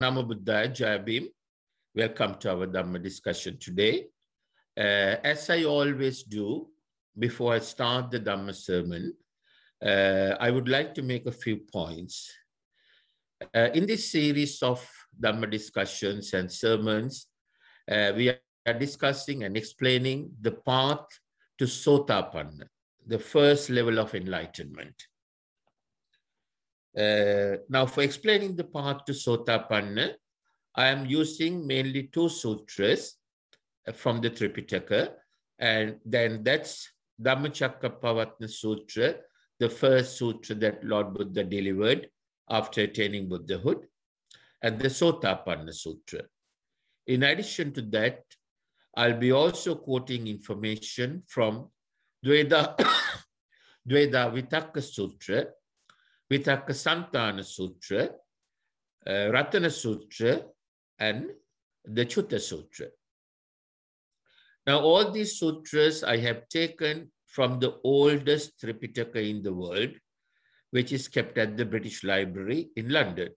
Namo Buddhaya Jayabim. Welcome to our Dhamma discussion today. Uh, as I always do, before I start the Dhamma sermon, uh, I would like to make a few points. Uh, in this series of Dhamma discussions and sermons, uh, we are discussing and explaining the path to Sotapanna, the first level of enlightenment. Uh, now, for explaining the path to Sotapanna, I am using mainly two sutras uh, from the Tripitaka, and then that's Dhammacakkappavattana Sutra, the first sutra that Lord Buddha delivered after attaining Buddhahood, and the Sotapanna Sutra. In addition to that, I'll be also quoting information from Dveda, Dveda Vitakka Sutra, Vitaka Santana Sutra, uh, Ratana Sutra, and the Chuta Sutra. Now, all these sutras I have taken from the oldest Tripitaka in the world, which is kept at the British Library in London.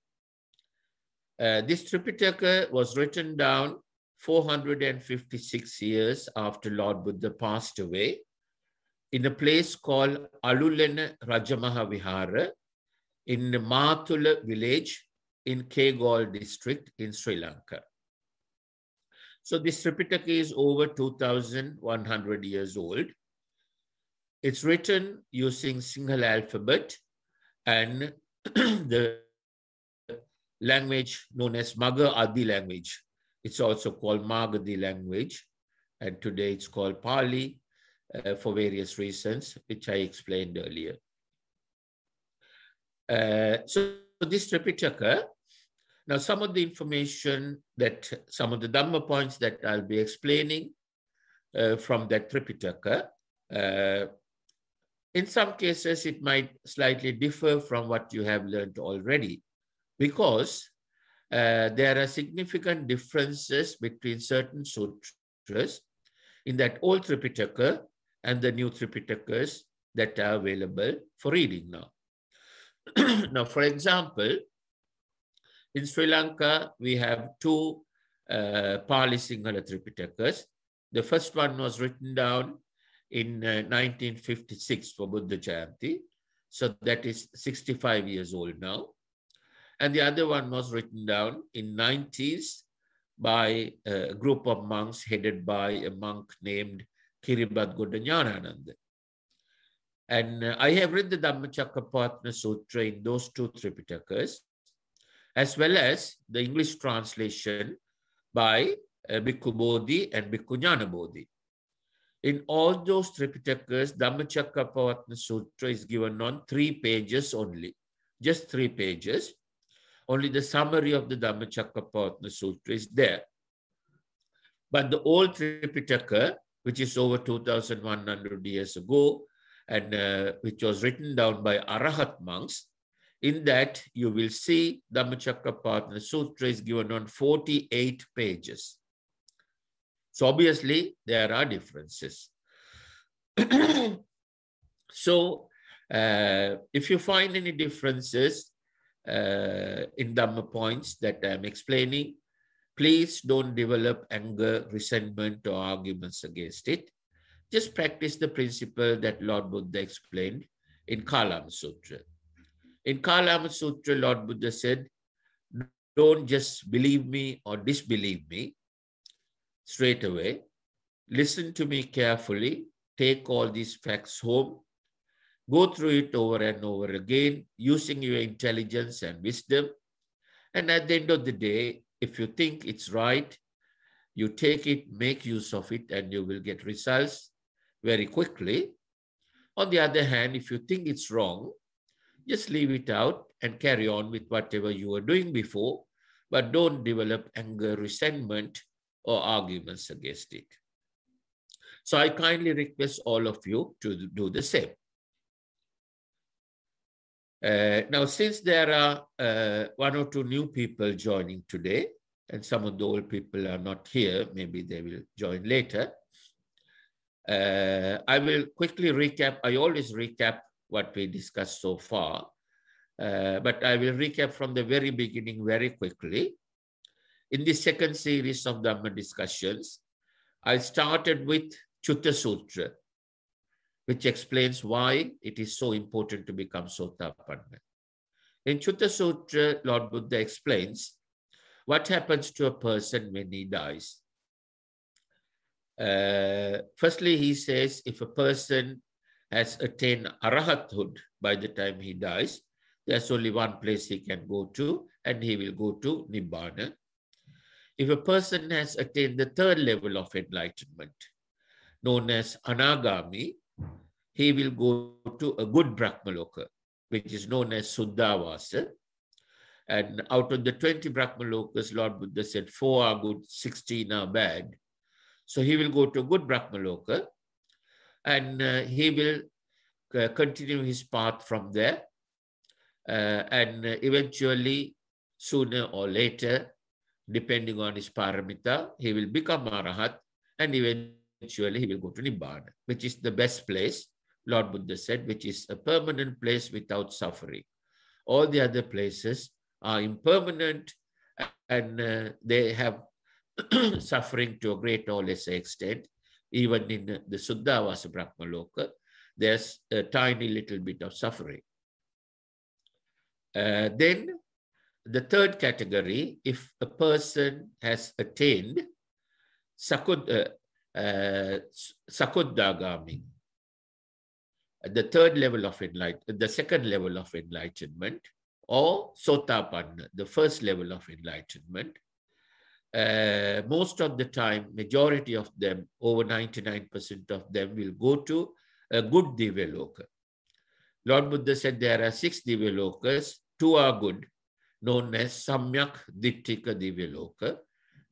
Uh, this Tripitaka was written down 456 years after Lord Buddha passed away in a place called Alulena Rajamaha Vihara in Mathula village in Kegol district in Sri Lanka. So this Tripitaka is over 2,100 years old. It's written using Sinhala alphabet and the language known as Maga Adi language. It's also called Magadhi language. And today it's called Pali uh, for various reasons, which I explained earlier. Uh, so, this Tripitaka, now some of the information that, some of the Dhamma points that I'll be explaining uh, from that Tripitaka, uh, in some cases it might slightly differ from what you have learned already because uh, there are significant differences between certain sutras in that old Tripitaka and the new Tripitakas that are available for reading now. now, for example, in Sri Lanka, we have two uh, Pali Singhala Tripitakas. The first one was written down in uh, 1956 for Buddha Jayanti. So that is 65 years old now. And the other one was written down in 90s by uh, a group of monks headed by a monk named Kiribad Godanyanananda. And uh, I have read the Dhammacakkappavattana Sutra in those two Tripitakas, as well as the English translation by uh, Bhikkhu Bodhi and Bhikkhu Bodhi. In all those Tripitakas, Dhammacakkappavattana Sutra is given on three pages only, just three pages. Only the summary of the Dhammacakkappavattana Sutra is there. But the old Tripitaka, which is over 2,100 years ago, and uh, which was written down by Arahat monks. In that, you will see Dhammachakkappatna Sutra is given on 48 pages. So obviously, there are differences. so uh, if you find any differences uh, in Dhamma points that I'm explaining, please don't develop anger, resentment, or arguments against it just practice the principle that Lord Buddha explained in Kalama Sutra. In Kalama Sutra, Lord Buddha said, don't just believe me or disbelieve me straight away. Listen to me carefully. Take all these facts home. Go through it over and over again using your intelligence and wisdom. And at the end of the day, if you think it's right, you take it, make use of it, and you will get results very quickly. On the other hand, if you think it's wrong, just leave it out and carry on with whatever you were doing before, but don't develop anger, resentment, or arguments against it. So I kindly request all of you to do the same. Uh, now, since there are uh, one or two new people joining today, and some of the old people are not here, maybe they will join later, uh, I will quickly recap. I always recap what we discussed so far, uh, but I will recap from the very beginning very quickly. In the second series of Dhamma discussions, I started with Chutta Sutra, which explains why it is so important to become Sotapanna. In Chutta Sutra, Lord Buddha explains what happens to a person when he dies. Uh, firstly, he says if a person has attained arahathood by the time he dies, there's only one place he can go to, and he will go to Nibbana. If a person has attained the third level of enlightenment, known as Anagami, he will go to a good Brahmaloka, which is known as suddhavasa. And out of the 20 Brahmalokas, Lord Buddha said, four are good, 16 are bad. So he will go to good Brahmaloka and uh, he will uh, continue his path from there. Uh, and uh, eventually, sooner or later, depending on his paramita, he will become arahat and eventually he will go to Nibbana, which is the best place, Lord Buddha said, which is a permanent place without suffering. All the other places are impermanent and uh, they have suffering to a great or lesser extent. Even in the Suddhavasa Brahmaloka, there's a tiny little bit of suffering. Uh, then the third category, if a person has attained Sakud, uh, uh, Sakudagami, the third level of enlightenment, the second level of enlightenment, or Sotapanna, the first level of enlightenment, uh, most of the time, majority of them, over 99% of them will go to a good Divyaloka. Lord Buddha said there are six Divyalokas, two are good, known as Samyak Dittika Divyaloka.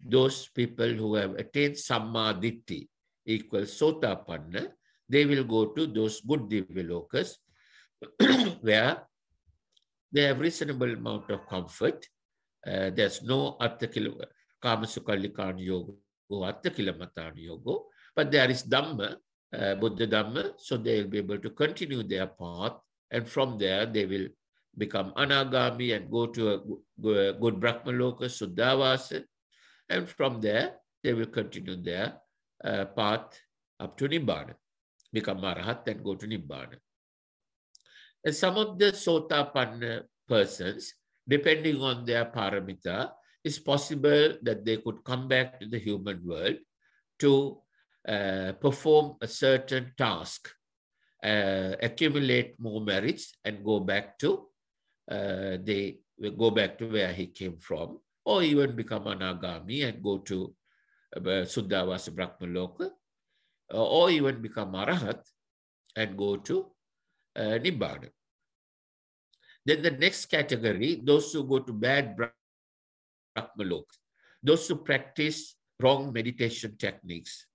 Those people who have attained Samma Ditti equals Sotapanna, they will go to those good Divyalokas where they have reasonable amount of comfort. Uh, there's no articulate Kamasukallikan Yoga or Attakilamatan But there is Dhamma, uh, Buddha Dhamma, so they'll be able to continue their path. And from there, they will become Anagami and go to a good Brahmaloka, Suddhavasa. And from there, they will continue their uh, path up to Nibbana, become Arahat and go to Nibbana. And some of the Sotapanna persons, depending on their paramita, it's possible that they could come back to the human world to uh, perform a certain task, uh, accumulate more merits, and go back to uh, they go back to where he came from, or even become an agami and go to uh, Suddhavasa Brahmaloka, uh, or even become arahat and go to uh, Nibbana. Then the next category, those who go to bad those who practice wrong meditation techniques,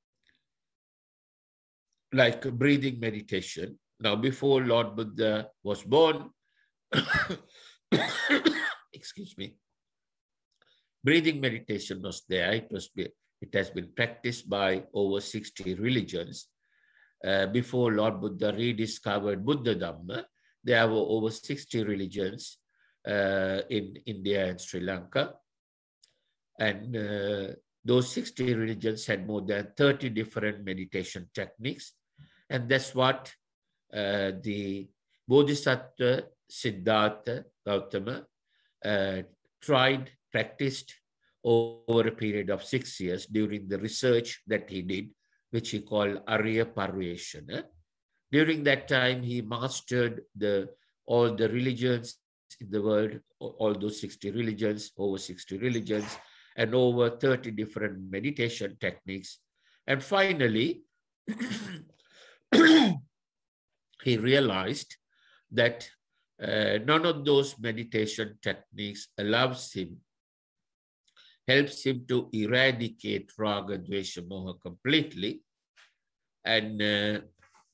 like breathing meditation. Now, before Lord Buddha was born, excuse me, breathing meditation was there. It, was, it has been practiced by over 60 religions. Uh, before Lord Buddha rediscovered Buddha Dhamma, there were over 60 religions uh, in India and Sri Lanka. And uh, those 60 religions had more than 30 different meditation techniques. And that's what uh, the Bodhisattva Siddhartha Gautama uh, tried, practiced over a period of six years during the research that he did, which he called Arya Parveshana. During that time, he mastered the, all the religions in the world, all those 60 religions, over 60 religions, and over 30 different meditation techniques. And finally, he realized that uh, none of those meditation techniques allows him, helps him to eradicate raga, dvesha, moha completely and uh,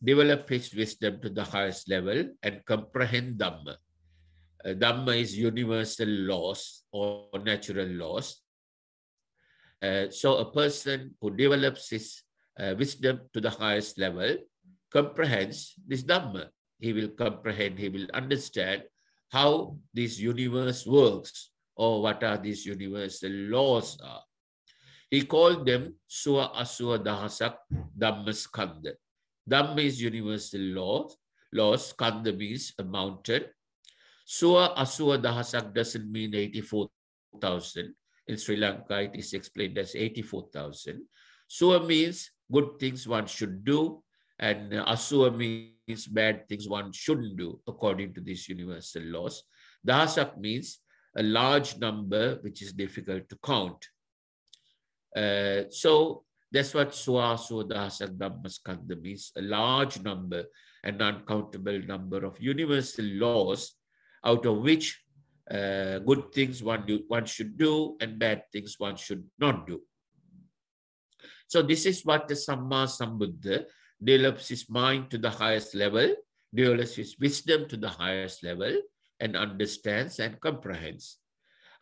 develop his wisdom to the highest level and comprehend Dhamma. Uh, Dhamma is universal laws or natural laws uh, so a person who develops his uh, wisdom to the highest level comprehends this Dhamma. He will comprehend, he will understand how this universe works or what are these universal laws are. He called them Suva Asuva Dahasak Dhammaskanda. Dhamma is universal law. Laws, Kanda means a mountain. Suva Asuva Dahasak doesn't mean 84,000. In Sri Lanka, it is explained as 84,000. Sua means good things one should do, and asua uh, means bad things one shouldn't do, according to these universal laws. Dahasak means a large number which is difficult to count. Uh, so that's what sua, Swa, Dahasak, Dhammaskandha means, a large number, an uncountable number of universal laws, out of which uh, good things one, do, one should do and bad things one should not do. So this is what the Samma Sambuddha develops his mind to the highest level, develops his wisdom to the highest level, and understands and comprehends,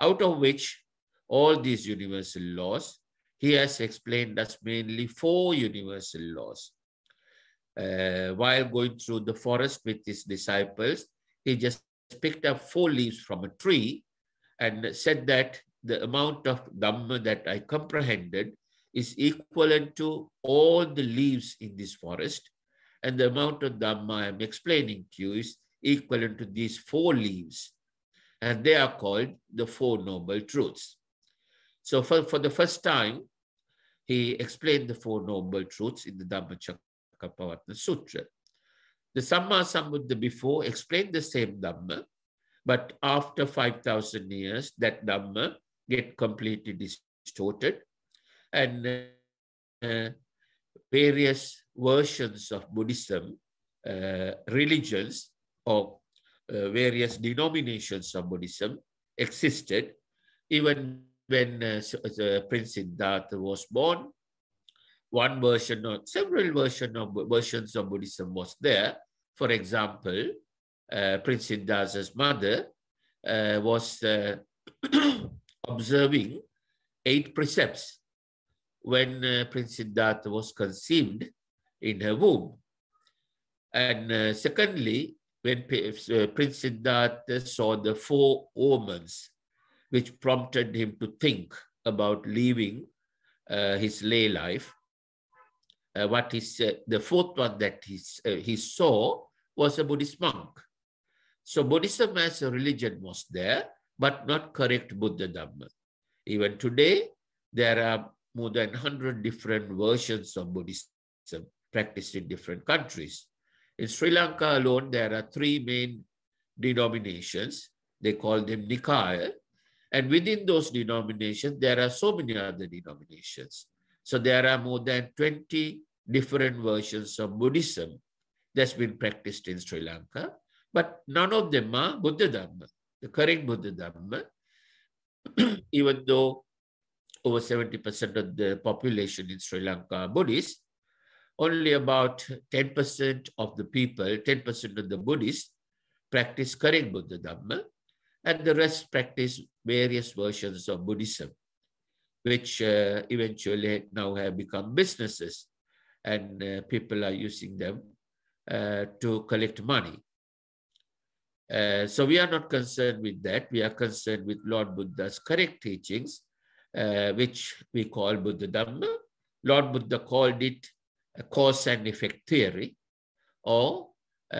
out of which all these universal laws, he has explained us mainly four universal laws. Uh, while going through the forest with his disciples, he just picked up four leaves from a tree and said that the amount of Dhamma that I comprehended is equivalent to all the leaves in this forest. And the amount of Dhamma I'm explaining to you is equivalent to these four leaves. And they are called the Four Noble Truths. So for, for the first time, he explained the Four Noble Truths in the Dhamma Sutra. The Samma Sambuddha before explained the same Dhamma, but after 5,000 years, that Dhamma get completely distorted. And uh, various versions of Buddhism, uh, religions, or uh, various denominations of Buddhism existed. Even when uh, Prince Siddhartha was born, one version or several version of, versions of Buddhism was there. For example, uh, Prince Siddhartha's mother uh, was uh, observing eight precepts when uh, Prince Siddhartha was conceived in her womb. And uh, secondly, when Prince Siddhartha saw the four omens, which prompted him to think about leaving uh, his lay life. Uh, what is uh, the fourth one that he, he saw was a Buddhist monk. So Buddhism as a religion was there, but not correct Buddha Dhamma. Even today, there are more than 100 different versions of Buddhism practiced in different countries. In Sri Lanka alone, there are three main denominations. They call them Nikaya. And within those denominations, there are so many other denominations. So there are more than 20 different versions of Buddhism that's been practiced in Sri Lanka. But none of them are Buddha Dhamma, the current Buddha Dhamma, even though over 70% of the population in Sri Lanka are Buddhists, only about 10% of the people, 10% of the Buddhists practice current Buddha Dhamma, and the rest practice various versions of Buddhism, which uh, eventually now have become businesses, and uh, people are using them uh, to collect money. Uh, so we are not concerned with that. We are concerned with Lord Buddha's correct teachings, uh, which we call Buddha Dhamma. Lord Buddha called it a cause and effect theory or uh,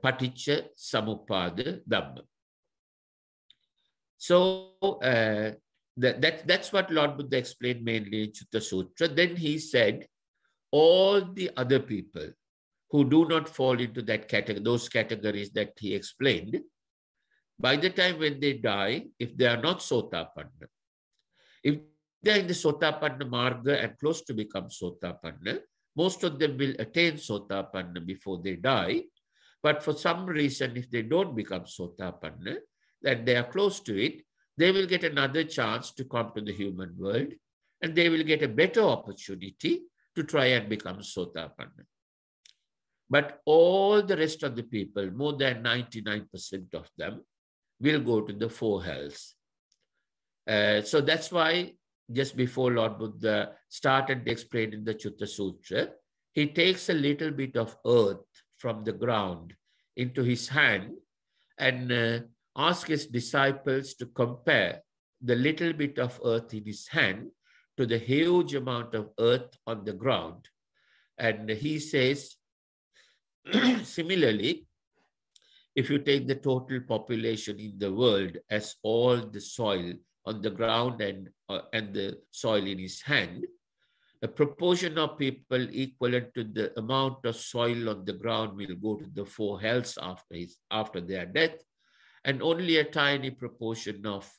Paticca Samuppada Dhamma. So uh, that, that, that's what Lord Buddha explained mainly in Chutta Sutra. Then he said, all the other people, who do not fall into that category, those categories that he explained, by the time when they die, if they are not Sotapanna, if they are in the Sotapanna Marga and close to become Sotapanna, most of them will attain Sotapanna before they die. But for some reason, if they don't become Sotapanna, that they are close to it, they will get another chance to come to the human world and they will get a better opportunity to try and become Sotapanna. But all the rest of the people, more than 99% of them, will go to the four hells. Uh, so that's why just before Lord Buddha started explaining the Chutta Sutra, he takes a little bit of earth from the ground into his hand and uh, asks his disciples to compare the little bit of earth in his hand to the huge amount of earth on the ground. And he says, Similarly, if you take the total population in the world as all the soil on the ground and, uh, and the soil in his hand, a proportion of people equivalent to the amount of soil on the ground will go to the four hells after, his, after their death, and only a tiny proportion of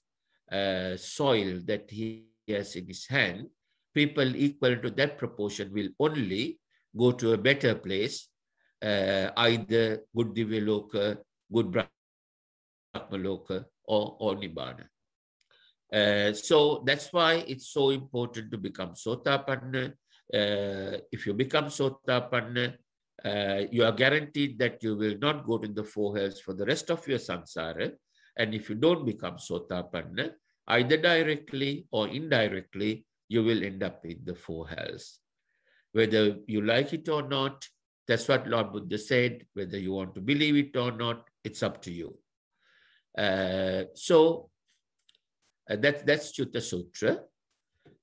uh, soil that he has in his hand, people equal to that proportion will only go to a better place uh, either good Buddhivaloka, Good Brahmaloka, or, or Nibbana. Uh, so that's why it's so important to become sotapanna. Uh, if you become sotapanna, uh, you are guaranteed that you will not go to the four hells for the rest of your samsara. And if you don't become sotapanna, either directly or indirectly, you will end up in the four hells. Whether you like it or not, that's what Lord Buddha said. Whether you want to believe it or not, it's up to you. Uh, so uh, that, that's Chutta Sutra,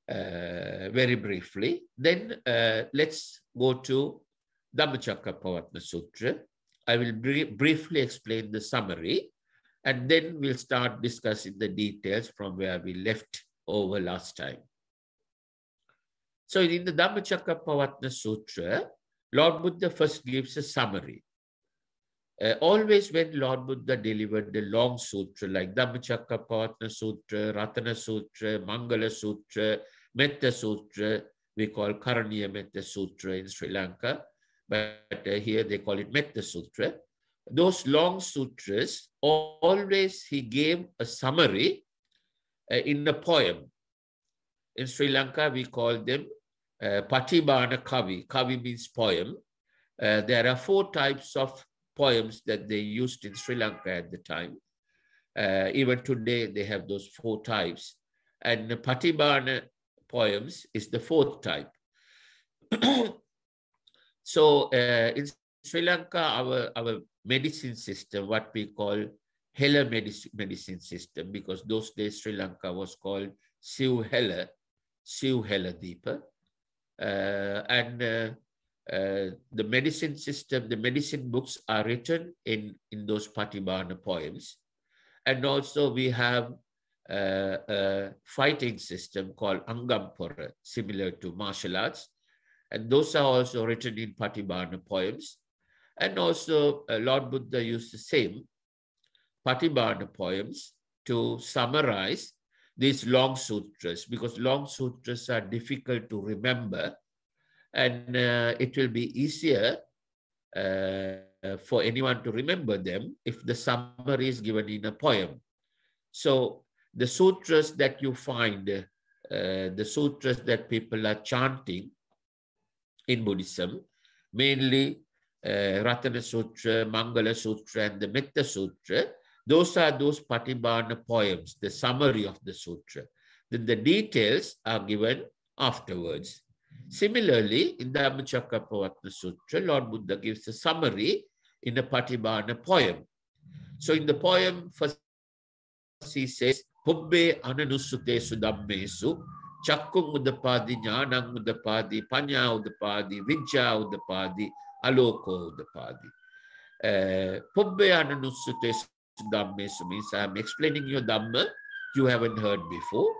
uh, very briefly. Then uh, let's go to Dhammacakkappavattana Sutra. I will br briefly explain the summary, and then we'll start discussing the details from where we left over last time. So in the Dhammacakkappavattana Sutra, Lord Buddha first gives a summary. Uh, always when Lord Buddha delivered the long sutra like Dhammachakkappavattana Sutra, Ratana Sutra, Mangala Sutra, Metta Sutra, we call Karaniya Metta Sutra in Sri Lanka, but uh, here they call it Metta Sutra. Those long sutras, always he gave a summary uh, in a poem. In Sri Lanka, we call them uh, Patibana Kavi. Kavi means poem. Uh, there are four types of poems that they used in Sri Lanka at the time. Uh, even today, they have those four types. And Patibana poems is the fourth type. so uh, in Sri Lanka, our, our medicine system, what we call Hela medicine, medicine system, because those days Sri Lanka was called Siu Hela, Siu Hela Deepa. Uh, and uh, uh, the medicine system, the medicine books are written in, in those Patibana poems. And also we have uh, a fighting system called Angampura, similar to martial arts. And those are also written in Patibana poems. And also uh, Lord Buddha used the same Patibana poems to summarize these long sutras because long sutras are difficult to remember and uh, it will be easier uh, for anyone to remember them if the summary is given in a poem. So the sutras that you find, uh, the sutras that people are chanting in Buddhism, mainly uh, Ratana Sutra, Mangala Sutra, and the Metta Sutra, those are those Patibhana poems, the summary of the sutra. Then the details are given afterwards. Similarly, in the Amachakapavatna Sutra, Lord Buddha gives a summary in a Patibhana poem. So in the poem, first he says, "Pumbe ananusute sudammesu, Chakkum udapadi, jnanam udapadi, panya udapadi, vijja udapadi, aloko udapadi. Pumbe uh, ananusute Dhamme means I am explaining you Dhamma you haven't heard before.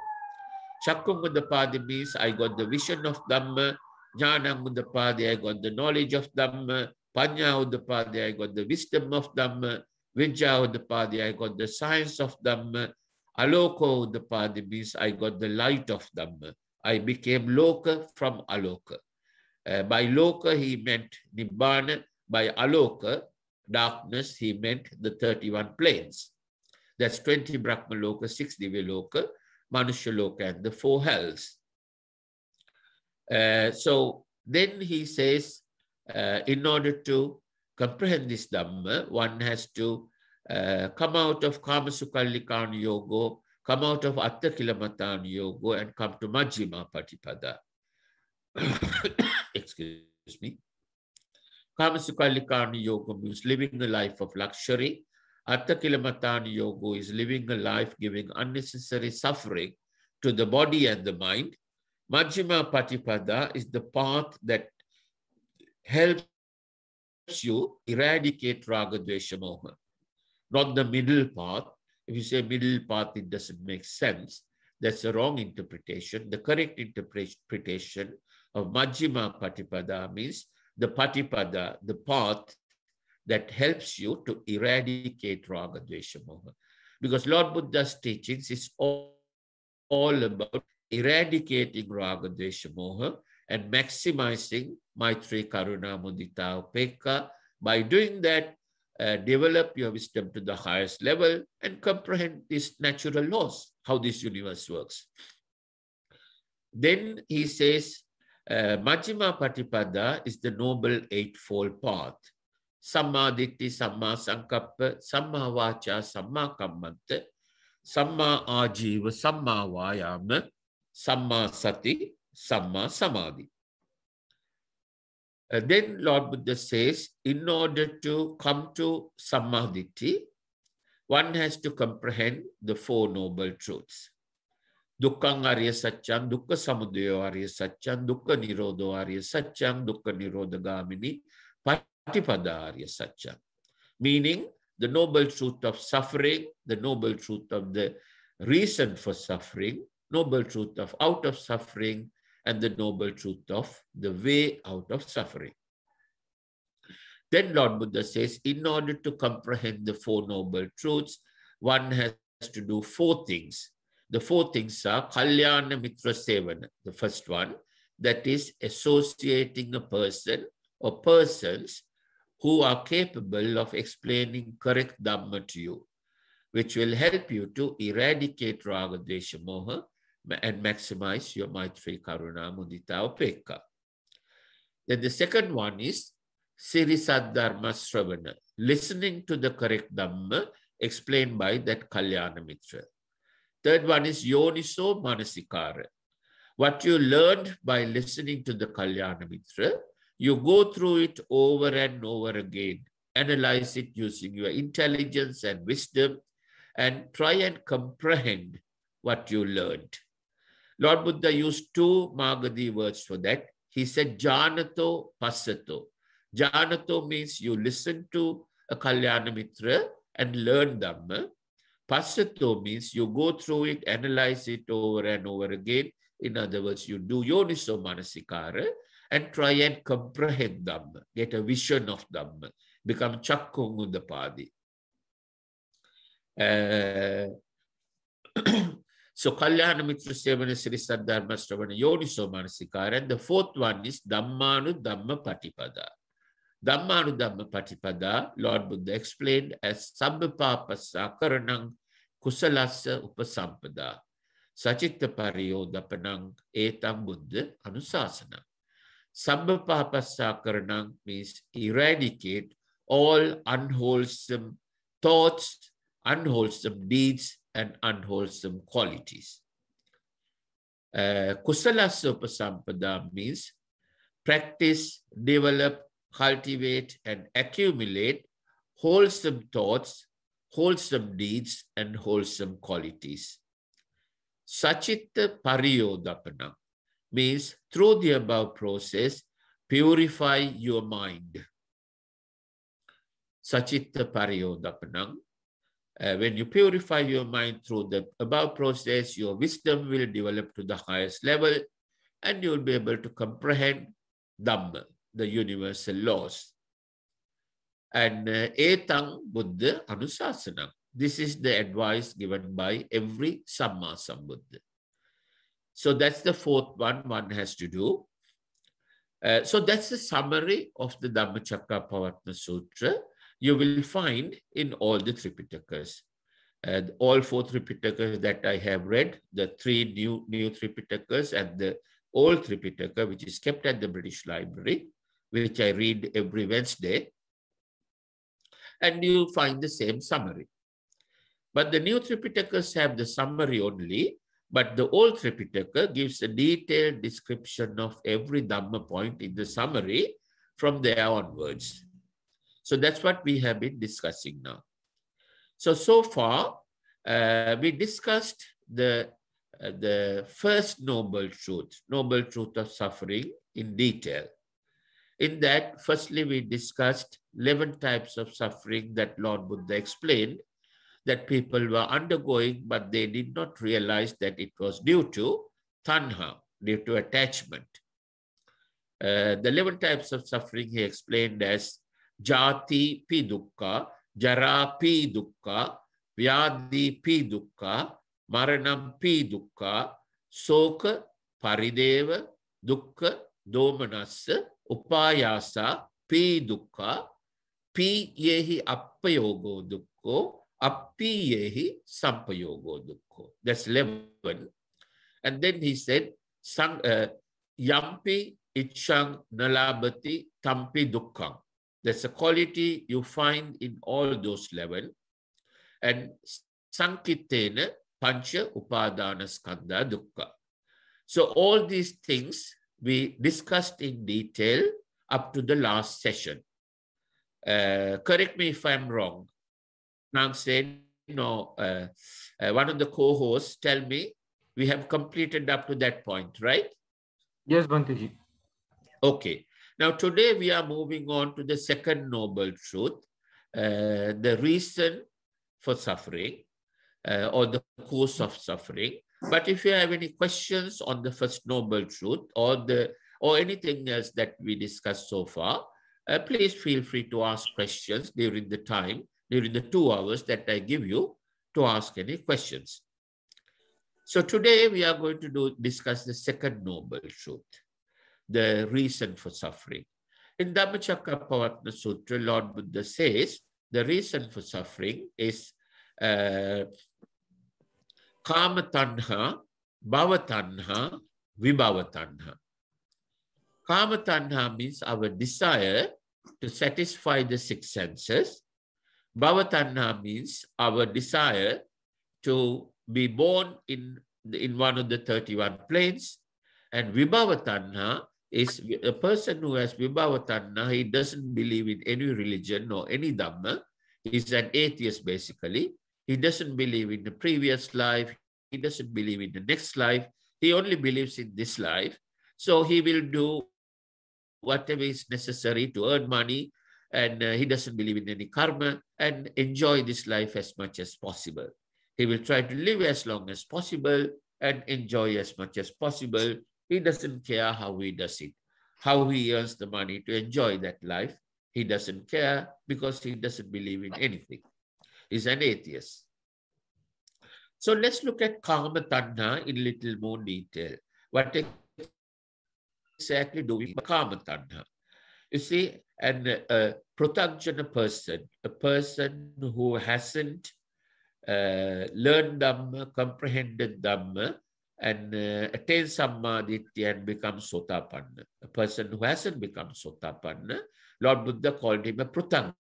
Chakkungudapadi means I got the vision of Dhamma. Jnanangudapadi, I got the knowledge of Dhamma. Panyahudapadi, I got the wisdom of Dhamma. Vijayahudapadi, I got the science of Dhamma. Alokohudapadi means I got the light of Dhamma. I became Loka from Aloka. Uh, by Loka, he meant Nibbana. By Aloka, darkness, he meant the 31 planes. That's 20 Brahma Loka, 6 Divya Loka, Manusha Loka, and the four hells. Uh, so then he says, uh, in order to comprehend this Dhamma, one has to uh, come out of Kamasukallikan Yoga, come out of Attakilamataan Yoga, and come to majjima Patipada. Excuse me. Kamasukalikani Yoga means living a life of luxury. Attakilamatani Yoga is living a life giving unnecessary suffering to the body and the mind. Majjhima Patipada is the path that helps you eradicate Raga Dvesha Moha, not the middle path. If you say middle path, it doesn't make sense. That's a wrong interpretation. The correct interpretation of Majjhima Patipada means the patipada, the path that helps you to eradicate raga, dvesha, moha. Because Lord Buddha's teachings is all, all about eradicating raga, dvesha, moha and maximizing Maitri, Karuna, Mudita, Upeka. By doing that, uh, develop your wisdom to the highest level and comprehend these natural laws, how this universe works. Then he says, uh, Majjhima Patipada is the Noble Eightfold Path. Samma Ditti, Samma Sankappa, Samma Vacha, Samma Kammanta, Samma Ajiva, Samma Vayama, Samma Sati, Samma Samadhi. Uh, then Lord Buddha says, in order to come to Samadhi, one has to comprehend the Four Noble Truths. दुखंग आर्य सच्चांग दुख समुदय आर्य सच्चांग दुख निरोधो आर्य सच्चांग दुख nirodhagamini meaning the noble truth of suffering the noble truth of the reason for suffering noble truth of out of suffering and the noble truth of the way out of suffering then lord buddha says in order to comprehend the four noble truths one has to do four things the four things are Kalyana Mitra Sevana, the first one, that is associating a person or persons who are capable of explaining correct Dhamma to you, which will help you to eradicate Raga Desha Moha and maximize your Maitri Karuna Mudita opeka. Then the second one is Sirisad Dharma Sravana, listening to the correct Dhamma explained by that kalyana Mitra. Third one is Yoniso Manasikara. What you learned by listening to the Kalyanamitra, you go through it over and over again, analyze it using your intelligence and wisdom, and try and comprehend what you learned. Lord Buddha used two Magadhi words for that. He said, Janato Pasato. Janato means you listen to a Kalyanamitra and learn Dhamma. Pasato means you go through it, analyze it over and over again. In other words, you do yoniso manasikara and try and comprehend Dhamma, get a vision of Dhamma, become chakkungudapadi. Uh, so Kalyana Mitra Sevana Sri Saddharma Stravana Yoniso Manasikara and the fourth one is Dhammanu Dhamma Patipada. Dhammanu Dhamma Patipada, Lord Buddha explained as Sabbapapasakaranam කුසලස්ස upasampada සචිත්ත පරියෝධපනං etam බුද්ධ අනුශාසන. සම්භපාපස්සා means eradicate all unwholesome thoughts, unwholesome deeds and unwholesome qualities. Uh, Kusalasa upasampada means practice, develop, cultivate and accumulate wholesome thoughts, wholesome deeds and wholesome qualities. Sachitta Pariyodapana means through the above process, purify your mind. Sachitta Pariyodapanam. Uh, when you purify your mind through the above process, your wisdom will develop to the highest level and you will be able to comprehend Dhamma, the universal laws. And uh, etang buddha anusasanam. This is the advice given by every Samma Sambuddha. So that's the fourth one one has to do. Uh, so that's the summary of the Dhammacakkappavattana Sutra. You will find in all the Tripitakas. Uh, all four Tripitakas that I have read, the three new, new Tripitakas and the old Tripitaka, which is kept at the British Library, which I read every Wednesday and you find the same summary. But the new Tripitakas have the summary only, but the old Tripitaka gives a detailed description of every Dhamma point in the summary from there onwards. So that's what we have been discussing now. So, so far, uh, we discussed the, uh, the first noble truth, noble truth of suffering in detail. In that, firstly, we discussed 11 types of suffering that Lord Buddha explained that people were undergoing, but they did not realize that it was due to tanha, due to attachment. Uh, the 11 types of suffering he explained as jati pi dukkha, jara pi dukkha, vyadi pi dukkha, maranam pi dukkha, soka parideva, dukkha domanassa, उपायास पी दुख पी ये अपयोगो दुखो अपी ये संपयोगो दुखो this level and then he said संग यंपी इच्छा नलाबती तंपी दुखं this quality you find in all those level and संकितेन पंच उपादान दुखा so all this things we discussed in detail up to the last session. Uh, correct me if I'm wrong. Nang said, no, uh, uh, one of the co-hosts tell me we have completed up to that point, right? Yes, Bhantiji. Okay. Now, today we are moving on to the second noble truth, uh, the reason for suffering uh, or the cause of suffering. But if you have any questions on the First Noble Truth or, the, or anything else that we discussed so far, uh, please feel free to ask questions during the time, during the two hours that I give you to ask any questions. So today we are going to do, discuss the second noble truth, the reason for suffering. In Dhammacakkappavattana Sutra, Lord Buddha says, the reason for suffering is uh, kama tanha, bhava tanha, vibhava tanha. Kama tanha means our desire to satisfy the six senses. Bhava tanha means our desire to be born in, in one of the 31 planes. And vibhava tanha is a person who has vibhava tanha, he doesn't believe in any religion or any dhamma. He's an atheist basically. He doesn't believe in the previous life. He doesn't believe in the next life. He only believes in this life. So he will do whatever is necessary to earn money. And uh, he doesn't believe in any karma and enjoy this life as much as possible. He will try to live as long as possible and enjoy as much as possible. He doesn't care how he does it, how he earns the money to enjoy that life. He doesn't care because he doesn't believe in anything is an atheist. So let's look at karma tanha in little more detail. What exactly do we karma tanha? You see, and a protagena person, a person who hasn't uh, learned Dhamma, comprehended Dhamma, and uh, samadhi and become Sotapanna. A person who hasn't become Sotapanna, Lord Buddha called him a protagena.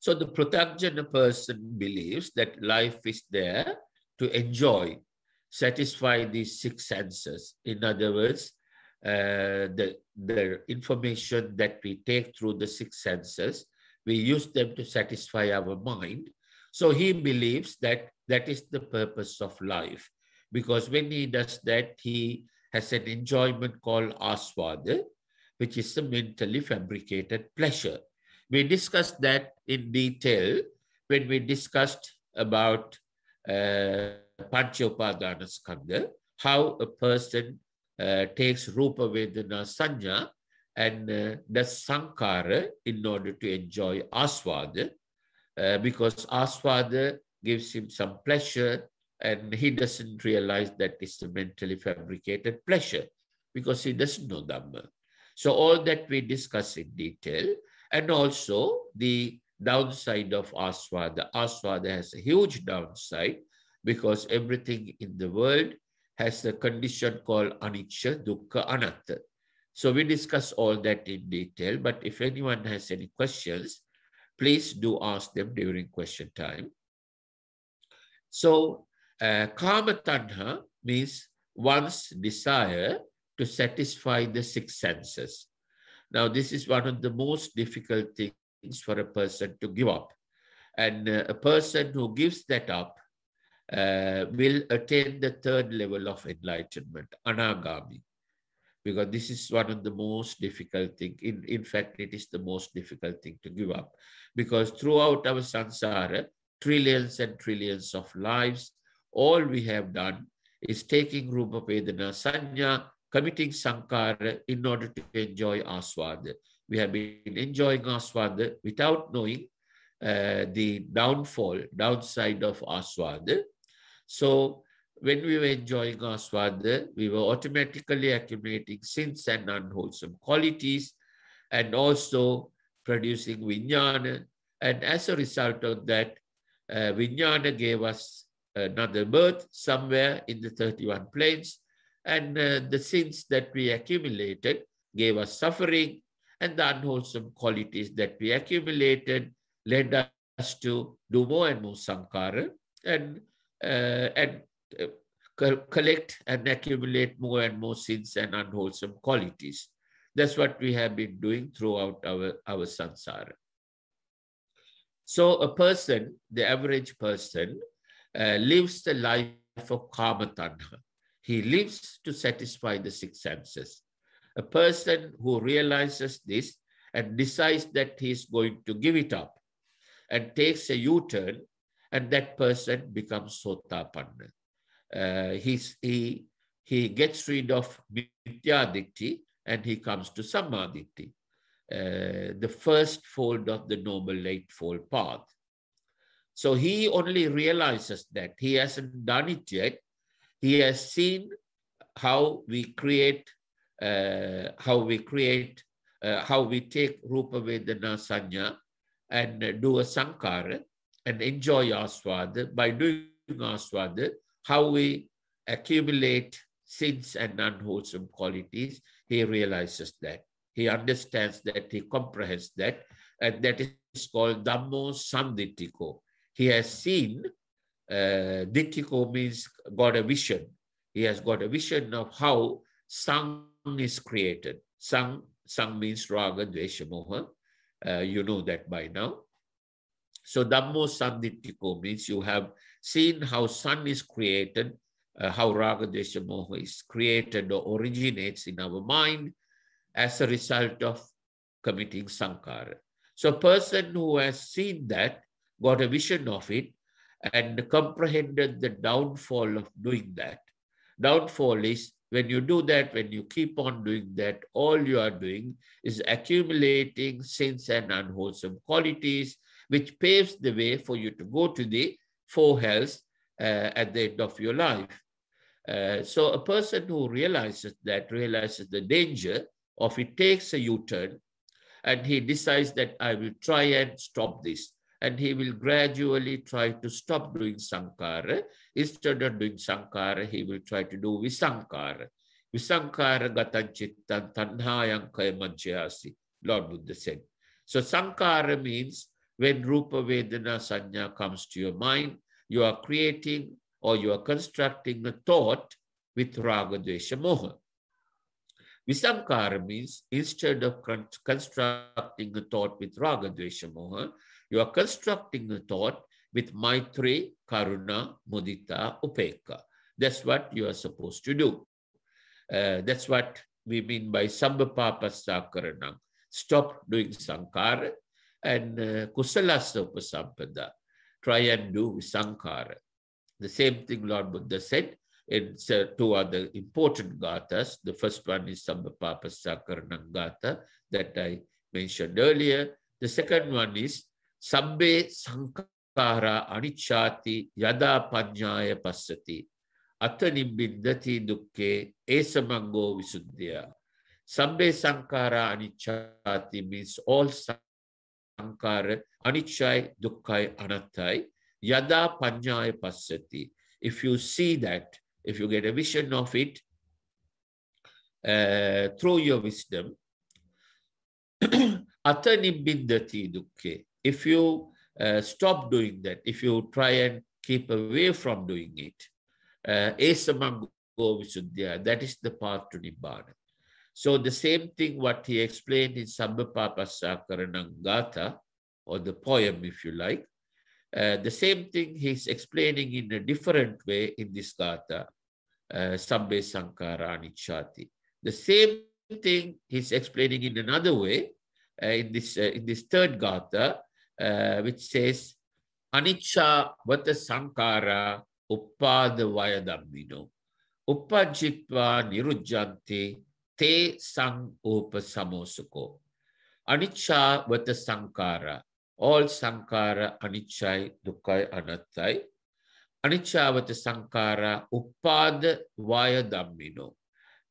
So the Pratajana person believes that life is there to enjoy, satisfy these six senses. In other words, uh, the, the information that we take through the six senses, we use them to satisfy our mind. So he believes that that is the purpose of life. Because when he does that, he has an enjoyment called aswada, which is a mentally fabricated pleasure. We discussed that in detail when we discussed about uh, Panchopadana Skanda, how a person uh, takes Rupa Vedana Sanya and uh, does Sankara in order to enjoy Aswada, uh, because Aswada gives him some pleasure and he doesn't realize that it's a mentally fabricated pleasure because he doesn't know Dhamma. So all that we discuss in detail, and also the downside of Aswada. The Aswa has a huge downside because everything in the world has a condition called anicca, dukkha, anatta. So we discuss all that in detail, but if anyone has any questions, please do ask them during question time. So uh, karma tanha means one's desire to satisfy the six senses. Now, this is one of the most difficult things for a person to give up. And uh, a person who gives that up uh, will attain the third level of enlightenment, anagami, because this is one of the most difficult thing. In, in fact, it is the most difficult thing to give up, because throughout our samsara, trillions and trillions of lives, all we have done is taking Rupa Vedana Sanya committing sankara in order to enjoy aswada. We have been enjoying aswada without knowing uh, the downfall, downside of aswada. So when we were enjoying aswada, we were automatically accumulating sins and unwholesome qualities and also producing vijnana. And as a result of that, uh, vijnana gave us another birth somewhere in the 31 planes and uh, the sins that we accumulated gave us suffering, and the unwholesome qualities that we accumulated led us to do more and more sankara and, uh, and uh, co collect and accumulate more and more sins and unwholesome qualities. That's what we have been doing throughout our, our samsara. So, a person, the average person, uh, lives the life of karma tanha he lives to satisfy the six senses. A person who realizes this and decides that he is going to give it up and takes a U turn, and that person becomes Sotapanna. Uh, he's, he, he gets rid of Mityaditti and he comes to Sammaditti, uh, the first fold of the Noble Eightfold Path. So he only realizes that he hasn't done it yet, he has seen how we create, uh, how we create, uh, how we take Rupa Vedana Sanya and do a Sankara and enjoy Aswada. By doing Aswada, how we accumulate sins and unwholesome qualities, he realizes that. He understands that, he comprehends that, and that is called Dhammo Samditiko. He has seen uh, means got a vision. He has got a vision of how sang is created. Sang, sang means raga, dvesha, moha. Uh, you know that by now. So Dhammo Sanditiko means you have seen how sun is created, uh, how raga, dvesha, moha is created or originates in our mind as a result of committing sankara. So person who has seen that, got a vision of it, and comprehended the downfall of doing that. Downfall is when you do that, when you keep on doing that, all you are doing is accumulating sins and unwholesome qualities, which paves the way for you to go to the four hells uh, at the end of your life. Uh, so a person who realizes that, realizes the danger of it takes a U-turn and he decides that I will try and stop this and he will gradually try to stop doing sankara. Instead of doing sankara, he will try to do visankara. Visankara gatan chittan tanhayankaya manjayasi, Lord Buddha said. So sankara means when rupa vedana sanya comes to your mind, you are creating or you are constructing a thought with raga dvesha moha. Visankara means instead of constructing a thought with raga dvesha moha, you are constructing the thought with Maitri, Karuna, Mudita, Upeka. That's what you are supposed to do. Uh, that's what we mean by Sambhapapasakaranam. Stop doing Sankara and uh, Kusalasa Upasampada. Try and do Sankara. The same thing Lord Buddha said in uh, two other important gathas. The first one is Sambhapapasakaranam gatha that I mentioned earlier. The second one is සබ්බේ සංකාරා අනිච්ඡාති යදා පඥාය පස්සති අත නිබ්බින්දති දුක්ඛේ ඒස මංගෝ විසුද්ධිය සබ්බේ සංකාරා අනිච්ඡාති means all සංකාර අනිච්චයි දුක්ඛයි අනත්තයි යදා පඥාය පස්සති if you see that if you get a vision of it uh, through your wisdom අත නිබ්බින්දති දුක්ඛේ If you uh, stop doing that, if you try and keep away from doing it, uh, that is the path to Nibbana. So the same thing what he explained in Sambhapapasakaranangata, or the poem if you like, uh, the same thing he's explaining in a different way in this gatha, uh, Sabbe Sankarani The same thing he's explaining in another way uh, in this uh, in this third gata, uh, which says anicca vata sankara uppadavaya dhammino uppajitva nirujjanti te sang upasamosuko. Anicca vata sankara. All sankara anicchai dukkai anattai. Anicca vata sankara uppadavaya dhammino.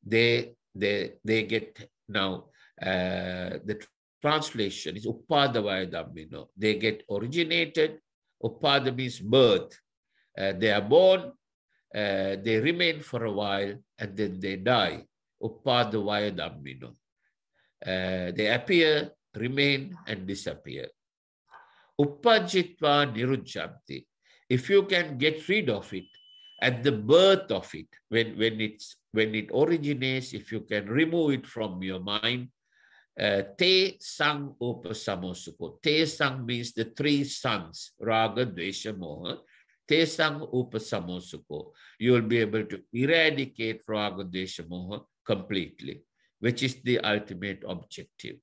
They, they, they get now uh, the translation is Upadavaya Dhammino. They get originated. Upada means birth. Uh, they are born, uh, they remain for a while, and then they die. Upadavaya Dhammino. Uh, they appear, remain, and disappear. Upajitva nirujjanti. If you can get rid of it at the birth of it, when, when, it's, when it originates, if you can remove it from your mind, uh, Te Sang Upasamosuko. Te Sang means the three sons, Raga, Dvesha, Moha. Te Sang Upasamosuko. You will be able to eradicate Raga, Dvesha, Moha completely, which is the ultimate objective.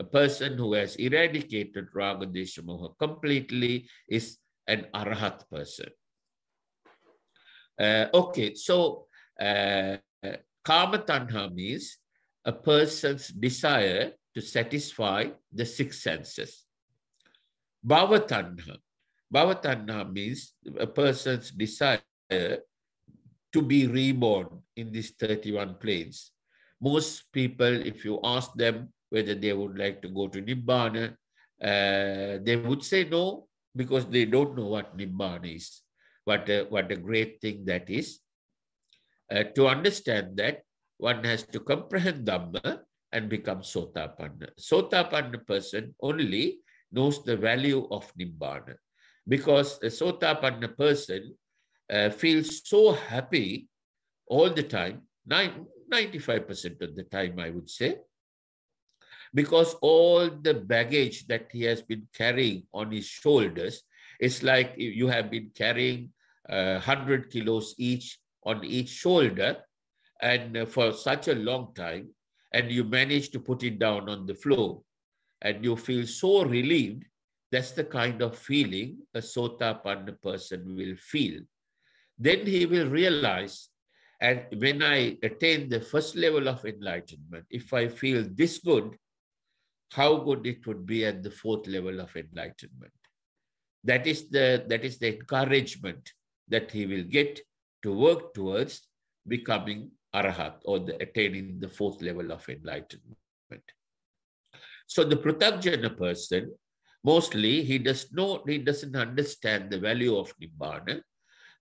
A person who has eradicated Raga, Dvesha, Moha completely is an Arhat person. Uh, okay, so uh, Kama Tanha means a person's desire to satisfy the six senses. Bhavatanha. Bhavatanha means a person's desire to be reborn in these 31 planes. Most people, if you ask them whether they would like to go to Nibbana, uh, they would say no because they don't know what Nibbana is, what a, what a great thing that is. Uh, to understand that, one has to comprehend Dhamma and become Sotapanna. Sotapanna person only knows the value of Nibbana because a Sotapanna person uh, feels so happy all the time, 95% of the time, I would say, because all the baggage that he has been carrying on his shoulders, it's like you have been carrying uh, 100 kilos each on each shoulder, and for such a long time, and you manage to put it down on the floor, and you feel so relieved. That's the kind of feeling a sotapanna person will feel. Then he will realize, and when I attain the first level of enlightenment, if I feel this good, how good it would be at the fourth level of enlightenment. That is the, that is the encouragement that he will get to work towards becoming arahat or the attaining the fourth level of enlightenment. So the Pratajana person, mostly he does not, he doesn't understand the value of Nibbana.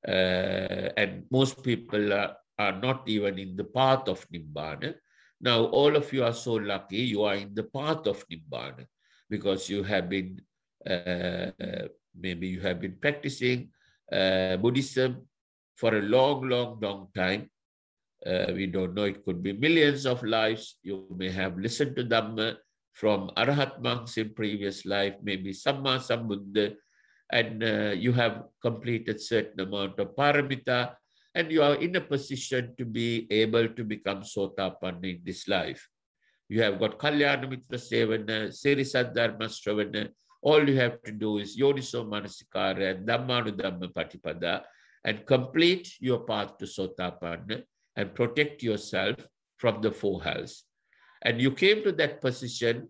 Uh, and most people are, are not even in the path of Nibbana. Now, all of you are so lucky, you are in the path of Nibbana because you have been, uh, maybe you have been practicing uh, Buddhism for a long, long, long time. Uh, we don't know, it could be millions of lives. You may have listened to Dhamma uh, from Arhat monks in previous life, maybe Samma Sambuddha, and uh, you have completed certain amount of paramita, and you are in a position to be able to become Sotapanna in this life. You have got Kalyanamitra Sevana, Sirisad Stravana. All you have to do is Yoniso Manasikara and Dhammanudhamma Patipada and complete your path to Sotapanna and protect yourself from the four hells. And you came to that position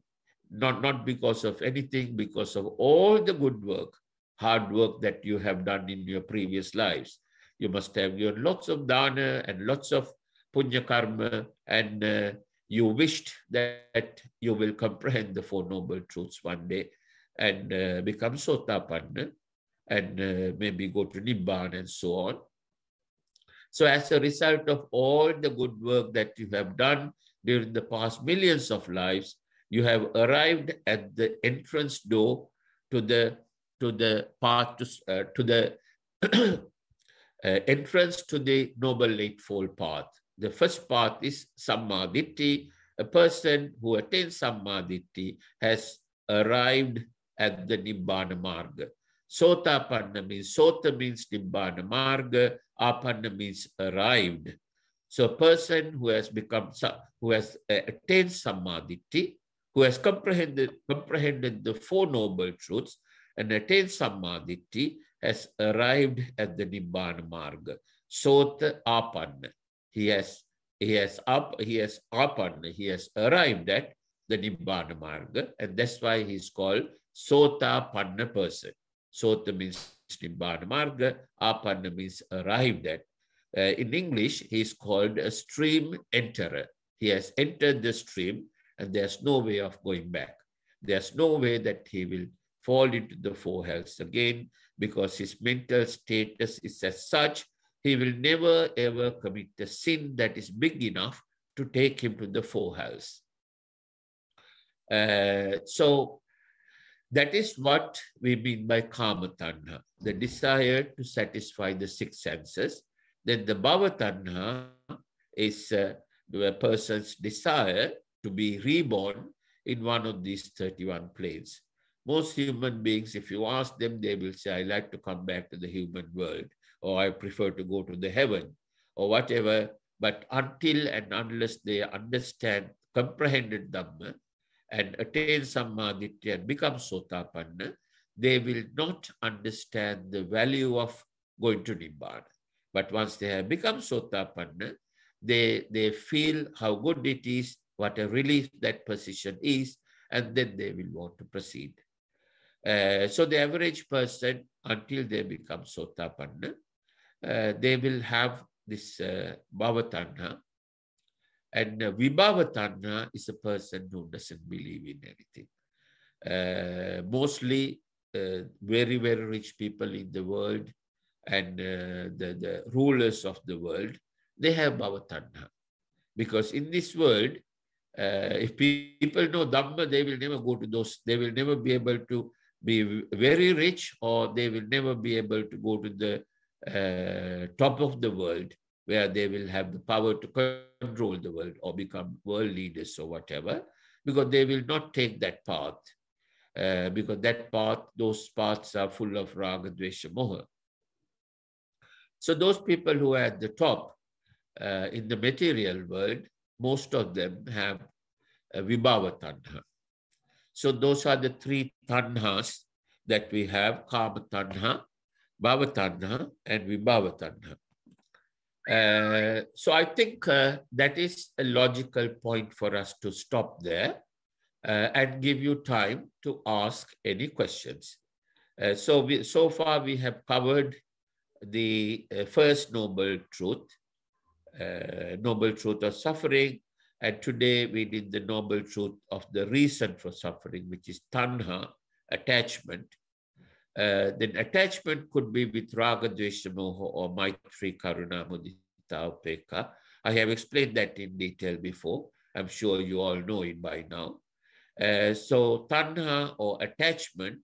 not, not because of anything, because of all the good work, hard work that you have done in your previous lives. You must have given lots of dana and lots of punya karma, and uh, you wished that you will comprehend the Four Noble Truths one day and uh, become sotapanna and uh, maybe go to Nibbana and so on. So as a result of all the good work that you have done during the past millions of lives, you have arrived at the entrance door to the to the path to, uh, to the uh, entrance to the noble eightfold path. The first path is samadhi. A person who attains samadhi has arrived at the nibbana marga. Sotapanna means, Sota means Nibbana Marga, Apanna means arrived. So a person who has become, who has uh, attained Samadhi, who has comprehended, comprehended the Four Noble Truths and attained Samadhi, has arrived at the Nibbana Marga. Sota Apanna. He has, he has up, he has Apanna, he has arrived at the Nibbana Marga, and that's why he's called Sotapanna person. Sota means Nibbana Marga, Aparna means arrived at. Uh, in English, he is called a stream enterer. He has entered the stream and there's no way of going back. There's no way that he will fall into the four hells again because his mental status is as such, he will never ever commit a sin that is big enough to take him to the four hells. Uh, so that is what we mean by kama tanha, the desire to satisfy the six senses. Then the bhava tanha is uh, a person's desire to be reborn in one of these 31 planes. Most human beings, if you ask them, they will say, I like to come back to the human world, or I prefer to go to the heaven, or whatever. But until and unless they understand, comprehended Dhamma, and attain Sammaditya and become Sotapanna, they will not understand the value of going to Nibbana. But once they have become Sotapanna, they, they feel how good it is, what a relief that position is, and then they will want to proceed. Uh, so the average person, until they become Sotapanna, uh, they will have this uh, and uh, is a person who doesn't believe in anything. Uh, mostly uh, very, very rich people in the world and uh, the, the rulers of the world, they have bhavatana, Because in this world, uh, if people know Dhamma, they will never go to those, they will never be able to be very rich or they will never be able to go to the uh, top of the world where they will have the power to control the world or become world leaders or whatever, because they will not take that path. Uh, because that path, those paths are full of raga, dvesha, moha. So those people who are at the top uh, in the material world, most of them have vibhava tanha. So those are the three tanhas that we have, kama tanha, bhava tanha, and vibhava tanha. Uh, so I think uh, that is a logical point for us to stop there uh, and give you time to ask any questions. Uh, so, we, so far we have covered the uh, first noble truth, noble truth of suffering, and today we did the noble truth of the reason for suffering, which is tanha, attachment. Uh, then attachment could be with raga, dveshamoha or maitri, karuna, mudita, upeka. I have explained that in detail before. I'm sure you all know it by now. Uh, so tanha or attachment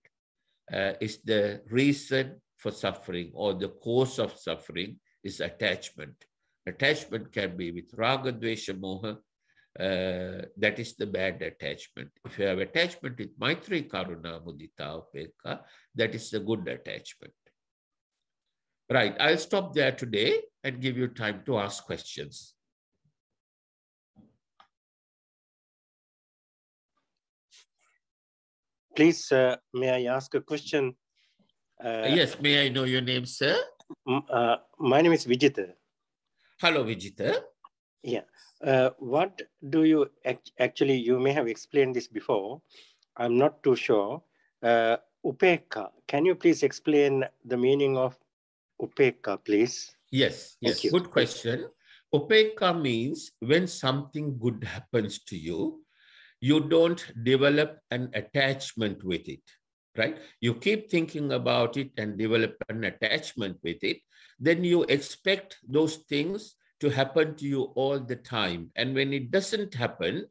uh, is the reason for suffering or the cause of suffering is attachment. Attachment can be with raga, dvesha, moha, uh, that is the bad attachment. If you have attachment with Maitri Karuna Mudita Upeka, that is the good attachment. Right, I'll stop there today and give you time to ask questions. Please, uh, may I ask a question? Uh, yes, may I know your name, sir? Uh, my name is Vijita. Hello, Vijita. Yeah. Uh, what do you actually, you may have explained this before. I'm not too sure. Uh, upeka, can you please explain the meaning of upeka, please? Yes, yes, good question. Upeka means when something good happens to you, you don't develop an attachment with it, right? You keep thinking about it and develop an attachment with it. Then you expect those things to happen to you all the time. And when it doesn't happen,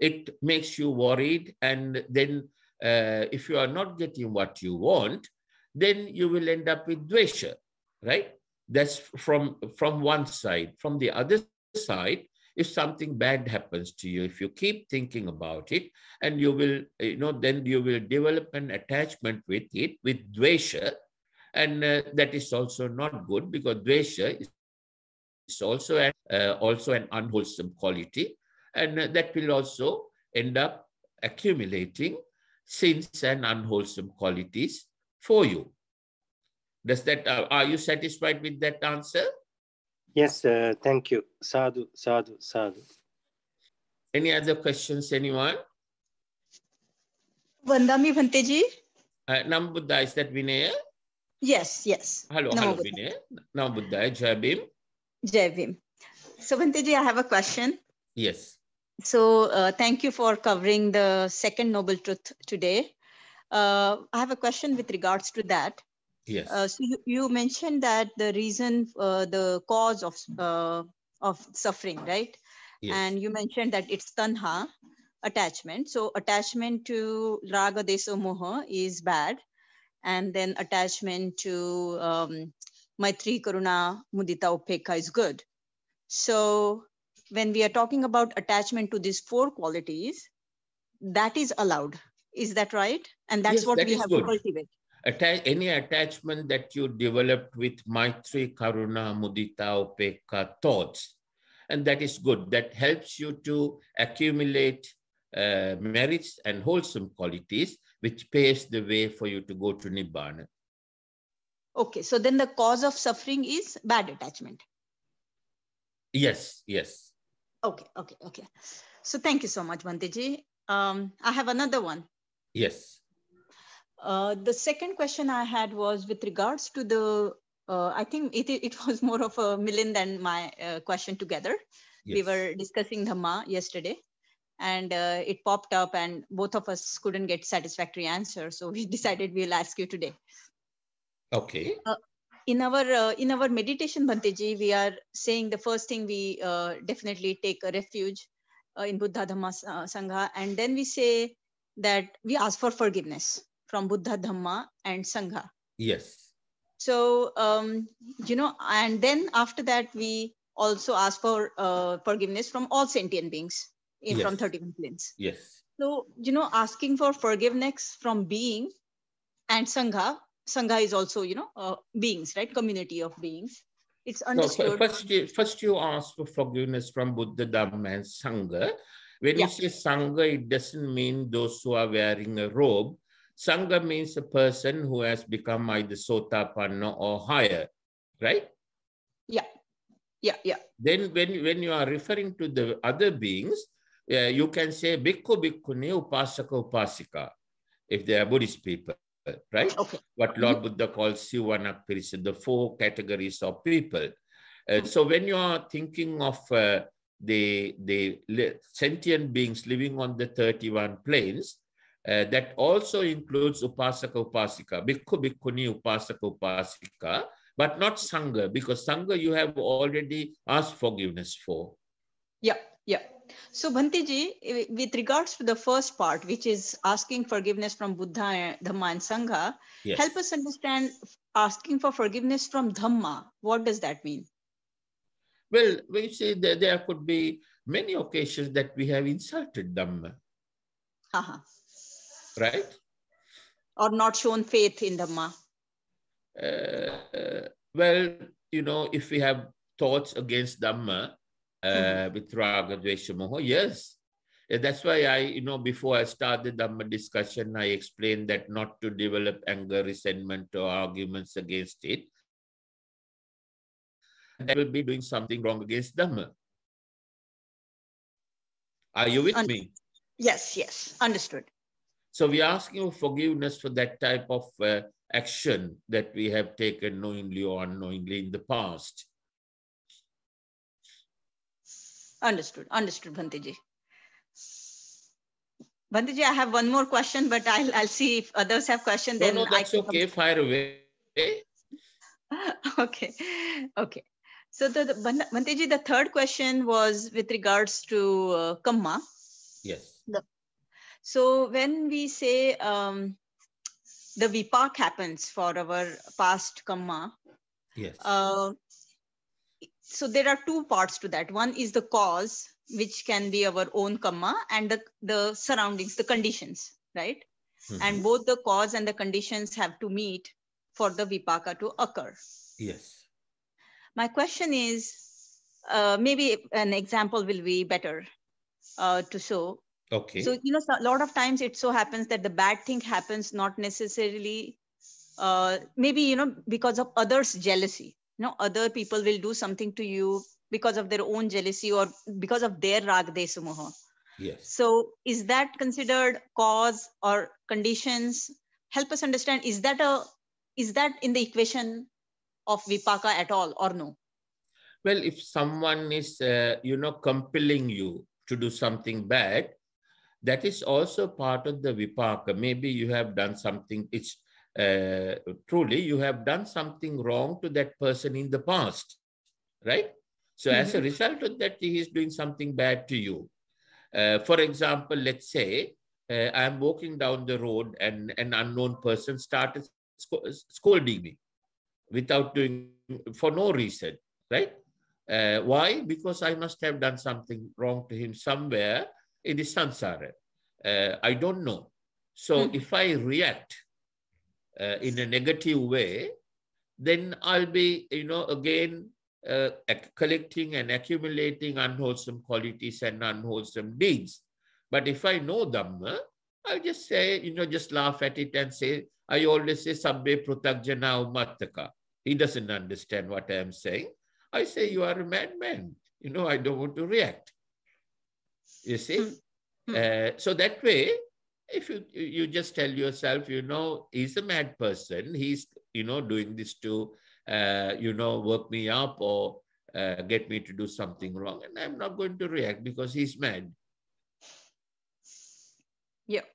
it makes you worried. And then, uh, if you are not getting what you want, then you will end up with dvesha, right? That's from, from one side. From the other side, if something bad happens to you, if you keep thinking about it, and you will, you know, then you will develop an attachment with it, with dvesha, and uh, that is also not good because dvesha is it's also, a, uh, also an unwholesome quality, and that will also end up accumulating sins and unwholesome qualities for you. Does that, uh, are you satisfied with that answer? Yes, uh, thank you. Sadhu, sadhu, sadhu. Any other questions, anyone? Vandami Bhanteji. Uh, Nam Buddha, is that Vinaya? Yes, yes. Hello, Namo hello Buddha. Vinaya. Nam Buddha, Jabim. Jayvim. So, Vintaji, I have a question. Yes. So, uh, thank you for covering the second Noble Truth today. Uh, I have a question with regards to that. Yes. Uh, so, you, you, mentioned that the reason, uh, the cause of, uh, of suffering, right? Yes. And you mentioned that it's tanha, attachment. So, attachment to raga, deso, moha is bad. And then attachment to um, Maitri Karuna Mudita Upekha is good. So when we are talking about attachment to these four qualities, that is allowed. Is that right? And that's yes, what that we have good. to cultivate. Atta any attachment that you developed with Maitri, Karuna, Mudita, Upekha thoughts, and that is good. That helps you to accumulate uh, merits and wholesome qualities, which paves the way for you to go to Nibbana. Okay, so then the cause of suffering is bad attachment. Yes, yes. Okay, okay, okay. So thank you so much, Vandiji. Um, I have another one. Yes. Uh, the second question I had was with regards to the, uh, I think it, it was more of a million than my uh, question together. Yes. We were discussing Dhamma yesterday and uh, it popped up and both of us couldn't get satisfactory answer. So we decided we'll ask you today. Okay. Uh, in our uh, in our meditation, Bhanteji, we are saying the first thing we uh, definitely take a refuge uh, in Buddha Dhamma uh, Sangha, and then we say that we ask for forgiveness from Buddha Dhamma and Sangha. Yes. So um, you know, and then after that, we also ask for uh, forgiveness from all sentient beings in, yes. from 31 planes. Yes. So you know, asking for forgiveness from being and Sangha Sangha is also, you know, uh, beings, right? Community of beings. It's understood. No, first, you, first you ask for forgiveness from Buddha, Dhamma, and Sangha. When yeah. you say Sangha, it doesn't mean those who are wearing a robe. Sangha means a person who has become either sotapanna or higher, right? Yeah, yeah, yeah. Then when, when you are referring to the other beings, you can say bhikkhu, bhikkhuni, upasaka, upasika, if they are Buddhist people right? Okay. What Lord mm-hmm. Buddha calls Sivana the four categories of people. Uh, so when you are thinking of uh, the, the sentient beings living on the 31 planes, uh, that also includes upasaka upasika, bhikkhu bhikkhuni upasaka upasika, but not sangha because sangha you have already asked forgiveness for. Yeah, yeah. So Bhantiji, eh, with regards to the first part, which is asking forgiveness from Buddha, Dhamma and Sangha, yes. help us understand asking for forgiveness from Dhamma. What does that mean? Well, we see that there could be many occasions that we have insulted Dhamma. Uh-huh. Right? Or not shown faith in Dhamma. Uh, well, you know, if we have thoughts against Dhamma, Mm-hmm. Uh, with raga Agadvesha Moha. Yes. That's why I, you know, before I started the discussion, I explained that not to develop anger, resentment, or arguments against it. That will be doing something wrong against Dhamma. Are you with me? Yes, yes, understood. So we are asking for forgiveness for that type of uh, action that we have taken knowingly or unknowingly in the past. Understood. Understood, Bhantiji. Bhantiji, I have one more question, but I'll, I'll see if others have questions. No, then no, that's okay. Fire away. okay. Okay. So the, the Bhantiji, the third question was with regards to uh, Kamma. Yes. The, so when we say um, the Vipak happens for our past Kamma, yes. Uh, so there are two parts to that. One is the cause, which can be our own karma, and the, the surroundings, the conditions, right? Mm-hmm. And both the cause and the conditions have to meet for the vipaka to occur. Yes. My question is uh, maybe an example will be better uh, to show. Okay. So, you know, a lot of times it so happens that the bad thing happens not necessarily, uh, maybe, you know, because of others' jealousy you know other people will do something to you because of their own jealousy or because of their rag de yes so is that considered cause or conditions help us understand is that a is that in the equation of vipaka at all or no well if someone is uh, you know compelling you to do something bad that is also part of the vipaka maybe you have done something it's uh, truly you have done something wrong to that person in the past, right? So, mm-hmm. as a mm-hmm. result of that, he is doing something bad to you. Uh, for example, let's say uh, I'm walking down the road and an unknown person started sc- scolding me without doing for no reason, right? Uh, why? Because I must have done something wrong to him somewhere in the samsara. Uh, I don't know. So mm-hmm. if I react, uh, in a negative way, then I'll be, you know, again uh, collecting and accumulating unwholesome qualities and unwholesome deeds. But if I know Dhamma, I'll just say, you know, just laugh at it and say, I always say, Sabbe Prutakjana Umattaka. He doesn't understand what I am saying. I say, you are a madman. You know, I don't want to react. You see? Hmm. Hmm. Uh, so that way, if you you just tell yourself you know he's a mad person he's you know doing this to uh, you know work me up or uh, get me to do something wrong and i'm not going to react because he's mad yeah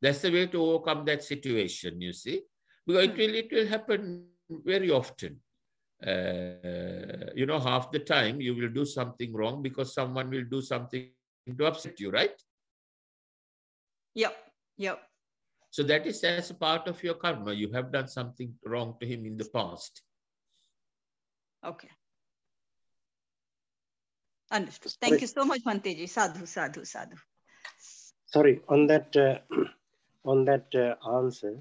that's the way to overcome that situation you see because it hmm. will it will happen very often uh, you know half the time you will do something wrong because someone will do something to upset you right Yep. Yep. So that is as a part of your karma. You have done something wrong to him in the past. Okay. Understood. Thank Sorry. you so much, Manteji. Sadhu, sadhu, sadhu. Sorry, on that, uh, on that uh, answer,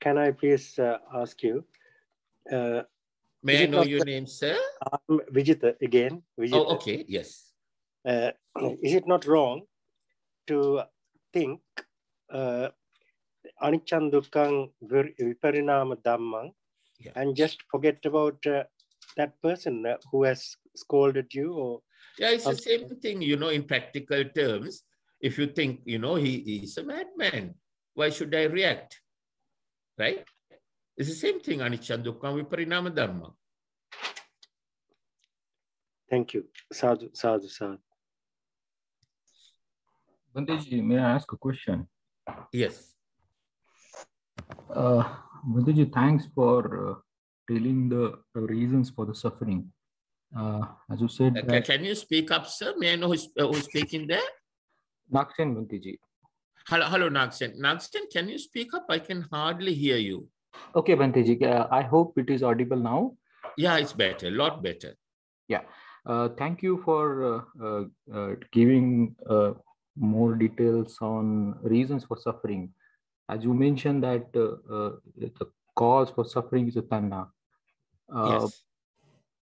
can I please uh, ask you? Uh, May I know your name, sir? Um, Vijita again. Vijita. Oh, okay. Yes. Uh, is it not wrong to think uh, anichan dukkang viparinama dhammang yeah. and just forget about uh, that person uh, who has scolded you or yeah it's the same thing you know in practical terms if you think you know he is a madman why should i react right it's the same thing Anicchan dukkang viparinama dharma thank you sadhu sadhu sadhu Bandeji, may I ask a question? Yes. Uh, thanks for uh, telling the reasons for the suffering. Uh, as you said, uh, that... can you speak up, sir? May I know who's, uh, who's speaking there? Naksen Bantiji. Hello, hello, Naksen. Naksen, can you speak up? I can hardly hear you. Okay, Bantiji. Uh, I hope it is audible now. Yeah, it's better, a lot better. Yeah. Uh, thank you for uh, uh, uh giving more details on reasons for suffering. As you mentioned that uh, uh the cause for suffering is a tanha. Uh, yes.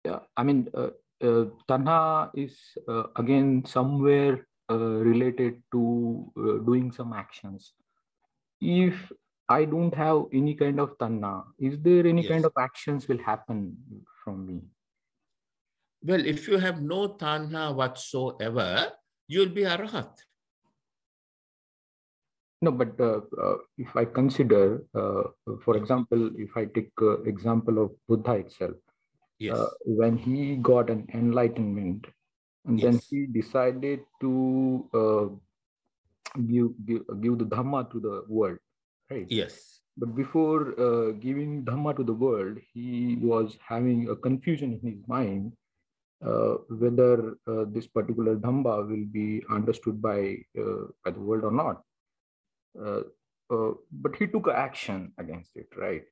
Yeah, I mean, uh, uh, tanha is uh, again somewhere uh, related to doing some actions if i don't have any kind of tanha is there any yes. kind of actions will happen from me well if you have no tanha whatsoever you'll be arahat no, but uh, uh, if I consider, uh, for example, if I take uh, example of Buddha itself, yes. Uh, when he got an enlightenment, and yes. then he decided to uh, give, give, give the dhamma to the world, right? Yes. But before giving dhamma to the world, he was having a confusion in his mind uh, whether uh, this particular dhamma will be understood by uh, by the world or not uh, uh, but he took action against it, right?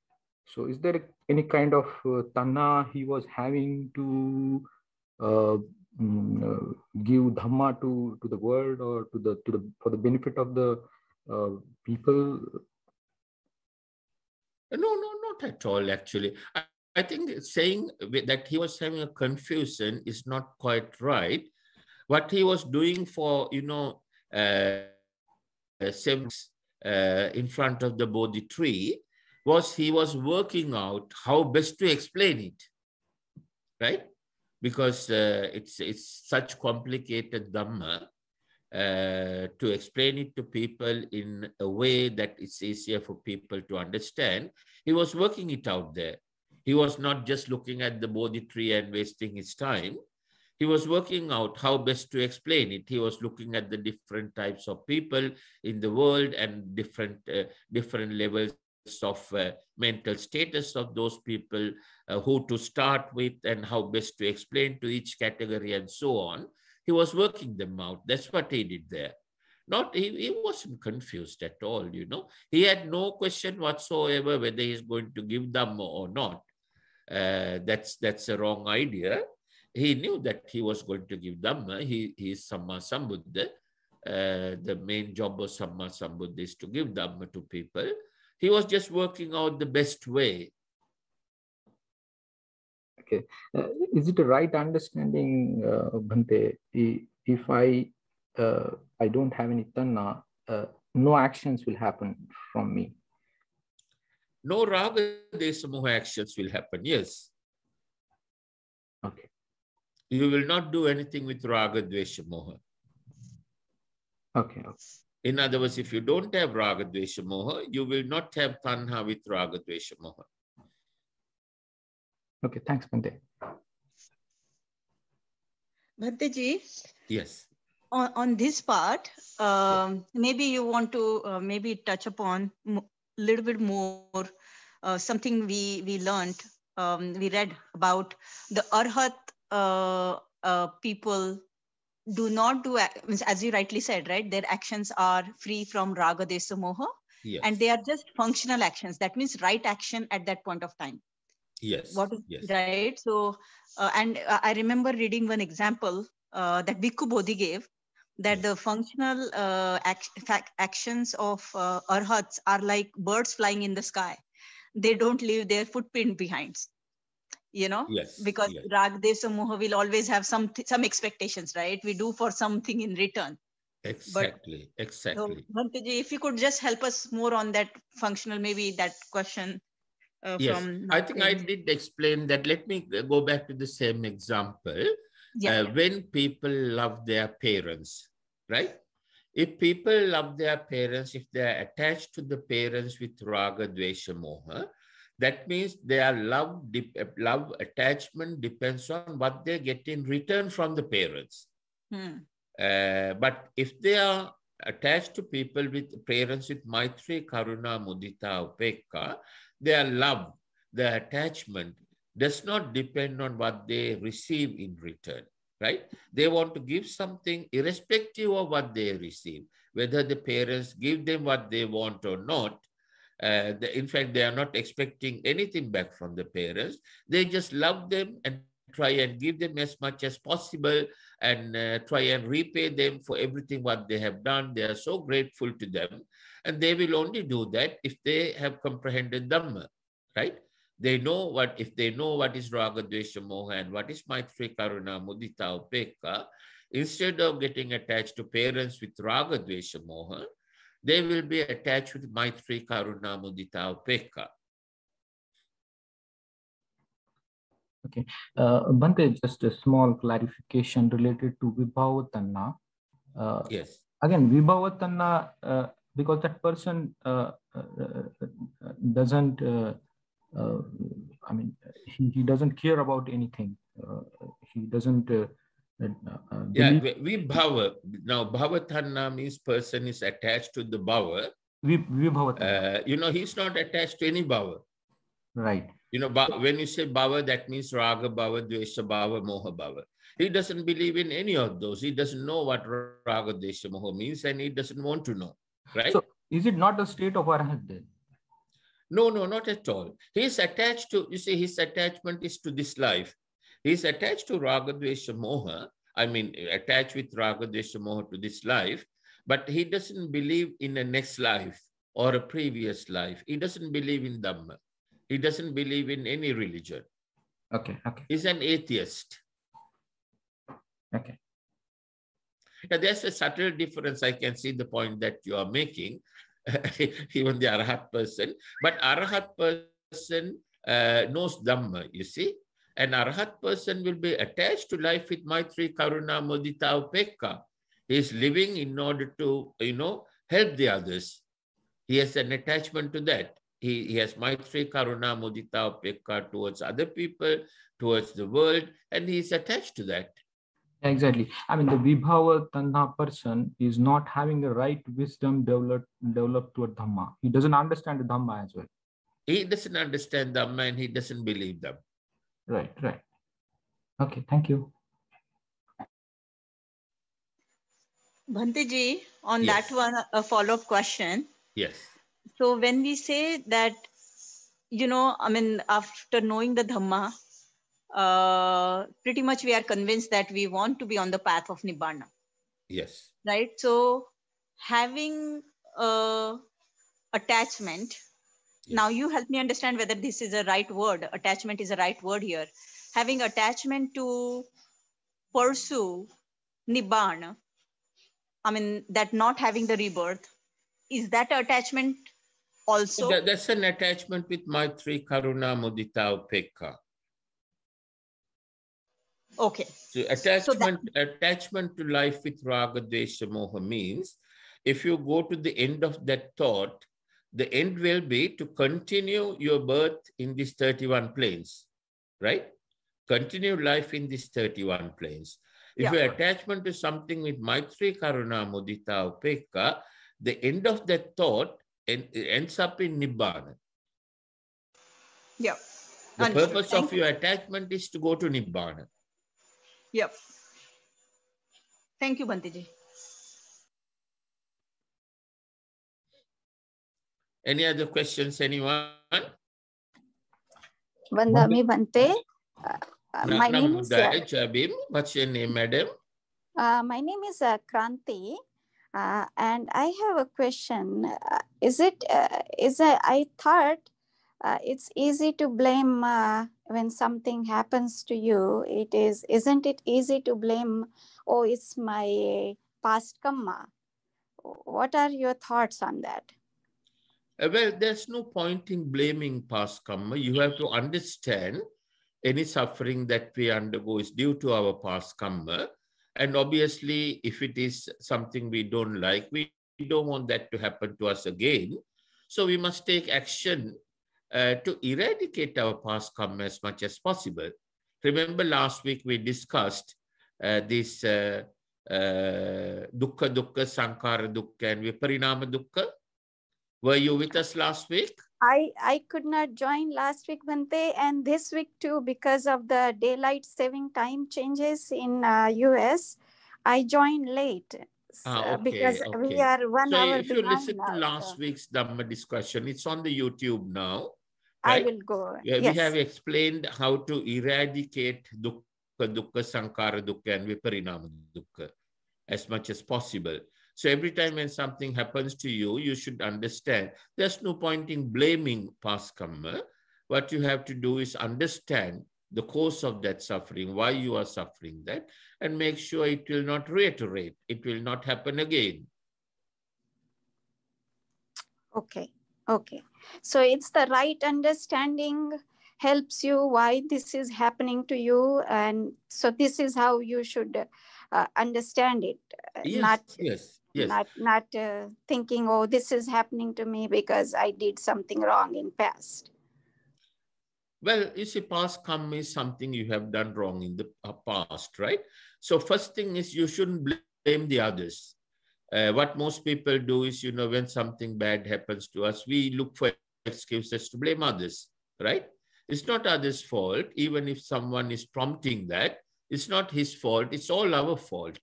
So is there any kind of uh, tanna he was having to uh, mm, uh, give dhamma to, to the world or to the, to the for the benefit of the uh, people? No, no, not at all. Actually, I, I think saying that he was having a confusion is not quite right. What he was doing for you know uh, uh uh, in front of the Bodhi tree was he was working out how best to explain it, right? Because uh, it's, it's such complicated Dhamma uh, to explain it to people in a way that it's easier for people to understand. He was working it out there. He was not just looking at the Bodhi tree and wasting his time he was working out how best to explain it. He was looking at the different types of people in the world and different, uh, different levels of uh, mental status of those people, uh, who to start with, and how best to explain to each category, and so on. He was working them out. That's what he did there. Not he, he wasn't confused at all, you know. He had no question whatsoever whether he's going to give them or not. Uh, that's that's a wrong idea he knew that he was going to give Dhamma. Uh, he, he is Samma Sambuddha. Uh, the main job of Samma Sambuddha is to give Dhamma to people. He was just working out the best way. Okay. Uh, is it a right understanding, uh, Bhante, if I, uh, I don't have any tanna, uh, no actions will happen from me? No raga, desa, moha actions will happen, yes. Okay you will not do anything with raga, dvesha, moha. Okay. In other words, if you don't have raga, dvesha, moha, you will not have tanha with raga, dvesha, moha. Okay, thanks, Bhante. Bhanteji? Yes. On, on this part, um, yeah. maybe you want to uh, maybe touch upon a little bit more uh, something we, we learned, um, we read about the arhat uh, uh, people do not do as you rightly said right their actions are free from raga desa moha yes. and they are just functional actions that means right action at that point of time yes what is yes. right so uh, and uh, i remember reading one example uh, that bhikkhu bodhi gave that yes. the functional uh, act, actions of uh, arhats are like birds flying in the sky they don't leave their footprint behind you know yes, because yes. ragdev samuha will always have some th- some expectations right we do for something in return exactly but, exactly so, if you could just help us more on that functional maybe that question uh, yes i think i did explain that let me go back to the same example yeah, uh, yeah. when people love their parents right if people love their parents if they are attached to the parents with raga dvesha moha that means their love, uh, love attachment depends on what they get in return from the parents. Hmm. Uh, but if they are attached to people with parents with Maitri, Karuna, Mudita, Upekka, their love, their attachment does not depend on what they receive in return, right? They want to give something irrespective of what they receive, whether the parents give them what they want or not, uh, the, in fact, they are not expecting anything back from the parents. They just love them and try and give them as much as possible and uh, try and repay them for everything what they have done. They are so grateful to them. And they will only do that if they have comprehended Dhamma, right? They know what, if they know what is Raga, Dvesha, Moha, and what is Maitri, Karuna, Mudita, Upeka, instead of getting attached to parents with Raga, Dvesha, Moha, they will be attached with Maitri Karunamudita Upeka. Okay, uh, Bhante, just a small clarification related to Vibhavatanna. Uh, yes. Again, Vibhavatanna, uh, because that person uh, uh, uh doesn't, uh, I mean, he, he doesn't care about anything. he doesn't uh, uh, yeah, bawa Now, bhavatanna means person is attached to the bhava. we Uh, you know, he's not attached to any bhava. Right. You know, when you say bhava, that means raga bhava, dvesha bhava, moha bhava. He doesn't believe in any of those. He doesn't know what raga, dvesha, moha means, and he doesn't want to know. Right? So, is it not a state of head then? No, no, not at all. He's attached to, you see, his attachment is to this life is attached to Ragadvesha Moha, I mean, attached with Ragadvesha Moha to this life, but he doesn't believe in a next life or a previous life. He doesn't believe in Dhamma. He doesn't believe in any religion. Okay, okay. He's an atheist. Okay. Now, there's a subtle difference. I can see the point that you are making, even the Arhat person. But Arhat person uh, knows Dhamma, you see. An arhat person will be attached to life with Maitri, Karuna, Mudita, Upekka. He is living in order to, you know, help the others. He has an attachment to that. He, he has Maitri, Karuna, Mudita, Upekka towards other people, towards the world, and he is attached to that. Exactly. I mean, the Vibhava Tanha person is not having the right wisdom developed developed toward Dhamma. He doesn't understand the Dhamma as well. He doesn't understand Dhamma and he doesn't believe them right, right. Okay, thank you. Bhantiji, on yes. that one, a follow-up question. Yes. So when we say that, you know, I mean, after knowing the Dhamma, uh, pretty much we are convinced that we want to be on the path of Nibbana. Yes. Right? So having uh, attachment now you help me understand whether this is a right word. Attachment is a right word here. Having attachment to pursue nibbana, I mean that not having the rebirth, is that attachment also? That, that's an attachment with Maitri, Karuna, Mudita, Upekka. Okay. So attachment, so that... attachment to life with Raga, Desha, Moha means if you go to the end of that thought, the end will be to continue your birth in these 31 planes, right? Continue life in these 31 planes. If yeah. your attachment to something with Maitri, Karuna, Mudita, Upeka, the end of that thought ends up in Nibbana. Yep. The Understood. purpose Thank of your attachment is to go to Nibbana. Yep. Thank you, Bhantiji. Any other questions, anyone? Vandami Bante. Uh, my name is... Uh, Jabim. What's your name, madam? Uh, my name is uh, Kranti. Uh, and I have a question. Uh, is it, uh, is a, uh, I thought uh, it's easy to blame uh, when something happens to you. It is, isn't it easy to blame, oh, it's my past karma? What are your thoughts on that? well, there's no point in blaming past karma. You have to understand any suffering that we undergo is due to our past karma. And obviously, if it is something we don't like, we don't want that to happen to us again. So we must take action uh, to eradicate our past karma as much as possible. Remember last week we discussed uh, this uh, uh, dukkha, dukkha, sankara dukkha, and viparinama dukkha. Were you with us last week? I, I could not join last week, Bhante, and this week too, because of the daylight saving time changes in uh, US. I joined late. Ah, okay, because okay. we are one so hour if you listen now, to last so. week's Dhamma discussion, it's on the YouTube now. Right? I will go. Yeah, yes. We have explained how to eradicate dukkha, dukkha, sankara dukkha, and viparinama dukkha as much as possible. So every time when something happens to you, you should understand there's no point in blaming past karma. What you have to do is understand the cause of that suffering, why you are suffering that, and make sure it will not reiterate, it will not happen again. Okay, okay. So it's the right understanding helps you why this is happening to you, and so this is how you should uh, understand it. Uh, yes, not... yes yes. not not uh, thinking oh this is happening to me because i did something wrong in past well you see past come is something you have done wrong in the uh, past right so first thing is you shouldn't blame the others uh, what most people do is you know when something bad happens to us we look for excuses to blame others right it's not others fault even if someone is prompting that it's not his fault it's all our fault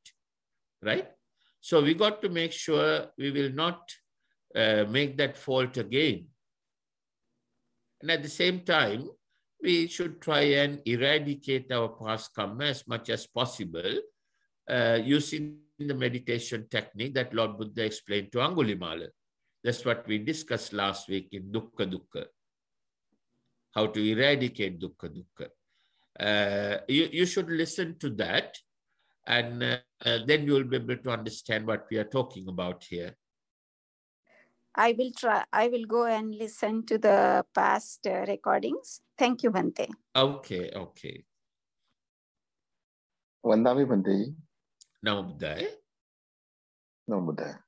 right so we got to make sure we will not uh, make that fault again. And at the same time, we should try and eradicate our past karma as much as possible uh, using the meditation technique that Lord Buddha explained to Angulimala. That's what we discussed last week in Dukkha Dukkha, how to eradicate Dukkha Dukkha. Uh, you, you should listen to that and uh, uh, then you will be able to understand what we are talking about here. I will try. I will go and listen to the past uh, recordings. Thank you, vante Okay, okay. Vandami Bante. Namabuddhaya. Namabuddhaya.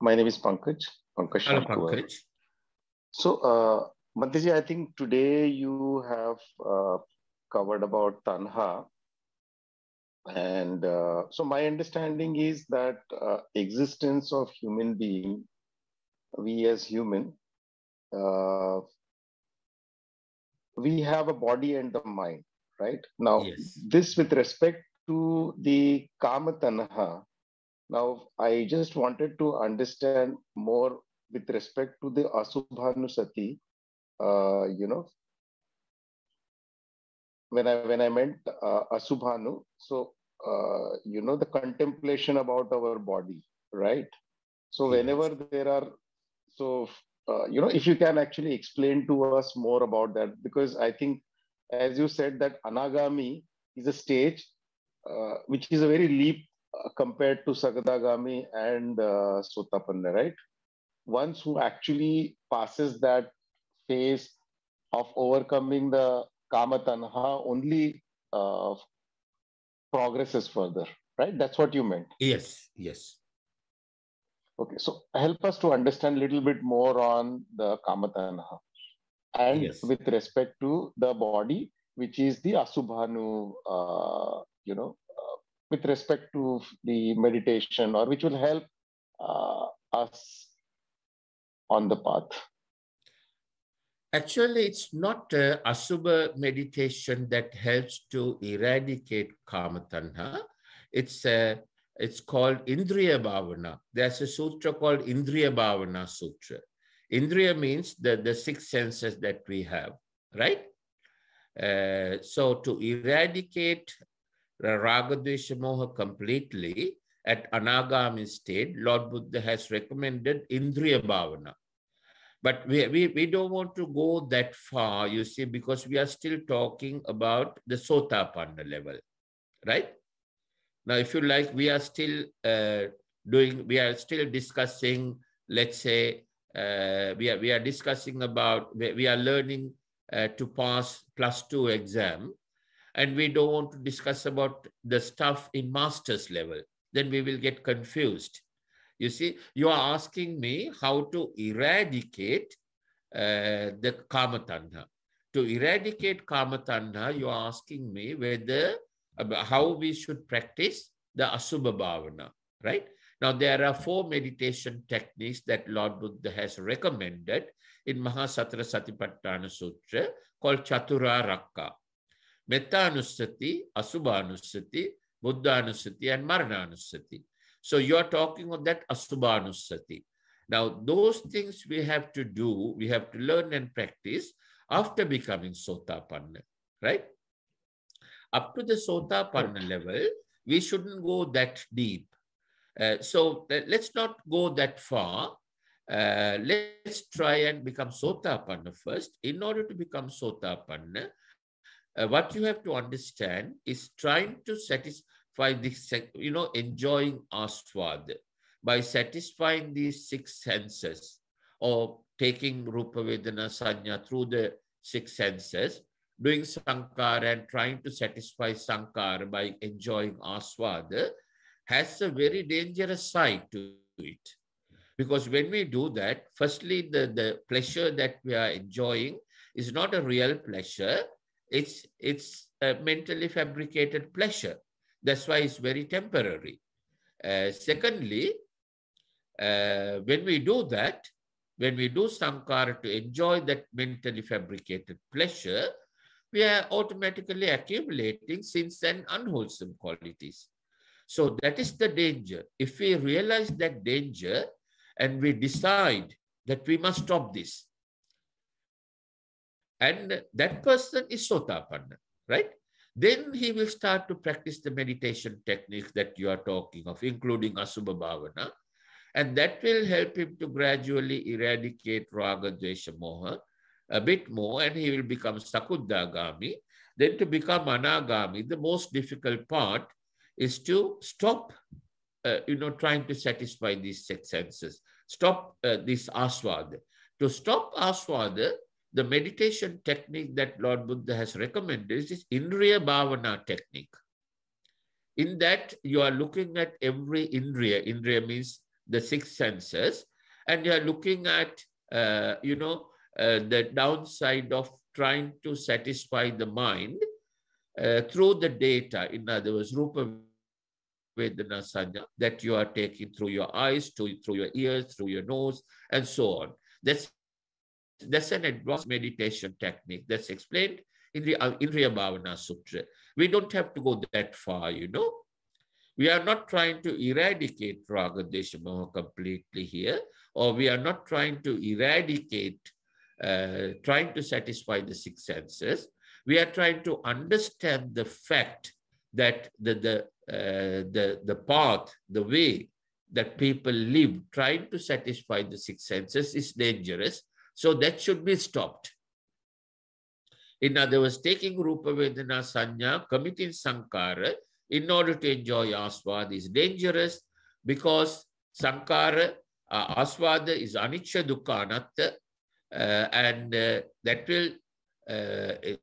My name is Pankaj. Pankaj. Hello, Pankaj. So, uh, Bante I think today you have uh, covered about Tanha and uh, so my understanding is that uh, existence of human being we as human uh, we have a body and the mind right now yes. this with respect to the kama tanha now i just wanted to understand more with respect to the asubhanusati uh, you know when I when I meant uh, asubhanu, so uh, you know the contemplation about our body, right? So whenever there are, so uh, you know if you can actually explain to us more about that, because I think as you said that anagami is a stage uh, which is a very leap uh, compared to sagadagami and uh, sotapanna, right? Once who actually passes that phase of overcoming the Kamatanha only uh, progresses further, right? That's what you meant. Yes, yes. Okay, so help us to understand a little bit more on the Kamatanha and yes. with respect to the body, which is the Asubhanu, uh, you know, uh, with respect to the meditation or which will help uh, us on the path. Actually, it's not uh, Asubha meditation that helps to eradicate Kamatanha. It's, uh, it's called Indriya Bhavana. There's a sutra called Indriya Bhavana Sutra. Indriya means the, the six senses that we have, right? Uh, so to eradicate Ragadvesha Moha completely at Anagami state, Lord Buddha has recommended Indriya Bhavana. But we, we, we don't want to go that far, you see, because we are still talking about the Sotapanna level, right? Now, if you like, we are still uh, doing, we are still discussing, let's say, uh, we, are, we are discussing about, we, we are learning uh, to pass plus two exam, and we don't want to discuss about the stuff in master's level. Then we will get confused. You see, you are asking me how to eradicate uh, the karma tanha. To eradicate karma tanha, you are asking me whether how we should practice the asubha bhavana, right? Now, there are four meditation techniques that Lord Buddha has recommended in Mahasatra Satipatthana Sutra called Chatura Rakka. Mettanussati, Buddha Buddhanusati, and Marananusati. So you're talking of that asubhanusati. Now, those things we have to do, we have to learn and practice after becoming sotapanna, right? Up to the sotapanna level, we shouldn't go that deep. Uh, so let's not go that far. Uh, let's try and become sotapanna first. In order to become sotapanna, uh, what you have to understand is trying to satisfy five, this, you know, enjoying aswad by satisfying these six senses or taking rupa vedana sanya through the six senses, doing sankara and trying to satisfy sankara by enjoying aswad has a very dangerous side to it. Because when we do that, firstly, the, the pleasure that we are enjoying is not a real pleasure. It's, it's a mentally fabricated pleasure. That's why it's very temporary. Uh, secondly, uh, when we do that, when we do sankara to enjoy that mentally fabricated pleasure, we are automatically accumulating sins and unwholesome qualities. So that is the danger. If we realize that danger and we decide that we must stop this, and that person is Sotapanna, right? Then he will start to practice the meditation technique that you are talking of, including Asubha Bhavana. And that will help him to gradually eradicate Raga, Dvesha, Moha a bit more, and he will become Sakudagami. Then to become Anagami, the most difficult part is to stop, uh, you know, trying to satisfy these six senses. Stop uh, this aswad. To stop aswad, the meditation technique that Lord Buddha has recommended is this Indriya Bhavana technique. In that, you are looking at every Indriya. Indriya means the six senses. And you are looking at, uh, you know, uh, the downside of trying to satisfy the mind uh, through the data. In other words, Rupa Vedana Sanya, that you are taking through your eyes, to, through your ears, through your nose, and so on. That's that's an advanced meditation technique that's explained in the uh, Indriya Bhavana Sutra. We don't have to go that far, you know. We are not trying to eradicate Raga Desha Moha completely here, or we are not trying to eradicate, uh, trying to satisfy the six senses. We are trying to understand the fact that the, the, uh, the, the path, the way that people live, trying to satisfy the six senses is dangerous so that should be stopped. In other words, taking Rupa Vedana Sanya, committing Sankara in order to enjoy Aswad is dangerous because Sankara, uh, Aswad is Anicca Dukkha Anatta, uh, and uh, that will, uh,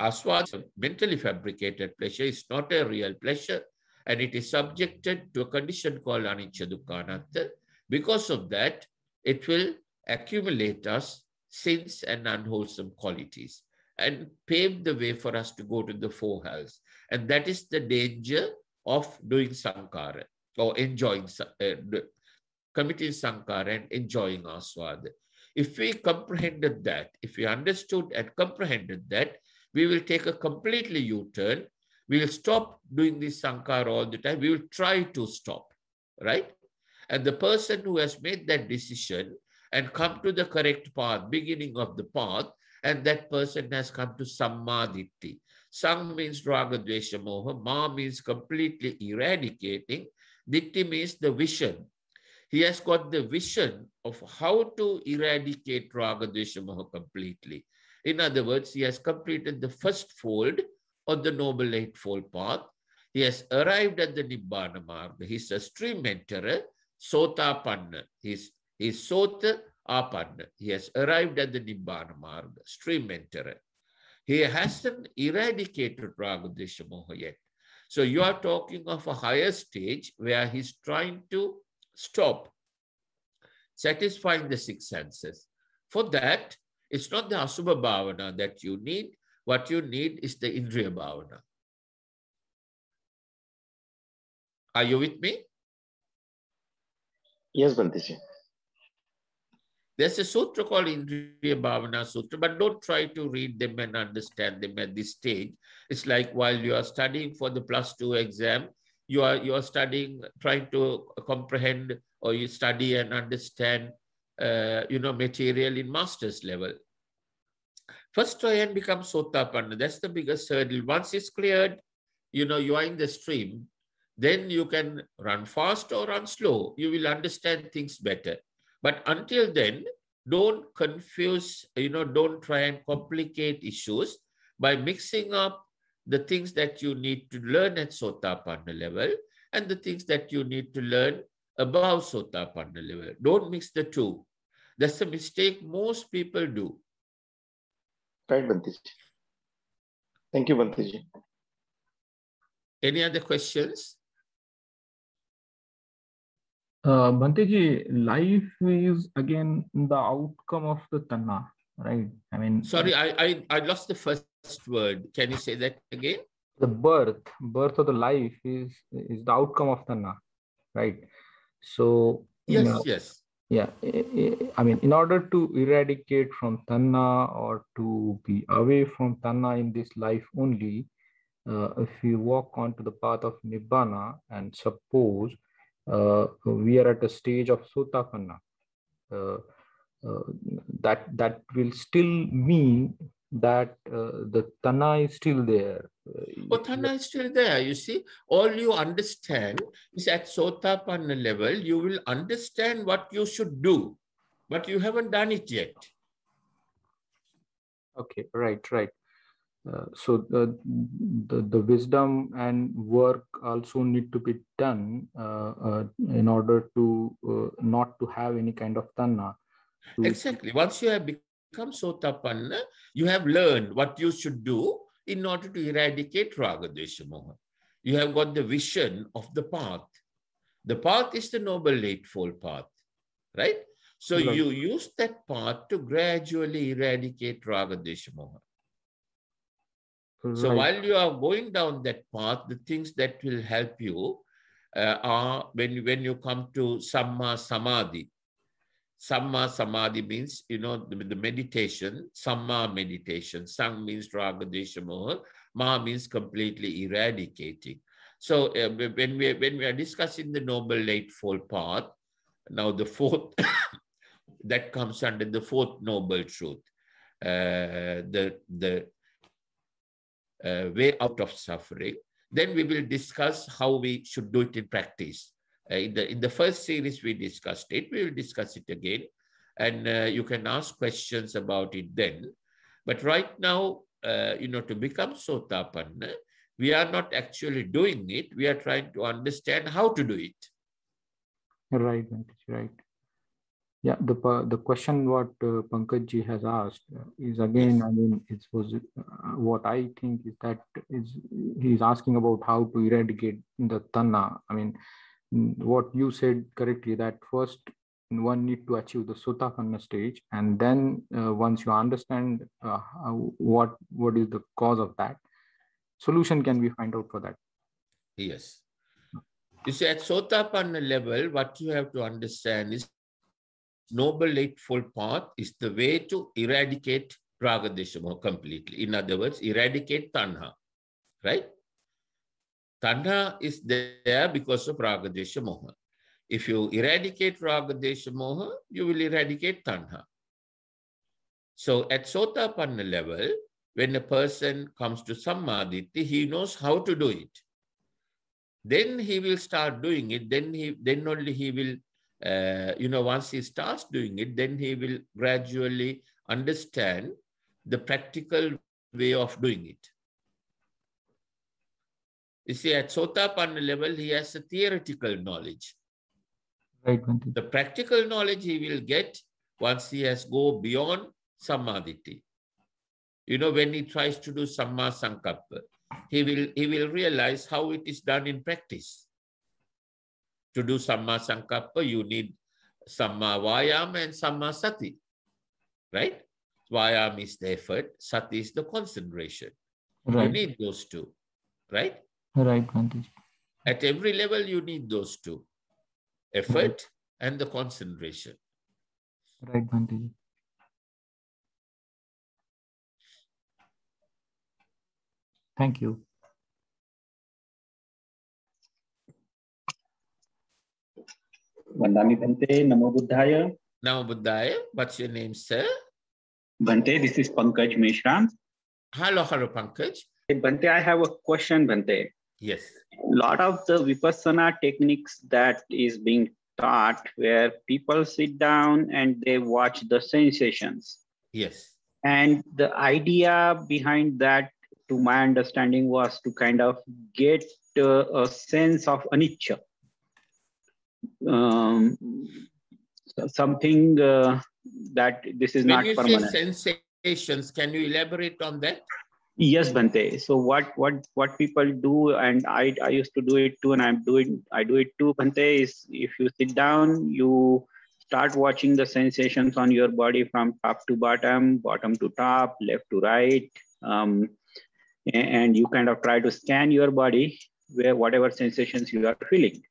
Aswad, mentally fabricated pleasure, is not a real pleasure and it is subjected to a condition called anicca dukkha anatta. Because of that, it will accumulate us sins and unwholesome qualities and pave the way for us to go to the four hells. And that is the danger of doing sankara or enjoying, uh, committing sankara and enjoying aswad. If we comprehended that, if we understood and comprehended that, we will take a completely U-turn. We will stop doing this sankara all the time. We will try to stop, right? And the person who has made that decision and come to the correct path, beginning of the path, and that person has come to sammaditti. Sang means raga dvesha moha, ma means completely eradicating, ditti means the vision. He has got the vision of how to eradicate raga dvesha moha completely. In other words, he has completed the first fold of the Noble Eightfold Path. He has arrived at the Nibbana Marga. He's a stream enterer, Sotapanna. He's he sought He has arrived at the Nibbana Marga, stream enterer. He hasn't eradicated Ragadesha Moha yet. So you are talking of a higher stage where he's trying to stop satisfying the six senses. For that, it's not the Asubha Bhavana that you need. What you need is the Indriya Bhavana. Are you with me? Yes, Bhantiji. There's a sutra called Indriya Bhavana Sutra, but don't try to read them and understand them at this stage. It's like while you are studying for the plus two exam, you are, you are studying, trying to comprehend or you study and understand, uh, you know, material in master's level. First try and become sotapanna. That's the biggest hurdle. Once it's cleared, you know, you are in the stream, then you can run fast or run slow. You will understand things better. But until then, don't confuse, you know, don't try and complicate issues by mixing up the things that you need to learn at Sotapanna level and the things that you need to learn above Sotapanna level. Don't mix the two. That's a mistake most people do. Right, Bantiji. Thank you, Bantiji. Any other questions? Uh, Bhanteji, life is again the outcome of the tanna, right? I mean, sorry, I, I, I lost the first word. Can you say that again? The birth, birth of the life is is the outcome of tanna, right? So yes, you know, yes, yeah. I mean, in order to eradicate from tanna or to be away from tanna in this life only, uh, if you walk onto the path of nibbana and suppose uh, we are at a stage of sotapanna. Uh, uh, that that will still mean that uh, the tana is still there. Well, oh, tana is still there. You see, all you understand is at sotapanna level, you will understand what you should do, but you haven't done it yet. Okay, right, right. Uh, so the, the, the wisdom and work also need to be done uh, uh, in order to uh, not to have any kind of tanna. Exactly. Once you have become sotapanna, you have learned what you should do in order to eradicate ragadesha moha. You have got the vision of the path. The path is the noble eightfold path, right? So right. you use that path to gradually eradicate ragadesha moha. So while you are going down that path, the things that will help you uh, are when, when you come to Samma Samadhi. Samma Samadhi means, you know, the, the meditation, Samma meditation. Sang means Raga Desha Moha. Ma means completely eradicating. So uh, when, we, when we are discussing the Noble Eightfold Path, now the fourth, that comes under the fourth Noble Truth. Uh, the, the uh, way out of suffering. Then we will discuss how we should do it in practice. Uh, in, the, in the first series, we discussed it. We will discuss it again. And uh, you can ask questions about it then. But right now, you know, to become sotapanna, we are not actually doing it. We are trying to understand how to do it. Right, right. Yeah, the the question what uh, Pankaj has asked uh, is again, I mean, it was uh, what I think is that is he's asking about how to eradicate the tanna. I mean, what you said correctly that first one need to achieve the sotapanna stage, and then uh, once you understand uh, how, what what is the cause of that, solution can be find out for that. Yes. You see, at sotapanna level, what you have to understand is Noble Eightfold Path is the way to eradicate Ragadesha completely. In other words, eradicate Tanha, right? Tanha is there because of Ragadesha Moha. If you eradicate Ragadesha Moha, you will eradicate Tanha. So at Sotapanna level, when a person comes to Sammaditti, he knows how to do it. Then he will start doing it. Then he then only he will uh, you know, once he starts doing it, then he will gradually understand the practical way of doing it. You see, at Sotapanna level, he has a theoretical knowledge. Right. The practical knowledge he will get once he has go beyond samadhi. You know, when he tries to do samma sankappa, he will he will realize how it is done in practice. To do samma sankalpa, you need samma vayama and samma sati, right? Vayam is the effort, sati is the concentration. Right. You need those two, right? Right, At every level, you need those two, effort right. and the concentration. Right, Thank you. Vandami Bhante, Namo Buddhaya. Namo Buddhaya. What's your name, sir? Bhante, this is Pankaj Mishram. Hello, hello, Pankaj. Hey, Bhante, I have a question, Bhante. Yes. A lot of the Vipassana techniques that is being taught where people sit down and they watch the sensations. Yes. And the idea behind that, to my understanding, was to kind of get uh, a sense of anicca um, something uh, that this is when not you permanent. Say sensations, can you elaborate on that? Yes, Bante. So what what what people do, and I I used to do it too, and I'm doing I do it too, Bante. Is if you sit down, you start watching the sensations on your body from top to bottom, bottom to top, left to right, um, and you kind of try to scan your body where whatever sensations you are feeling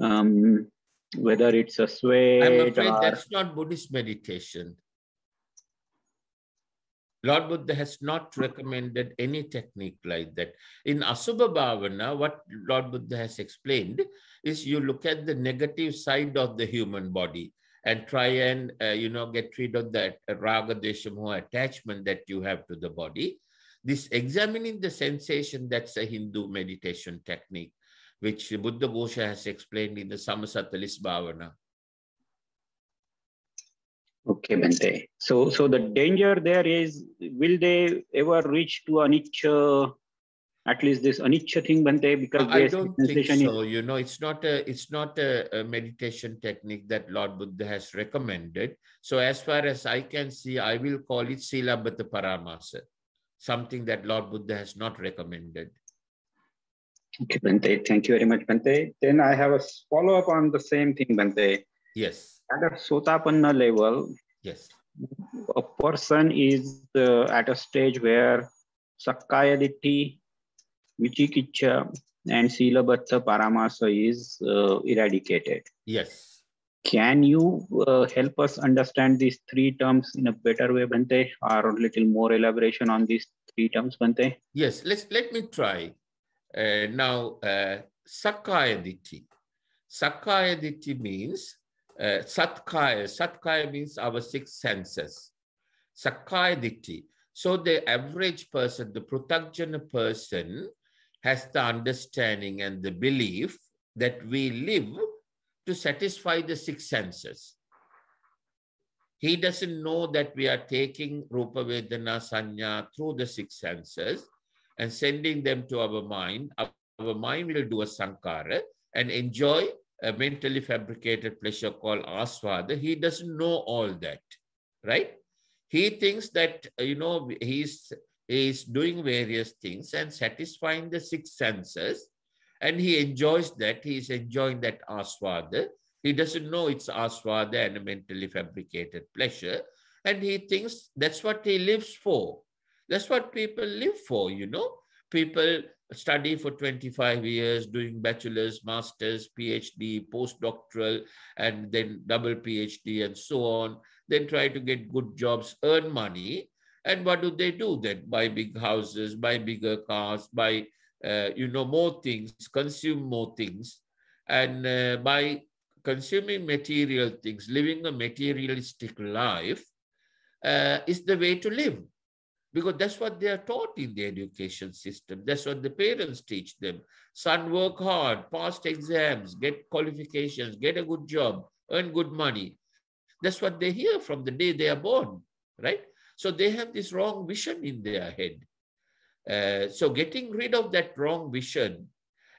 um, whether it's a sway, I'm afraid or... that's not Buddhist meditation. Lord Buddha has not recommended any technique like that. In Asubha Bhavana, what Lord Buddha has explained is you look at the negative side of the human body and try and, uh, you know, get rid of that raga, desha, moha attachment that you have to the body. This examining the sensation, that's a Hindu meditation technique which Buddha Bhosha has explained in the Samasattalis Bhavana. Okay, Bante. So, so the danger there is, will they ever reach to anicca, at least this anicca thing, Bante? Because I don't think so. Is... You know, it's not a, it's not a, a, meditation technique that Lord Buddha has recommended. So, as far as I can see, I will call it silabhata paramasa, something that Lord Buddha has not recommended. Thank you, Bente. Thank you very much, Bente. Then I have a follow up on the same thing, Bente. Yes. At a Sotapanna level, yes, a person is uh, at a stage where Sakkayaditti, Vichikicha, and Silabhatta Paramasa is uh, eradicated. Yes. Can you uh, help us understand these three terms in a better way, Bante, or a little more elaboration on these three terms, Bante? Yes, let's, let me try. Uh, now, uh, Sakaya Ditti. Sakaya Ditti means uh, Satkaya. Satkaya means our six senses. Sakaya Ditti. So the average person, the Pratagjana person, has the understanding and the belief that we live to satisfy the six senses. He doesn't know that we are taking Rupa Vedana Sanya through the six senses and sending them to our mind, our mind will do a sankara and enjoy a mentally fabricated pleasure called aswada. He doesn't know all that, right? He thinks that, you know, he's, he's doing various things and satisfying the six senses. And he enjoys that. He's enjoying that aswada. He doesn't know it's aswada and a mentally fabricated pleasure. And he thinks that's what he lives for. That's what people live for, you know. People study for 25 years, doing bachelor's, master's, PhD, postdoctoral, and then double PhD, and so on. Then try to get good jobs, earn money. And what do they do then? Buy big houses, buy bigger cars, buy, uh, you know, more things, consume more things. And uh, by consuming material things, living a materialistic life uh, is the way to live because that's what they are taught in the education system. That's what the parents teach them. Son, work hard, pass exams, get qualifications, get a good job, earn good money. That's what they hear from the day they are born, right? So they have this wrong vision in their head. Uh, so getting rid of that wrong vision,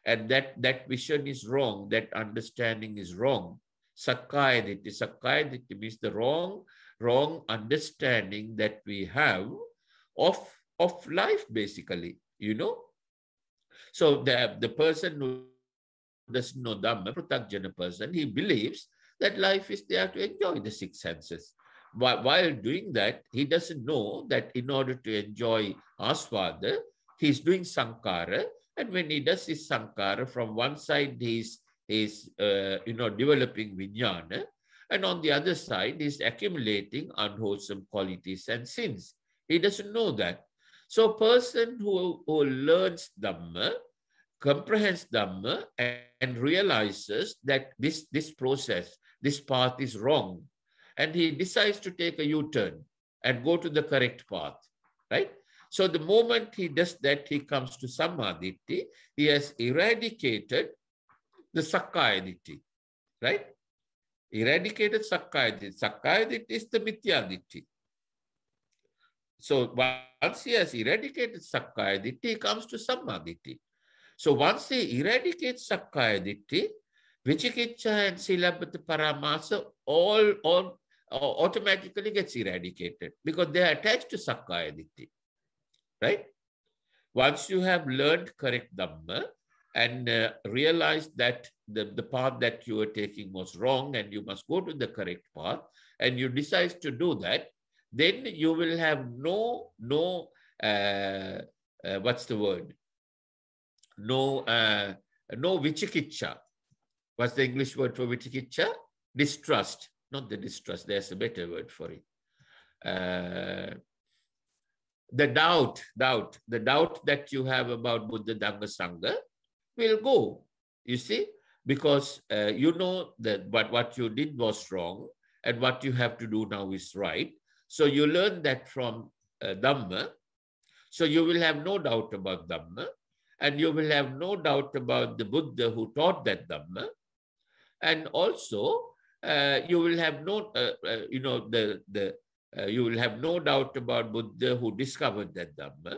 and that, that vision is wrong, that understanding is wrong. Sakkaiditi, sakkaiditi means the wrong, wrong understanding that we have of of life basically you know so the the person who doesn't know dhamma pratajana person he believes that life is there to enjoy the six senses But while doing that he doesn't know that in order to enjoy aswada he's doing sankara and when he does his sankara from one side he's he's uh, you know developing vijnana and on the other side he's accumulating unwholesome qualities and sins he doesn't know that. So person who, who learns Dhamma, comprehends Dhamma, and, and realizes that this, this process, this path is wrong, and he decides to take a U-turn and go to the correct path, right? So the moment he does that, he comes to Samadhi. He has eradicated the Sakkayaditti, right? Eradicated Sakkayaditti. Sakkayaditti is the Mithyaditti. So once he has eradicated Sakkaya Ditti, he comes to Sammaditti. So once he eradicates Sakkaya Ditti, Vichikicca and Silabhata Paramasa all, all uh, automatically gets eradicated because they are attached to Sakkaya Ditti. Right? Once you have learned correct Dhamma and uh, realized that the, the path that you were taking was wrong and you must go to the correct path, and you decide to do that, then you will have no, no, uh, uh, what's the word? No, uh, no vichikicha What's the English word for vichikicha Distrust. Not the distrust, there's a better word for it. Uh, the doubt, doubt, the doubt that you have about Buddha Dhamma Sangha will go, you see, because uh, you know that what, what you did was wrong and what you have to do now is right. So you learn that from uh, Dhamma. So you will have no doubt about Dhamma, and you will have no doubt about the Buddha who taught that Dhamma, and also uh, you will have no, uh, uh, you know, the the uh, you will have no doubt about Buddha who discovered that Dhamma,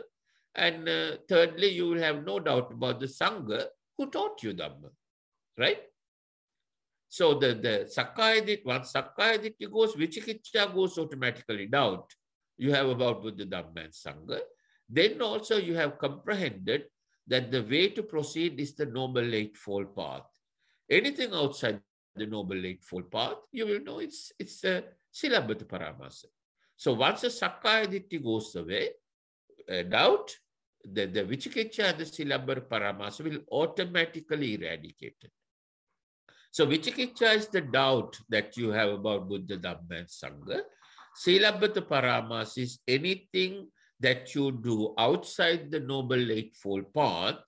and uh, thirdly you will have no doubt about the Sangha who taught you Dhamma, right? So the, the Sakkayadik, once Sakkayadik goes, Vichikitsa goes automatically down. You have about Buddha Dhamma and Sangha. Then also you have comprehended that the way to proceed is the Noble Eightfold Path. Anything outside the Noble Eightfold Path, you will know it's, it's a Silabhata Paramasa. So once the Sakkayadik goes away, uh, doubt, the, the Vichikitsa and the Silabhata Paramasa will automatically eradicate it. So vichikicca is the doubt that you have about Buddha, Dhamma and Sangha. Silabhata Paramas is anything that you do outside the Noble Eightfold Path,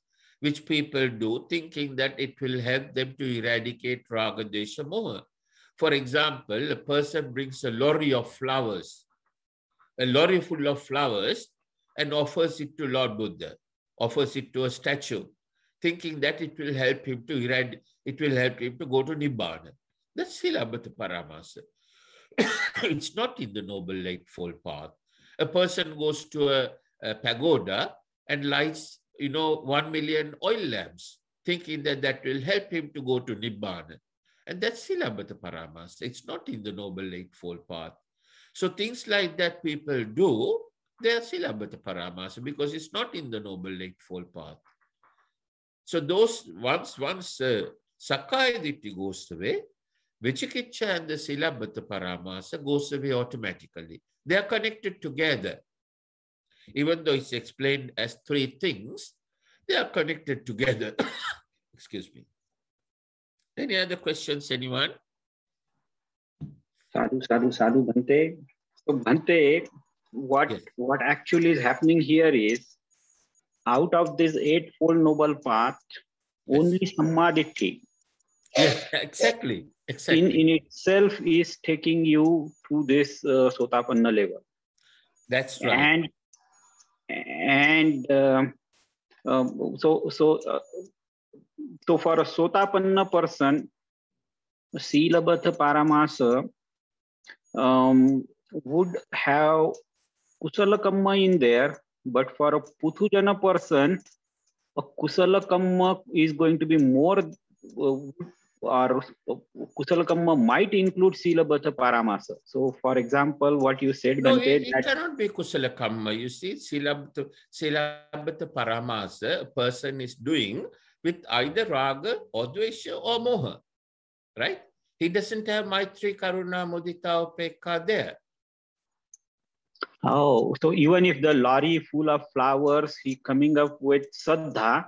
which people do thinking that it will help them to eradicate Raga Desha Moha. For example, a person brings a lorry of flowers, a lorry full of flowers, and offers it to Lord Buddha, offers it to a statue, thinking that it will help him to eradicate it will help him to go to Nibbana. That's Silabhata Paramasa. it's not in the Noble Eightfold Path. A person goes to a, a pagoda and lights, you know, one million oil lamps, thinking that that will help him to go to Nibbana. And that's Silabhata Paramasa. It's not in the Noble Eightfold Path. So things like that people do, they are Silabhata Paramasa because it's not in the Noble Eightfold Path. So those once once uh, ditti goes away. Vichikicha and the Silabhata Paramasa goes away automatically. They are connected together. Even though it's explained as three things, they are connected together. Excuse me. Any other questions, anyone? Sadhu, sadhu, sadhu, Bhante. So, Bhante, what, yes. what actually is happening here is out of this Eightfold Noble Path, yes. only ditti. Yes, exactly. Uh, exactly. In, in itself is taking you to this uh, Sotapanna level. That's right. And and uh, um, so so uh, so for a Sotapanna person, Silabatha Paramasa um, would have Kusalakamma in there, but for a Puthujana person, a Kusalakamma is going to be more uh, or kamma might include Silabata Paramasa. So, for example, what you said, no, it, it cannot be kamma. You see, Silabata, Silabata Paramasa, a person is doing with either Raga or or Moha, right? He doesn't have Maitri, Karuna, Mudita, Opeka there. Oh, so even if the lorry full of flowers, he coming up with sadha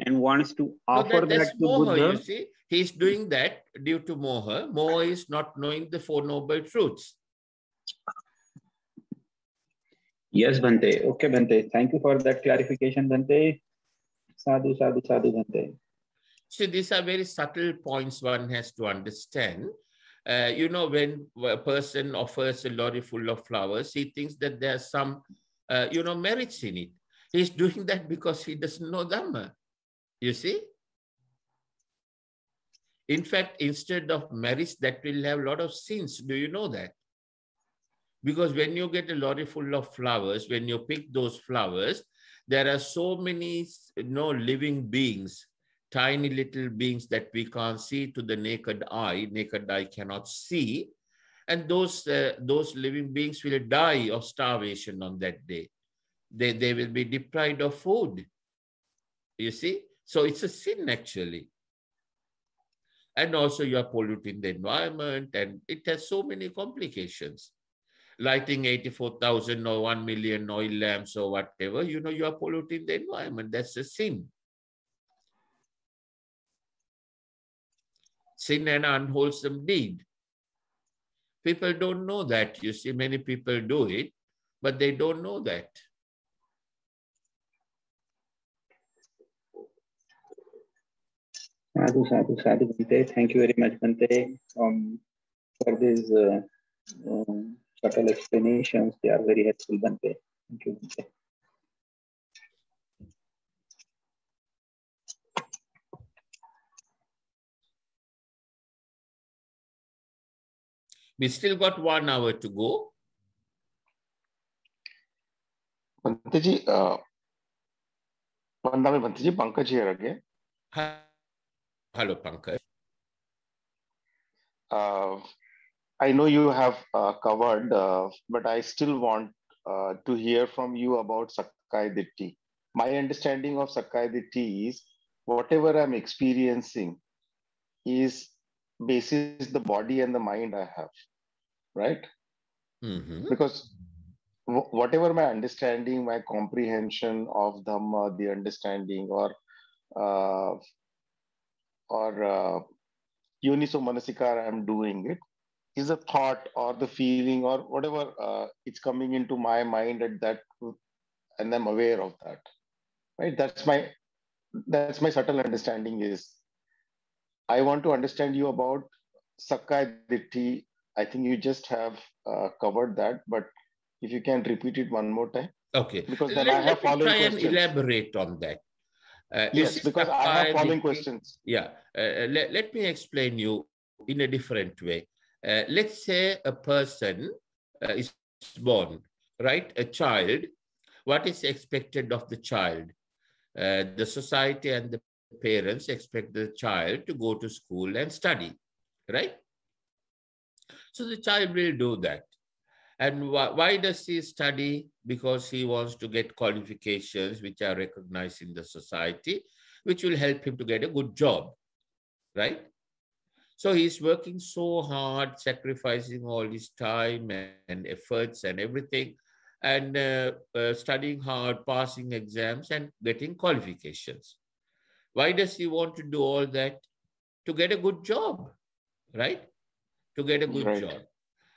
and wants to offer no, that, that to moha, Buddha. You see, he is doing that due to Moha. Moha is not knowing the Four Noble Truths. Yes, Bante. Okay, Bante. Thank you for that clarification, Bante. Sadhu, sadhu, sadhu, Bante. So these are very subtle points one has to understand. Uh, you know, when a person offers a lorry full of flowers, he thinks that there's some, uh, you know, merits in it. He's doing that because he doesn't know Dhamma. You see? In fact, instead of marriage, that will have a lot of sins. Do you know that? Because when you get a lorry full of flowers, when you pick those flowers, there are so many you know, living beings, tiny little beings that we can't see to the naked eye. Naked eye cannot see. And those, uh, those living beings will die of starvation on that day. They, they will be deprived of food. You see? So it's a sin actually and also you are polluting the environment and it has so many complications lighting 84,000 or 1 million oil lamps or whatever, you know, you are polluting the environment. That's a sin. Sin and unwholesome deed. People don't know that. You see, many people do it, but they don't know that. Sadhu sadhu sadhu bhante thank you very much bhante for this these uh, um, subtle explanations. They are very helpful, Bante. We still got one hour to go. Bante ji, uh, one Bante ji, here again. Hi. Hello, Pankaj. Uh, I know you have uh, covered, uh, but I still want uh, to hear from you about Sakai Ditti. My understanding of Sakai Ditti is whatever I'm experiencing is basis the body and the mind I have, right? Mm-hmm. Because whatever my understanding, my comprehension of Dhamma, the understanding or uh, or uh, uniso manasikara i'm doing it is a thought or the feeling or whatever uh, it's coming into my mind at that and i'm aware of that right that's my that's my subtle understanding is i want to understand you about sakai ditti i think you just have uh, covered that but if you can repeat it one more time okay because then let, i have let me try and elaborate on that uh, yes, because I have following questions. Yeah, uh, uh, let, let me explain you in a different way. Uh, let's say a person uh, is born, right? A child. What is expected of the child? Uh, the society and the parents expect the child to go to school and study, right? So the child will do that. And why, why does he study? Because he wants to get qualifications which are recognized in the society, which will help him to get a good job, right? So he's working so hard, sacrificing all his time and efforts and everything, and uh, uh, studying hard, passing exams, and getting qualifications. Why does he want to do all that? To get a good job, right? To get a good right. job.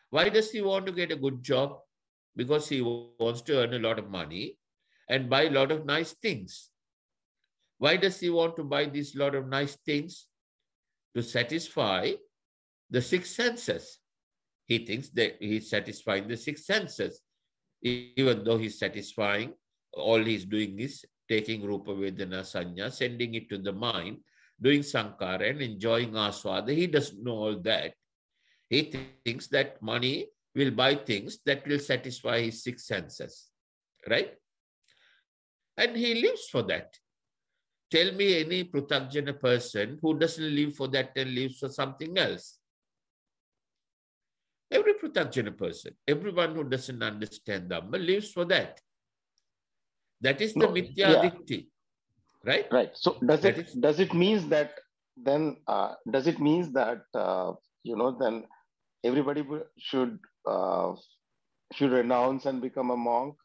Why does he want to get a good job? Because he wants to earn a lot of money and buy a lot of nice things. Why does he want to buy these lot of nice things? To satisfy the six senses. He thinks that he's satisfying the six senses, even though he's satisfying, all he's doing is taking Rupa Vedana Sanya, sending it to the mind, doing Sankara and enjoying Aswada. He doesn't know all that. He th thinks that money will buy things that will satisfy his six senses, right? And he lives for that. Tell me any Pratajana person who doesn't live for that and lives for something else. Every Pratajana person, everyone who doesn't understand Dhamma lives for that. That is the no, mithya yeah. right? Right. So does it is, does it means that then uh, does it means that uh, you know then everybody should uh, should renounce and become a monk?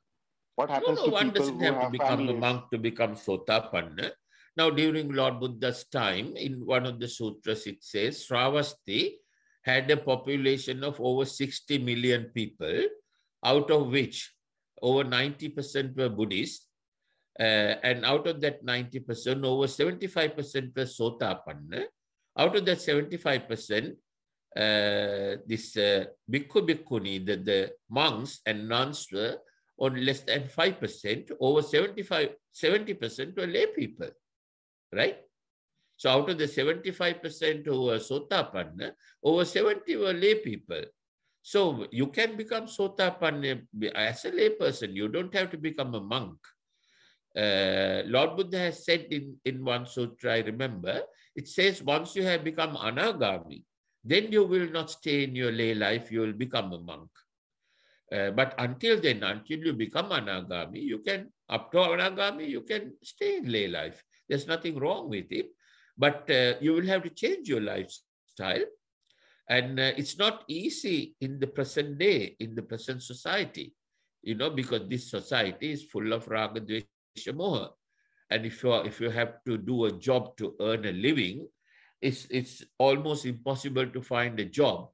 What happens no, no, to one people who have, to become families? a monk to become sotapanna? Now, during Lord Buddha's time, in one of the sutras, it says Sravasti had a population of over 60 million people, out of which over 90% were Buddhists. Uh, and out of that 90%, over 75% were Sotapanna. Out of that 75%, uh, this uh, bhikkhu bhikkhuni, the, the monks and nuns were on less than 5%, over 70% were lay people, right? So out of the 75% who were sotapanna, over 70 were lay people. So you can become sotapanna as a lay person. You don't have to become a monk. Uh, Lord Buddha has said in, in one sutra, I remember, it says once you have become anagami, then you will not stay in your lay life, you will become a monk. Uh, but until then, until you become anagami, you can, up to anagami, you can stay in lay life. There's nothing wrong with it. But uh, you will have to change your lifestyle. And uh, it's not easy in the present day, in the present society, you know, because this society is full of raga, dvesha, moha. And if you, are, if you have to do a job to earn a living, it's, it's almost impossible to find a job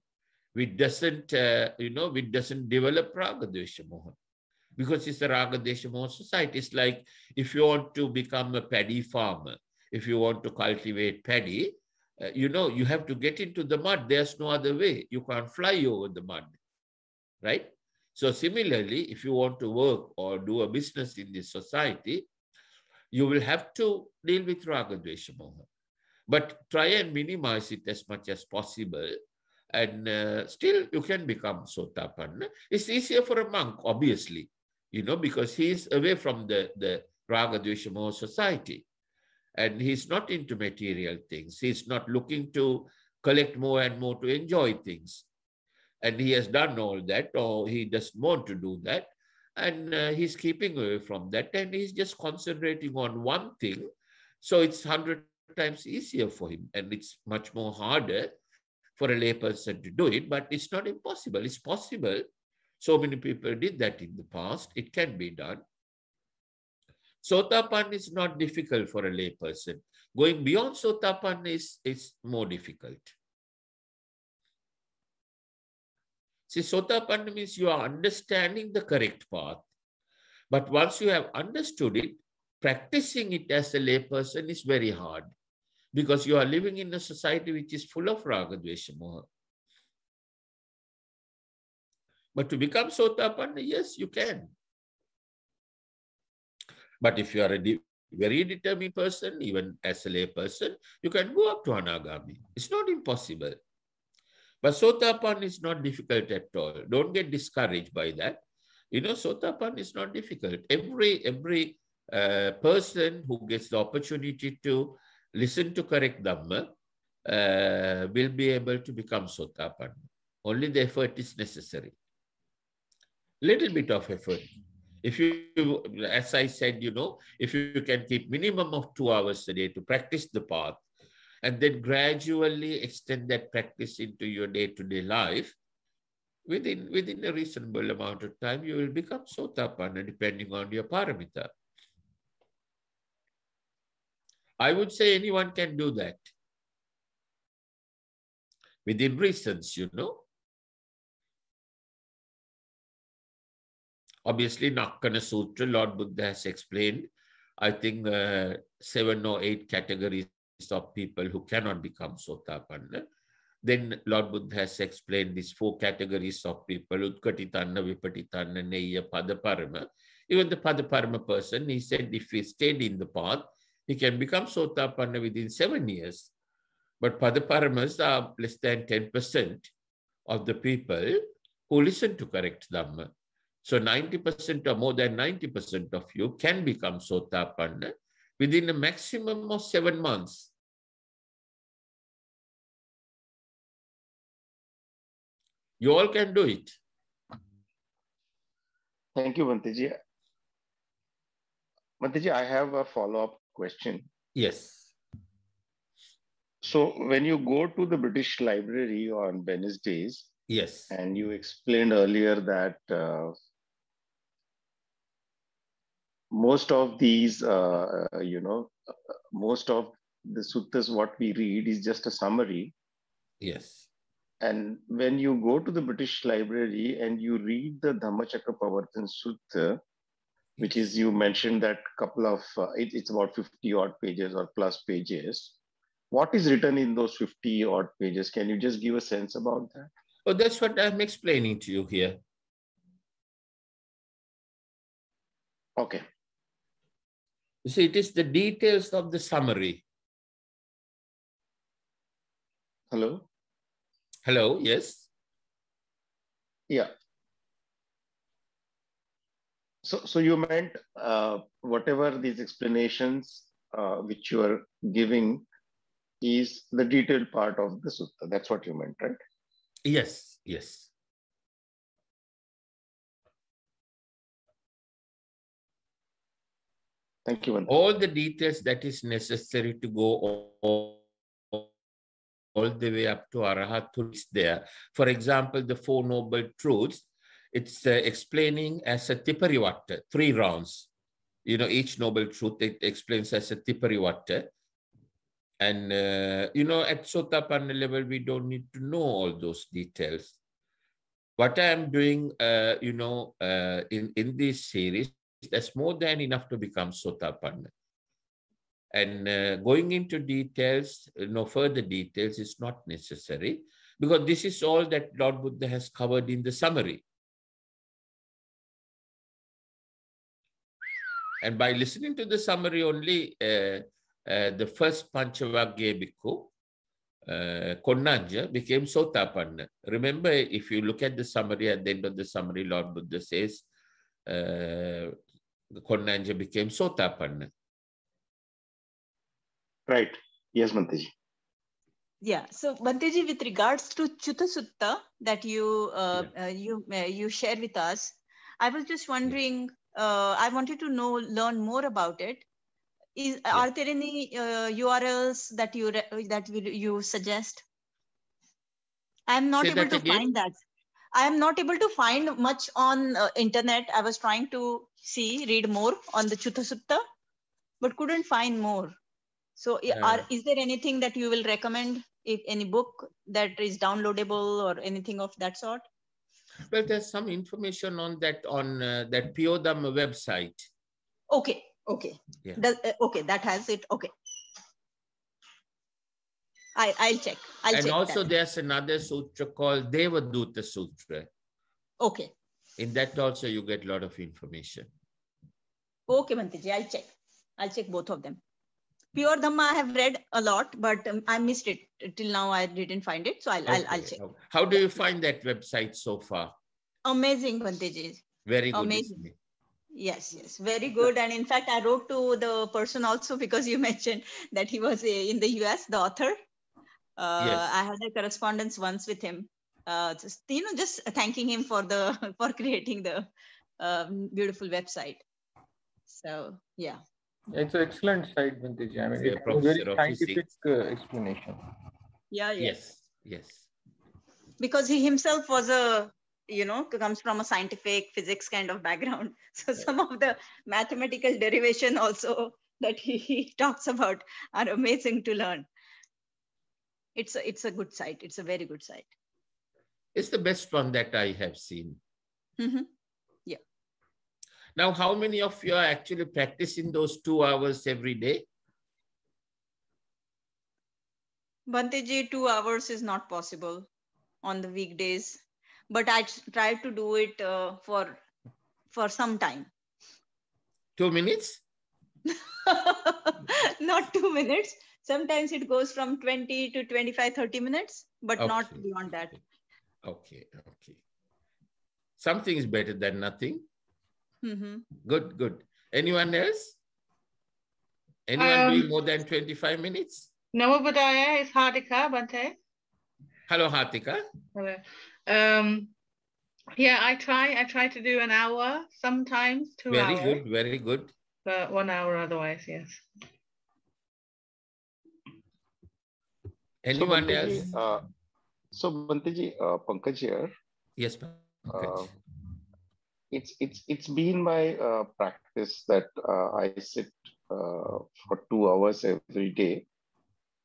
which doesn't, uh, you know, which doesn't develop Raga Mohan. Because it's a Raga Mohan society. It's like if you want to become a paddy farmer, if you want to cultivate paddy, uh, you know, you have to get into the mud. There's no other way. You can't fly over the mud, right? So similarly, if you want to work or do a business in this society, you will have to deal with Raga Mohan but try and minimize it as much as possible. And uh, still, you can become sotapanna. It's easier for a monk, obviously, you know, because he's away from the, the raga society. And he's not into material things. He's not looking to collect more and more to enjoy things. And he has done all that, or he doesn't want to do that. And uh, he's keeping away from that. And he's just concentrating on one thing. So it's 100 times easier for him and it's much more harder for a layperson to do it, but it's not impossible. It's possible. So many people did that in the past. It can be done. Sotapan is not difficult for a layperson. Going beyond Sotapan is, is more difficult. See, Sotapanna means you are understanding the correct path. But once you have understood it, practicing it as a layperson is very hard because you are living in a society which is full of raga, dvesha, moha. But to become sotapanna, yes, you can. But if you are a de very determined person, even as a lay person, you can go up to anagami. It's not impossible. But sotapanna is not difficult at all. Don't get discouraged by that. You know, sotapanna is not difficult. Every every uh, person who gets the opportunity to listen to correct Dhamma, eh? uh, will be able to become Sotapanna. Only the effort is necessary. Little bit of effort. If you, as I said, you know, if you can keep minimum of two hours a day to practice the path, and then gradually extend that practice into your day-to-day -day life, within within a reasonable amount of time, you will become sotapanna depending on your paramita. I would say anyone can do that within reasons, you know. Obviously, Nakkana Sutra, Lord Buddha has explained, I think, uh, seven or eight categories of people who cannot become Sotapanna. Then Lord Buddha has explained these four categories of people, Utkatitanna, Vipatitanna, Neya, Padaparama. Even the Padaparama person, he said, if he stayed in the path, he can become Sotapanna within seven years. But Padaparamas are less than 10% of the people who listen to correct Dhamma. So 90% or more than 90% of you can become Sotapanna within a maximum of seven months. You all can do it. Thank you, Vantiji. Vantiji, I have a follow-up question. Yes. So when you go to the British Library on Wednesdays, yes, and you explained earlier that uh, most of these, uh, uh you know, most of the suttas what we read is just a summary. Yes. And when you go to the British Library and you read the Dhammachakra Sutta, which is you mentioned that couple of, uh, it, it's about 50 odd pages or plus pages. What is written in those 50 odd pages? Can you just give a sense about that? Oh, that's what I'm explaining to you here. Okay. You see, it is the details of the summary. Hello? Hello, yes? Yeah. So, so you meant uh, whatever these explanations uh, which you are giving is the detailed part of the sutta. That's what you meant, right? Yes, yes. Thank you. Vandana. All the details that is necessary to go all, all, the way up to Arahat. is there. For example, the Four Noble Truths, it's uh, explaining as a tiparivatta, three rounds. You know, each noble truth it explains as a tiparivatta. And, uh, you know, at Sotapanna level, we don't need to know all those details. What I am doing, uh, you know, uh, in, in this series, that's more than enough to become Sotapanna. And uh, going into details, no further details is not necessary because this is all that Lord Buddha has covered in the summary. And by listening to the summary only, uh, uh, the first Panchavagya Bhikkhu, uh, eh, Konnanja, became Sotapanna. Remember, if you look at the summary, at the end of the summary, Lord Buddha says, uh, Konnanja became Sotapanna. Right. Yes, Mantiji. Yeah. So, Bhantiji, with regards to Sutta that you uh, yeah. uh, you uh, you share with us, I was just wondering uh, I wanted to know, learn more about it. Is, yeah. Are there any uh, URLs that you that you suggest? I'm not Say able to again. find that. I am not able to find much on uh, internet. I was trying to see, read more on the Chutta Sutta, but couldn't find more. So, are, is there anything that you will recommend? If any book that is downloadable or anything of that sort? Well, there's some information on that on uh, that Piodam website. Okay, okay, yeah. Does, uh, okay, that has it. Okay, I I'll check. I'll and check also, that. there's another sutra called Devaduta Sutra. Okay. In that also, you get a lot of information. Okay, Mantiji, I'll check. I'll check both of them. Pure Dhamma, I have read a lot, but um, I missed it till now. I didn't find it, so I'll okay. I'll, I'll, check. How do you find that website so far? Amazing, Vantaji. Very good. Amazing. Yes, yes, very good. And in fact, I wrote to the person also because you mentioned that he was eh, in the US, the author. Uh, yes. I had a correspondence once with him. Uh, just you know, just thanking him for the for creating the um, beautiful website. So yeah. It's an excellent site, Vintage. I mean, it's a very scientific uh, explanation. Yeah, Yes, yes. Because he himself was a, you know, comes from a scientific physics kind of background. So yeah. some of the mathematical derivation also that he, he talks about are amazing to learn. It's a, it's a good site. It's a very good site. It's the best one that I have seen. Mm -hmm. Now, how many of you are actually practicing those two hours every day? Bhantiji, two hours is not possible on the weekdays, but I try to do it uh, for for some time. Two minutes? not two minutes. Sometimes it goes from 20 to 25, 30 minutes, but okay. not beyond that. Okay, okay. Something is better than nothing. Mm-hmm. Good, good. Anyone else? Anyone um, doing more than 25 minutes? Namobuddhaya is Hartika Bante. Hello, Hartika. Hello. Um, yeah, I try. I try to do an hour sometimes, two very hours. Very good, very good. But one hour otherwise, yes. Anyone so, else? Uh, so, Bantaji, uh, Pankaj here. Yes, Pankaj. Uh, it's it's it's been my uh, practice that uh, I sit uh, for two hours every day,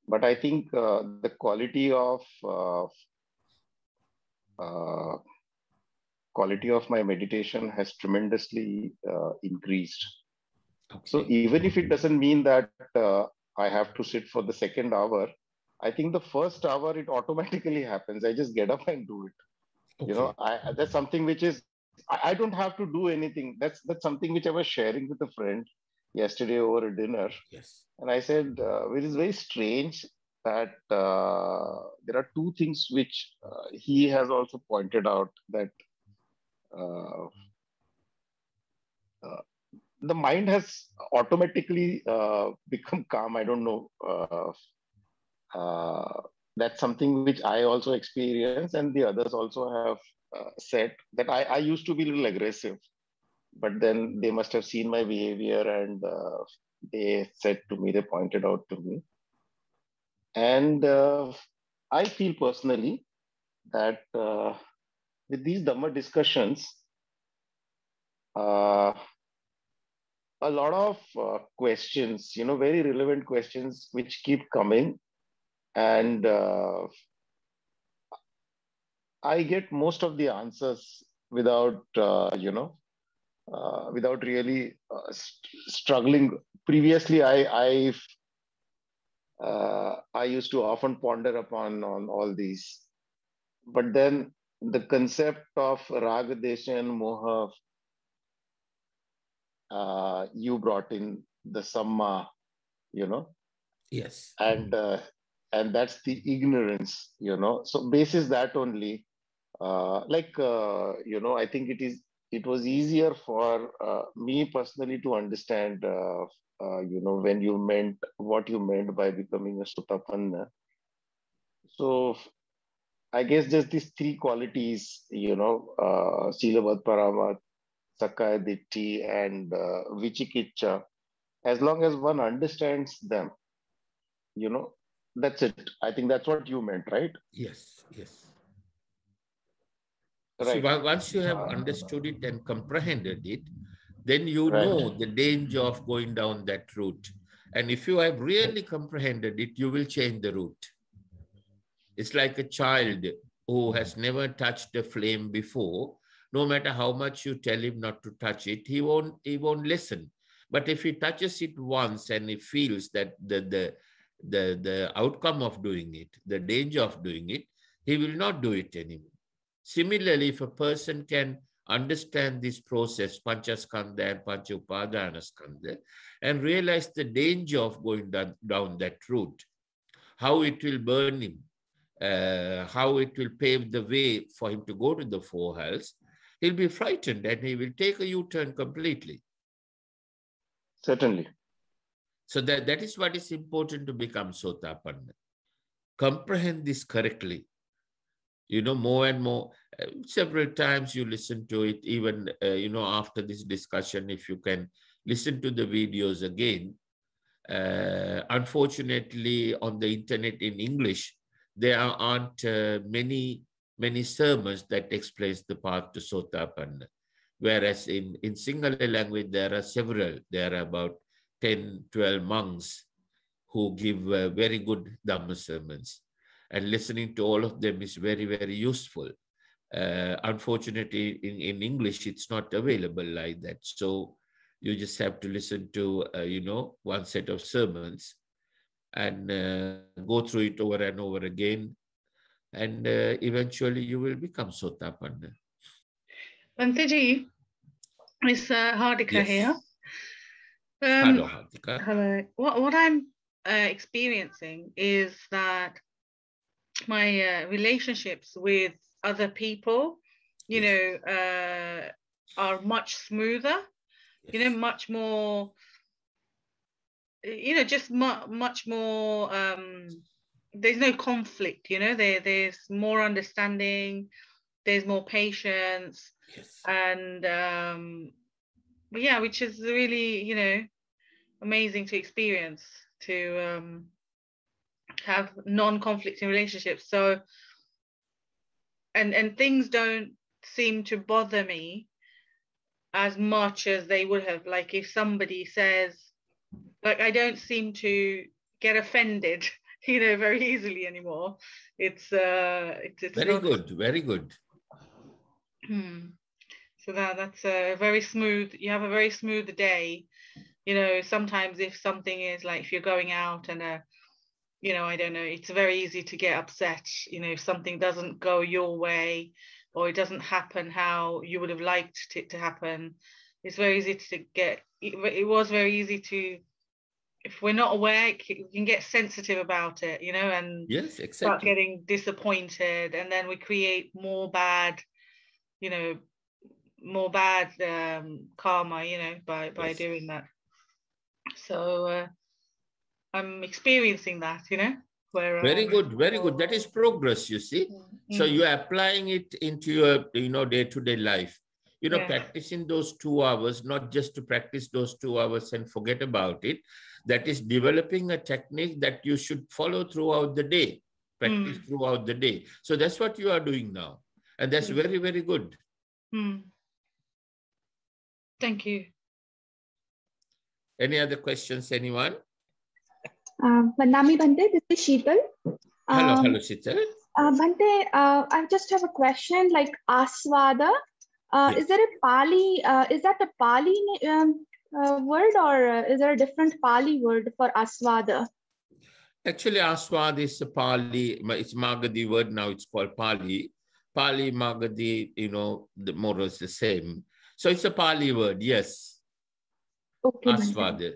but I think uh, the quality of uh, uh, quality of my meditation has tremendously increased. Okay. So even if it doesn't mean that I have to sit for the second hour, I think the first hour it automatically happens. I just get up and do it. Okay. You know, I, that's something which is I, don't have to do anything. That's that's something which I was sharing with a friend yesterday over a dinner. Yes. And I said, uh, it is very strange that uh, there are two things which uh, he has also pointed out that uh, uh, the mind has automatically uh, become calm. I don't know. that's something which I also experience, and the others also have uh, that I, I used to be a little aggressive, but then they must have seen my behavior and uh, they said to me, they pointed out to me. And uh, I feel personally that uh, with these Dhamma discussions, uh, a lot of uh, questions, you know, very relevant questions which keep coming. And I get most of the answers without, uh, you know, uh, without really uh, st- struggling. Previously, I i uh, I used to often ponder upon on all these, but then the concept of ragadeshan moha uh, you brought in the samma you know yes and uh, and that's the ignorance you know so basis that only uh, like uh, you know i think it is it was easier for uh, me personally to understand uh, uh, you know when you meant what you meant by becoming a sutapanna so i guess just these three qualities you know uh, silabad parama and uh, vichikicha as long as one understands them you know that's it i think that's what you meant right yes yes Right. So once you have ah. understood it and comprehended it, then you right. know the danger of going down that route. And if you have really comprehended it, you will change the route. It's like a child who has never touched a flame before. No matter how much you tell him not to touch it, he won't, he won't listen. But if he touches it once and he feels that the, the, the, the outcome of doing it, the danger of doing it, he will not do it anymore. Similarly, if a person can understand this process, Panchaskanda and and Upadana and realize the danger of going down, down that route, how it will burn him, uh, how it will pave the way for him to go to the four hells, he'll be frightened and he will take a U-turn completely. Certainly. So that, that is what is important to become Sotapanna. Comprehend this correctly you know more and more uh, several times you listen to it even uh, you know after this discussion if you can listen to the videos again uh, unfortunately on the internet in english there aren't uh, many many sermons that explains the path to sotapanna whereas in in sinhala language there are several there are about 10 12 monks who give uh, very good dhamma sermons and listening to all of them is very, very useful. Uh, unfortunately, in, in English, it's not available like that. So you just have to listen to, uh, you know, one set of sermons and uh, go through it over and over again. And uh, eventually you will become Sotapanna. Vantaji, Miss uh, Hardika yes. here. Um, Hello, Hardika. Hello. What, what I'm uh, experiencing is that my uh, relationships with other people, you yes. know, uh, are much smoother, yes. you know, much more, you know, just mu- much more. Um, there's no conflict, you know. There, there's more understanding. There's more patience, yes. and um, yeah, which is really, you know, amazing to experience. To um, have non-conflicting relationships so and and things don't seem to bother me as much as they would have like if somebody says like i don't seem to get offended you know very easily anymore it's uh it's, it's very not... good very good hmm. so that that's a very smooth you have a very smooth day you know sometimes if something is like if you're going out and a you know, I don't know, it's very easy to get upset, you know, if something doesn't go your way or it doesn't happen how you would have liked it to happen. It's very easy to get, it was very easy to, if we're not aware, we can get sensitive about it, you know, and yes, exactly. start getting disappointed. And then we create more bad, you know, more bad um, karma, you know, by, by yes. doing that. So, uh, I'm experiencing that, you know. Where, very uh, good, very good. That oh. is progress, you see. Mm-hmm. So mm. you're applying it into your, you know, day-to-day life. You know, yeah. practicing those two hours, not just to practice those two hours and forget about it. That is developing a technique that you should follow throughout the day, practice mm. throughout the day. So that's what you are doing now. And that's mm. very, very good. Mm. Thank you. Any other questions, anyone? Uh, Bhante, this is Sheetal. hello, um, hello, Sheetal. Uh, Bhante, uh, I just have a question like Aswada. Uh, yes. Is there a Pali, uh, is that a Pali um, word or uh, is there a different Pali word for Aswada? Actually, aswada is a Pali, it's Magadhi word now, it's called Pali. Pali, Magadhi, you know, the more or less the same. So it's a Pali word, yes. Okay. Aswada.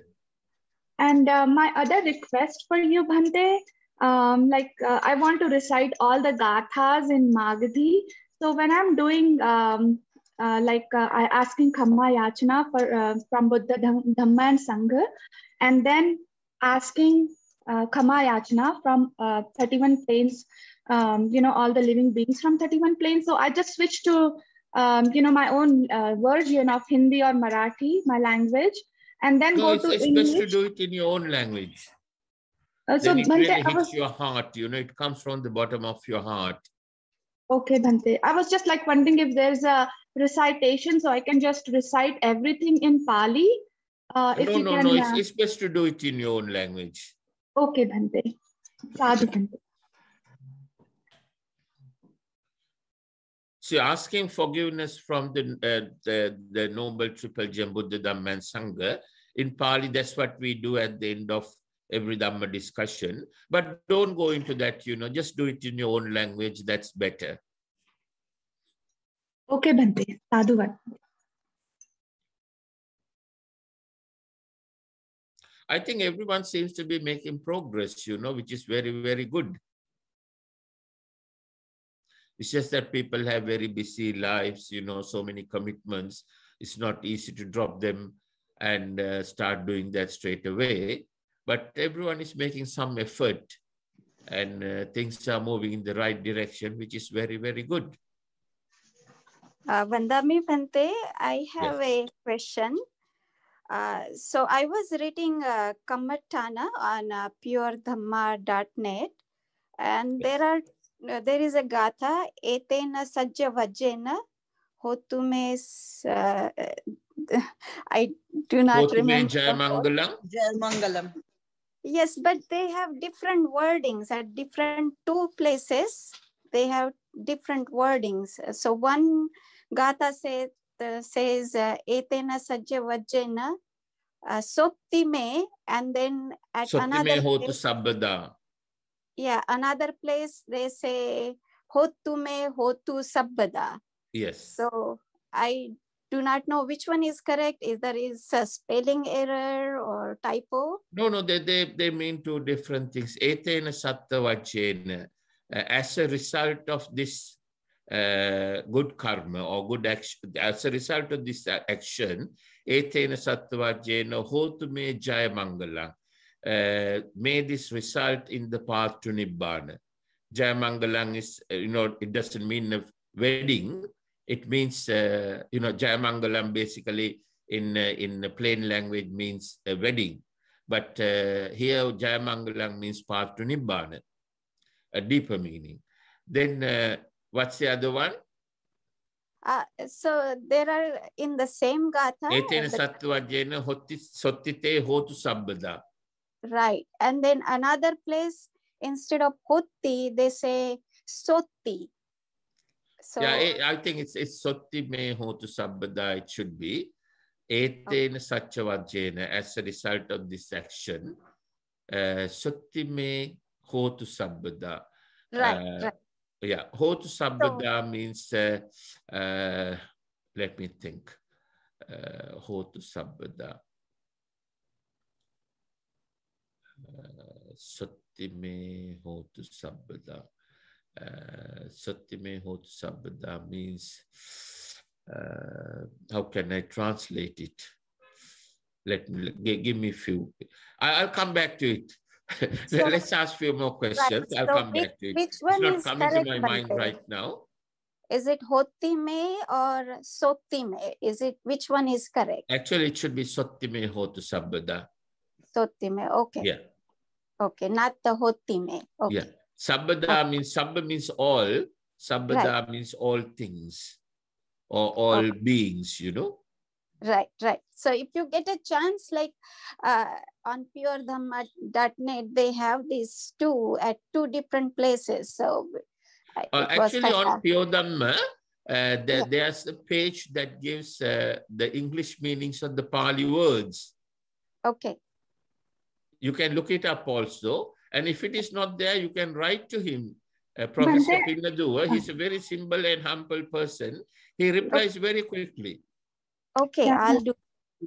And uh, my other request for you, Bhante, um, like uh, I want to recite all the gathas in Magadhi. So when I'm doing um, uh, like uh, I asking Kamma Yachana for, uh, from Buddha Dhamma and Sangha, and then asking uh, Yachana from uh, 31 planes, um, you know, all the living beings from 31 planes. So I just switched to, um, you know, my own version of Hindi or Marathi, my language and then no, go to it's English. best to do it in your own language. Uh, so then it Bhante, really hits was... your heart. You know, it comes from the bottom of your heart. Okay, Bhante. I was just like wondering if there's a recitation, so I can just recite everything in Pali. Uh, no, no, can, no. It's, uh, it's best to do it in your own language. Okay, Bhante. Sadhu, Bhante. So asking forgiveness from the, uh, the, the Noble Triple Gem Buddha Dhamma and Sangha, in Pali, that's what we do at the end of every Dhamma discussion. But don't go into that, you know, just do it in your own language. That's better. Okay, Bhante. Sadhuvat. I think everyone seems to be making progress, you know, which is very, very good. It's just that people have very busy lives, you know, so many commitments. It's not easy to drop them and uh, start doing that straight away. But everyone is making some effort and uh, things are moving in the right direction, which is very, very good. Uh, Vandami I have yes. a question. Uh, so I was reading uh, Kammatana on uh, puredhamma.net and yes. there are there is a gatha etena sajya vajena hotume uh, i do not hotume remember jayamangalam jayamangalam yes but they have different wordings at different two places they have different wordings so one gatha says uh, says etena sajja vajjena uh, me, and then at Soptime another hotu sabbada yeah another place they say hotu me hotu sabbada yes so i do not know which one is correct either is a spelling error or typo no no they they, they mean two different things etena sattavachena uh, as a result of this uh, good karma or good action as a result of this action etena sattvajena hotu me jaya mangala uh, may this result in the path to Nibbana. Jayamangalam is, uh, you know, it doesn't mean a wedding. It means, uh, you know, Jayamangalam basically in, uh, in plain language means a wedding. But uh, here Jayamangalam means path to Nibbana, a deeper meaning. Then uh, what's the other one? Uh, so there are in the same gatha. Etena sattva jena sottite hotu sabbada. Right. And then another place, instead of Koti, they say sotti. So, yeah, eh, I think it's it's sotti me hotu sabda. it should be. Eten okay. sachavajena, as a result of this action, uh, sotti me hotu sabda. Right, uh, right. Yeah, hotu sabda so, means, uh, uh, let me think, uh, hotu sabbada. सत्य में हो sabda. Uh, Sabda means, uh, how can I translate it? Let me give me a few. I, will come back to it. so, Let's ask few more questions. Right. I'll come which, back to it. Which one it's not coming to my mind right now. Is it Hotime or Sotime? Is it which one is correct? Actually, it should be Sotime Hotu Sabda. Totti mein. Okay. Yeah. Okay, not the hoti mein. Okay. Yeah. Sabada okay. means sabba means all. Sabada right. means all things or all okay. beings, you know. Right, right. So if you get a chance, like uh, on puredhamma.net, they have these two at two different places. So uh, actually on Pure Dhamma, uh, there, yeah. there's a page that gives uh, the English meanings of the Pali words. Okay. You can look it up also. And if it is not there, you can write to him. Uh, Professor there... he's a ah. very simple and humble person. He replies very quickly. Okay, yeah. I'll do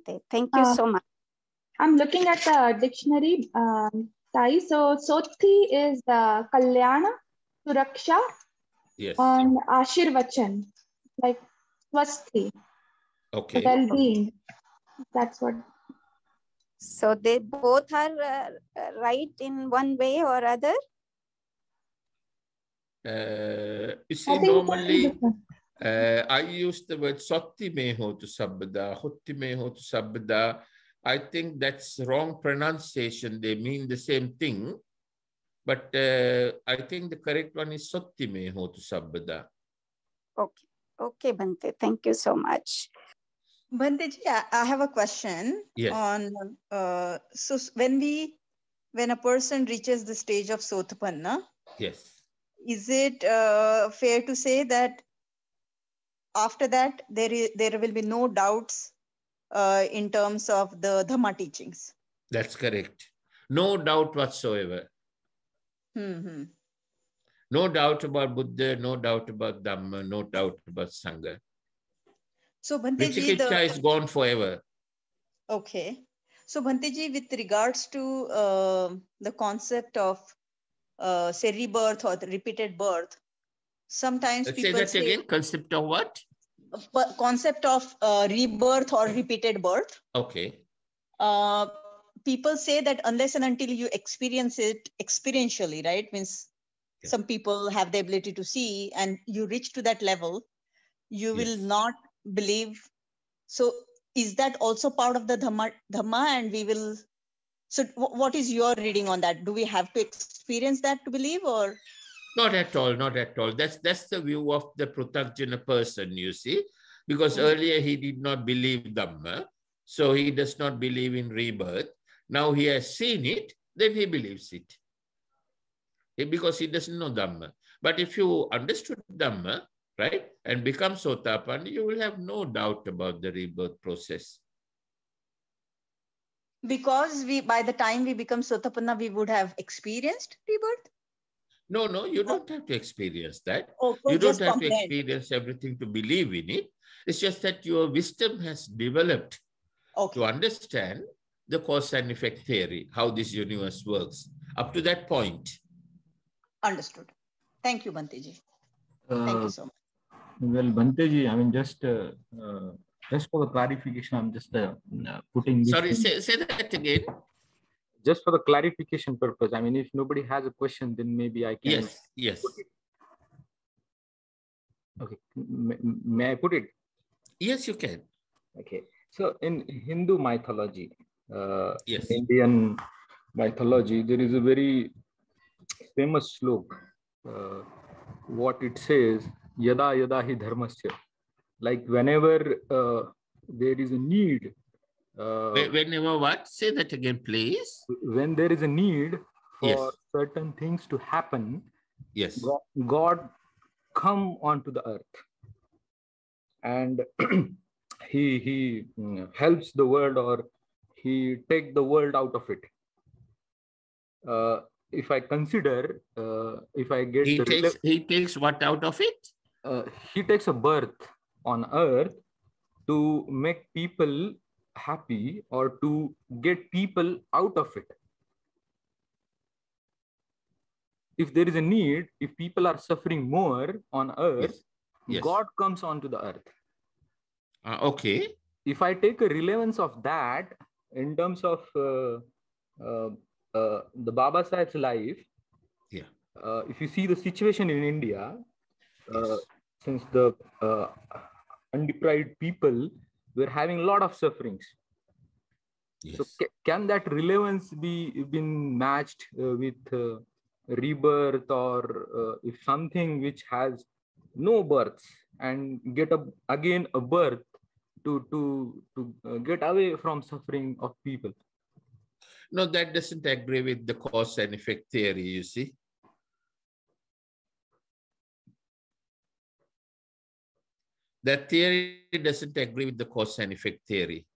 it. Thank you uh, so much. I'm looking at the dictionary, um, So, sothi is uh, Kalyana, Suraksha, yes. and Ashirvachan, like Swasti. Okay. Well-being. That's what so they both are uh, right in one way or other? Uh, you see, normally uh, I use the word sotti meho to sabda, hotti meho to sabda. I think that's wrong pronunciation. They mean the same thing. But uh, I think the correct one is sotti meho to sabda. Okay. Okay, Bante. Thank you so much. Bandiji, I, have a question yes. on uh, so when we when a person reaches the stage of sotapanna, yes, is it uh, fair to say that after that there is there will be no doubts uh, in terms of the dhamma teachings? That's correct. No doubt whatsoever. Mm-hmm. No doubt about Buddha, no doubt about Dhamma, no doubt about Sangha. So Bhanteji, the... is gone forever. Okay. So Bhanteji, with regards to uh, the concept of uh, say rebirth or repeated birth, sometimes Let's people say that say, again. Concept of what? Concept of uh, rebirth or repeated birth. Okay. Uh, people say that unless and until you experience it experientially, right? Means yeah. some people have the ability to see, and you reach to that level, you yes. will not believe. So is that also part of the Dhamma, Dhamma and we will, so what is your reading on that? Do we have to experience that to believe or? Not at all, not at all. That's, that's the view of the Pratajna person, you see, because mm-hmm. earlier he did not believe Dhamma. So he does not believe in rebirth. Now he has seen it, then he believes it. Because he doesn't know Dhamma. But if you understood Dhamma, right? And become Sotapanna, you will have no doubt about the rebirth process. Because we, by the time we become Sotapanna, we would have experienced rebirth? No, no, you don't have to experience that. Oh, you don't have complain. to experience everything to believe in it. It's just that your wisdom has developed okay. to understand the cause and effect theory, how this universe works up to that point. Understood. Thank you, Banteji. Uh, Thank you uh, so much. Well, Banteji, I mean, just uh, uh, just for the clarification, I'm just uh, uh putting. Sorry, say, say that again. Just for the clarification purpose, I mean, if nobody has a question, then maybe I can. Yes, yes. Okay, may, may I put it? Yes, you can. Okay, so in Hindu mythology, uh, yes. Indian mythology, there is a very famous slok. Uh, what it says yada yada hi dharmasya like whenever uh, there is a need uh, whenever what say that again please when there is a need for yes. certain things to happen yes god come onto the earth and he he mm, helps the world or he take the world out of it uh, if i consider uh, if i get he takes, he takes what out of it uh, he takes a birth on earth to make people happy or to get people out of it if there is a need if people are suffering more on earth yes. Yes. god comes onto the earth uh, okay if i take a relevance of that in terms of uh, uh, uh the baba sahib's life yeah uh, if you see the situation in india since the uh, undeprived people were having a lot of sufferings. Yes. So ca- can that relevance be been matched uh, with uh, rebirth or uh, if something which has no births and get up again a birth to to to uh, get away from suffering of people? No, that doesn't agree with the cause and effect theory. You see that theory doesn't agree with the cause and effect theory.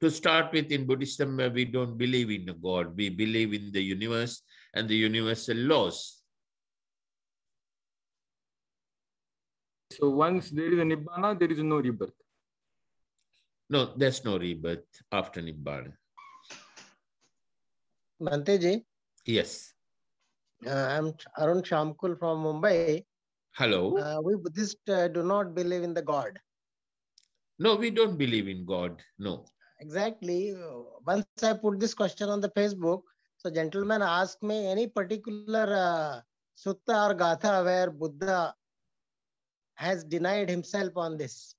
To start with, in Buddhism, we don't believe in God. We believe in the universe and the universal laws. So once there is a Nibbana, there is no rebirth. No, there's no rebirth after Nibbana. Bhante Yes. Uh, I'm Arun Shamkul from Mumbai. Hello. Uh, we Buddhists uh, do not believe in the God. No, we don't believe in God. No. Exactly. Uh, once I put this question on the Facebook, so gentleman asked me any particular uh, sutta or gatha where Buddha has denied himself on this.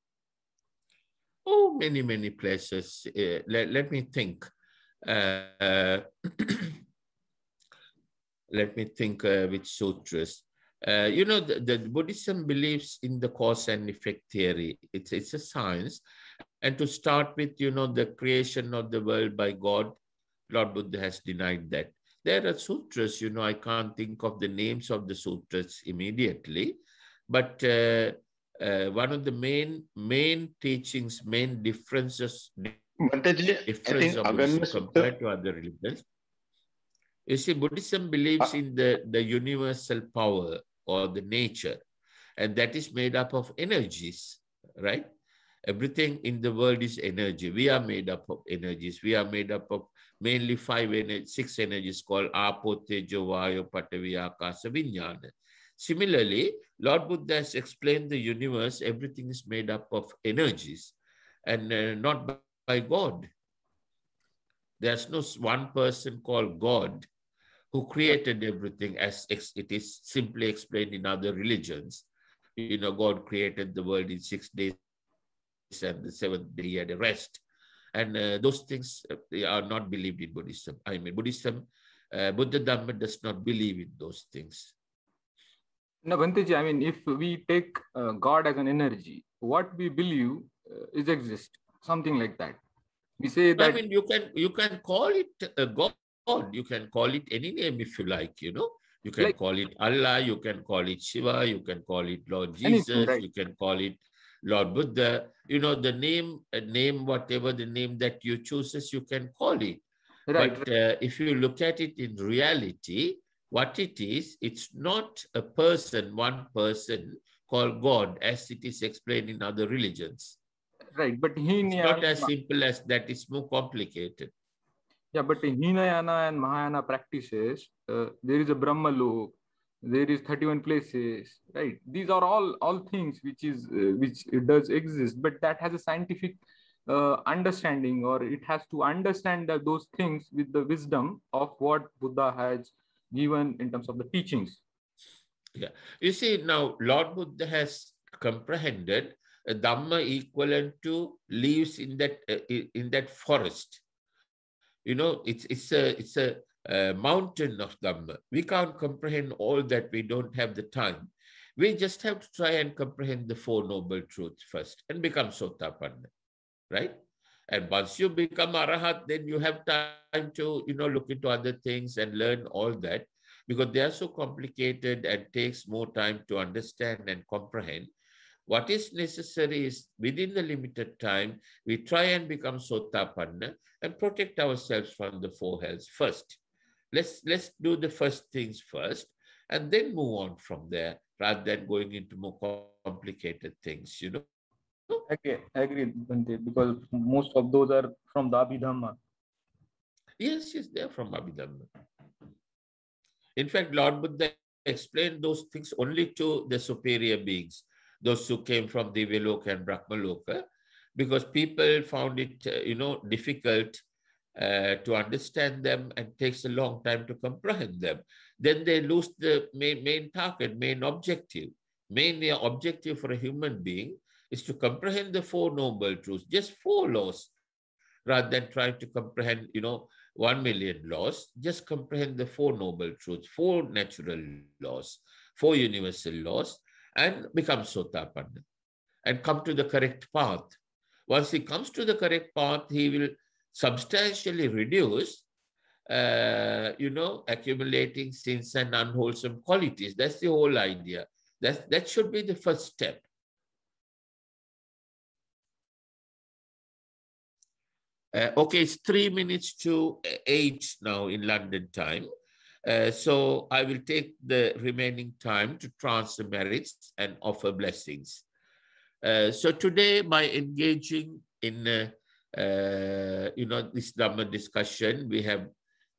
Oh, many, many places. Uh, let, let me think. let me think uh, which sutras. Uh, you know, the, the, Buddhism believes in the cause and effect theory. It's, it's a science. And to start with, you know, the creation of the world by God, Lord Buddha has denied that. There are sutras, you know, I can't think of the names of the sutras immediately, but uh, uh, one of the main main teachings, main differences, Mantaji, difference of Buddhism compared to other religions you see, Buddhism believes ah. in the, the universal power or the nature, and that is made up of energies, right? Everything in the world is energy. We are made up of energies. We are made up of mainly five, energy, six energies called Apo, Tejo, Vayo, Patavi, Akasa, Vinyana. Similarly, Lord Buddha has explained the universe, everything is made up of energies and uh, not by, by God. There's no one person called God who created everything as it is simply explained in other religions. You know, God created the world in six days and the seventh day he had a rest. And uh, those things uh, are not believed in Buddhism. I mean, Buddhism, uh, Buddha Dhamma does not believe in those things. Now, Bhantiji, I mean, if we take uh, God as an energy, what we believe uh, is exist, something like that. We say that. I mean, you can you can call it a God God. You can call it any name if you like, you know. You can like, call it Allah, you can call it Shiva, you can call it Lord Jesus, right? you can call it Lord Buddha. You know, the name, uh, name, whatever the name that you chooses, you can call it. Right. But uh, if you look at it in reality, what it is, it's not a person, one person called God, as it is explained in other religions. Right, but he it's not as simple as that. It's more complicated. Yeah, but Hinayana and Mahayana practices, uh, there is a Brahma Lok, there is 31 places, right? These are all all things which is uh, which does exist, but that has a scientific uh, understanding, or it has to understand that those things with the wisdom of what Buddha has given in terms of the teachings. Yeah, you see now Lord Buddha has comprehended a uh, dhamma equivalent to leaves in that uh, in that forest you know, it's it's a it's a, a mountain of them. We can't comprehend all that. We don't have the time. We just have to try and comprehend the Four Noble Truths first and become Sotapanna, right? And once you become Arahat, then you have time to, you know, look into other things and learn all that because they are so complicated and takes more time to understand and comprehend. What is necessary is within the limited time, we try and become sotapanna and protect ourselves from the four hells first. Let's, let's do the first things first and then move on from there rather than going into more complicated things, you know. Okay, I agree, because most of those are from the Abhidhamma. Yes, yes, they're from Abhidhamma. In fact, Lord Buddha explained those things only to the superior beings those who came from Divyaloka and Brahmaloka, because people found it, uh, you know, difficult uh, to understand them and takes a long time to comprehend them. Then they lose the main, main target, main objective. Main objective for a human being is to comprehend the Four Noble Truths, just four laws, rather than trying to comprehend, you know, one million laws, just comprehend the Four Noble Truths, four natural laws, four universal laws, and become Sotapanna and come to the correct path. Once he comes to the correct path, he will substantially reduce, uh, you know, accumulating sins and unwholesome qualities. That's the whole idea. That's, that should be the first step. Uh, okay, it's three minutes to eight now in London time. Uh, so I will take the remaining time to transfer merits and offer blessings. Uh, so today, by engaging in uh, uh, you know this Dhamma discussion, we have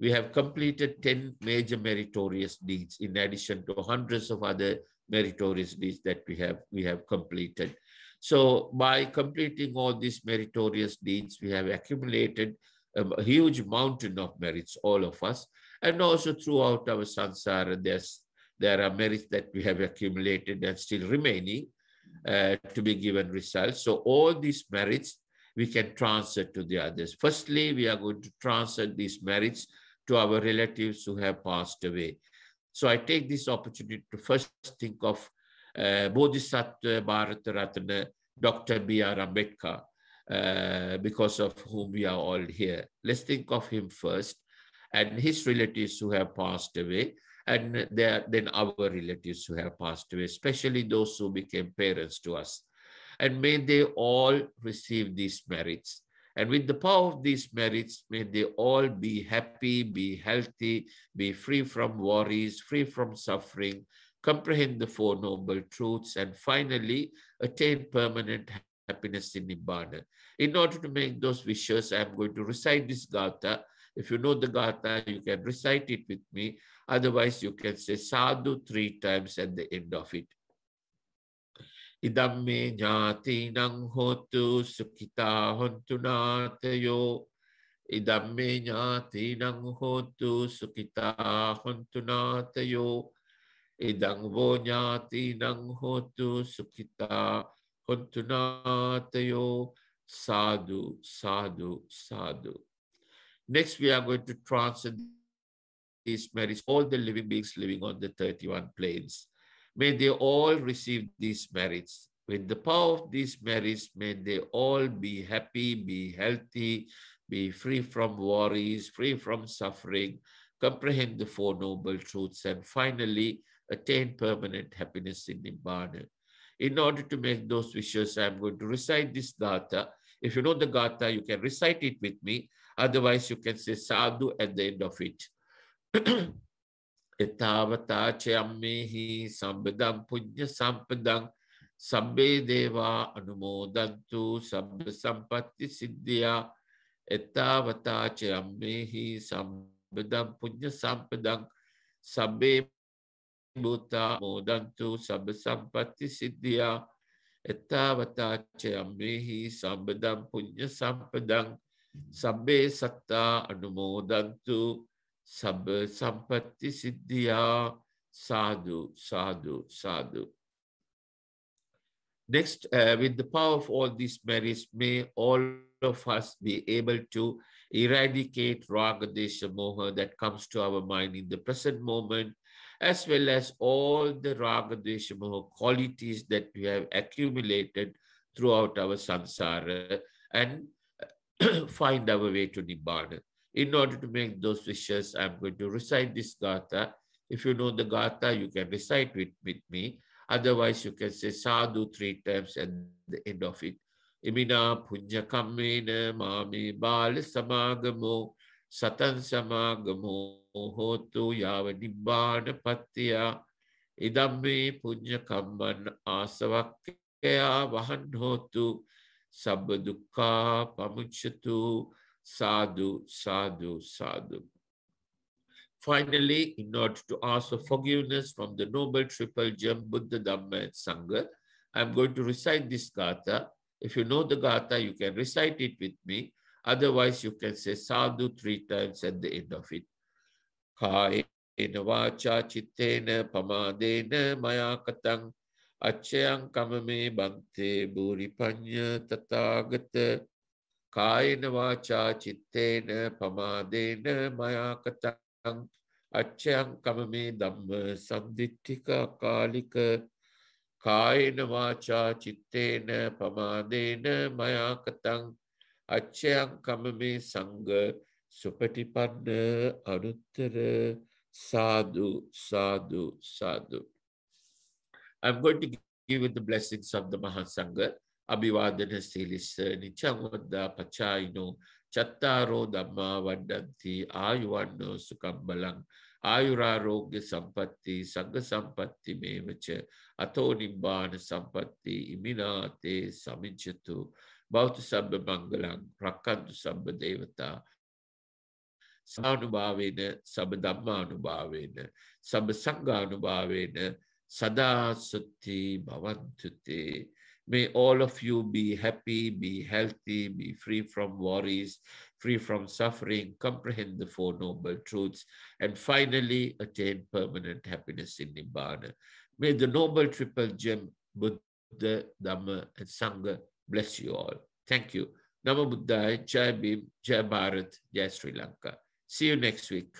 we have completed ten major meritorious deeds, in addition to hundreds of other meritorious deeds that we have we have completed. So by completing all these meritorious deeds, we have accumulated a huge mountain of merits, all of us and also throughout our sansara, there's, there are merits that we have accumulated and still remaining uh, to be given results. So all these merits we can transfer to the others. Firstly, we are going to transfer these merits to our relatives who have passed away. So I take this opportunity to first think of uh, Bodhisattva Bharataratana, Dr. B.R. Ambedkar, uh, because of whom we are all here. Let's think of him first and his relatives who have passed away, and there, then our relatives who have passed away, especially those who became parents to us. And may they all receive these merits. And with the power of these merits, may they all be happy, be healthy, be free from worries, free from suffering, comprehend the Four Noble Truths, and finally attain permanent happiness in Nibbana. In order to make those wishes, I am going to recite this Gatha if you know the Gatha, you can recite it with me. Otherwise, you can say sadhu three times at the end of it. Idamme jati nang hotu sukita hontu natayo. Idamme jati nang hotu sukita hontu natayo. Idang vo jati nang hotu sukita hontu natayo. Sadhu, sadhu, sadhu. Next, we are going to transcend these merits, all the living beings living on the 31 planes. May they all receive these merits. With the power of these merits, may they all be happy, be healthy, be free from worries, free from suffering, comprehend the Four Noble Truths, and finally attain permanent happiness in Nibbana. In order to make those wishes, I'm going to recite this Gatha. If you know the Gatha, you can recite it with me. Otherwise, you can say sadhu at the end of it. එතාවතාචයම්මෙහි සම්බදම් පුද්්‍ය සම්පදං සබ්බේදේවා අනුමෝදන්තු සබ්බ සම්පත්ති සිද්ධියා එතාවතාචයම්මෙහි සම්බදම් පුද්්‍ය සම්පදං සබ්බේ භූතා මෝදන්තු සබ සම්පත්ති සිද්ධියා එතාවතාචයම්මෙහි සම්බදම් පුද්්‍ය සම්පදං සබ්බේ satta anumodantu සබ සම්පත්ති සිද්ධියා sadhu, sadhu, sadhu. Next, uh, with the power of all these merits, may all of us be able to eradicate raga desha moha that comes to our mind in the present moment, as well as all the raga desha moha qualities that we have accumulated throughout our samsara and find our way to Nibbana. In order to make those wishes, I'm going to recite this gatha. If you know the gatha, you can recite it with me. Otherwise, you can say sadhu three times at the end of it. Imina punya kammena mami bal samagamo satan samagamo hotu yava nibbana patya idamme punya kamman asavakkaya vahan hotu sabadukha pamuchatu, sadhu, sadhu, sadhu. Finally, in order to ask for forgiveness from the Noble Triple Gem, Buddha, Dhamma, and Sangha, I'm going to recite this gatha. If you know the gatha, you can recite it with me. Otherwise, you can say sadhu three times at the end of it. Kaya वाचा चित्तेन पमादेन අච්චයන් කමමේ බන්තේ භූරිපඥ තතාගත කායනවාචා චිත්තේන පමාදේන මයාකතන් අච්චයන් කමමේ දම්ම සම්දිිට්ටික කාලික කායනවාචා චිත්තේන පමාදේන මයාකතන් අච්චයන් කමමේ සංග සුපටිපන්න අනුත්තර සාදු සාදු සාදු I'm going to give you the blessings of the Mahasangha. Abhivadana Silisa Nichamanda Pachaino Chattaro Dhamma Vandanti Ayuvanno Sukambalang ආයුරාරෝග්‍ය සම්පත්ති සංග සම්පත්ති මේවච අතෝනිම්බාන සම්පත්ති ඉමිනාතේ සමිච්චතු බෞතු සබ්බ මංගලං රක්කන්තු සබ්බ දේවතා සානුභාවේන සබ ධම්මානුභාවේන සබ සංගානුභාවේන Sada Sutti Bhavantuti. May all of you be happy, be healthy, be free from worries, free from suffering, comprehend the Four Noble Truths, and finally attain permanent happiness in Nibbana. May the Noble Triple Gem, Buddha, Dhamma, and Sangha bless you all. Thank you. Namo Buddhaya, Jai Bhim, Jai Bharat, Jai Sri Lanka. See you next week.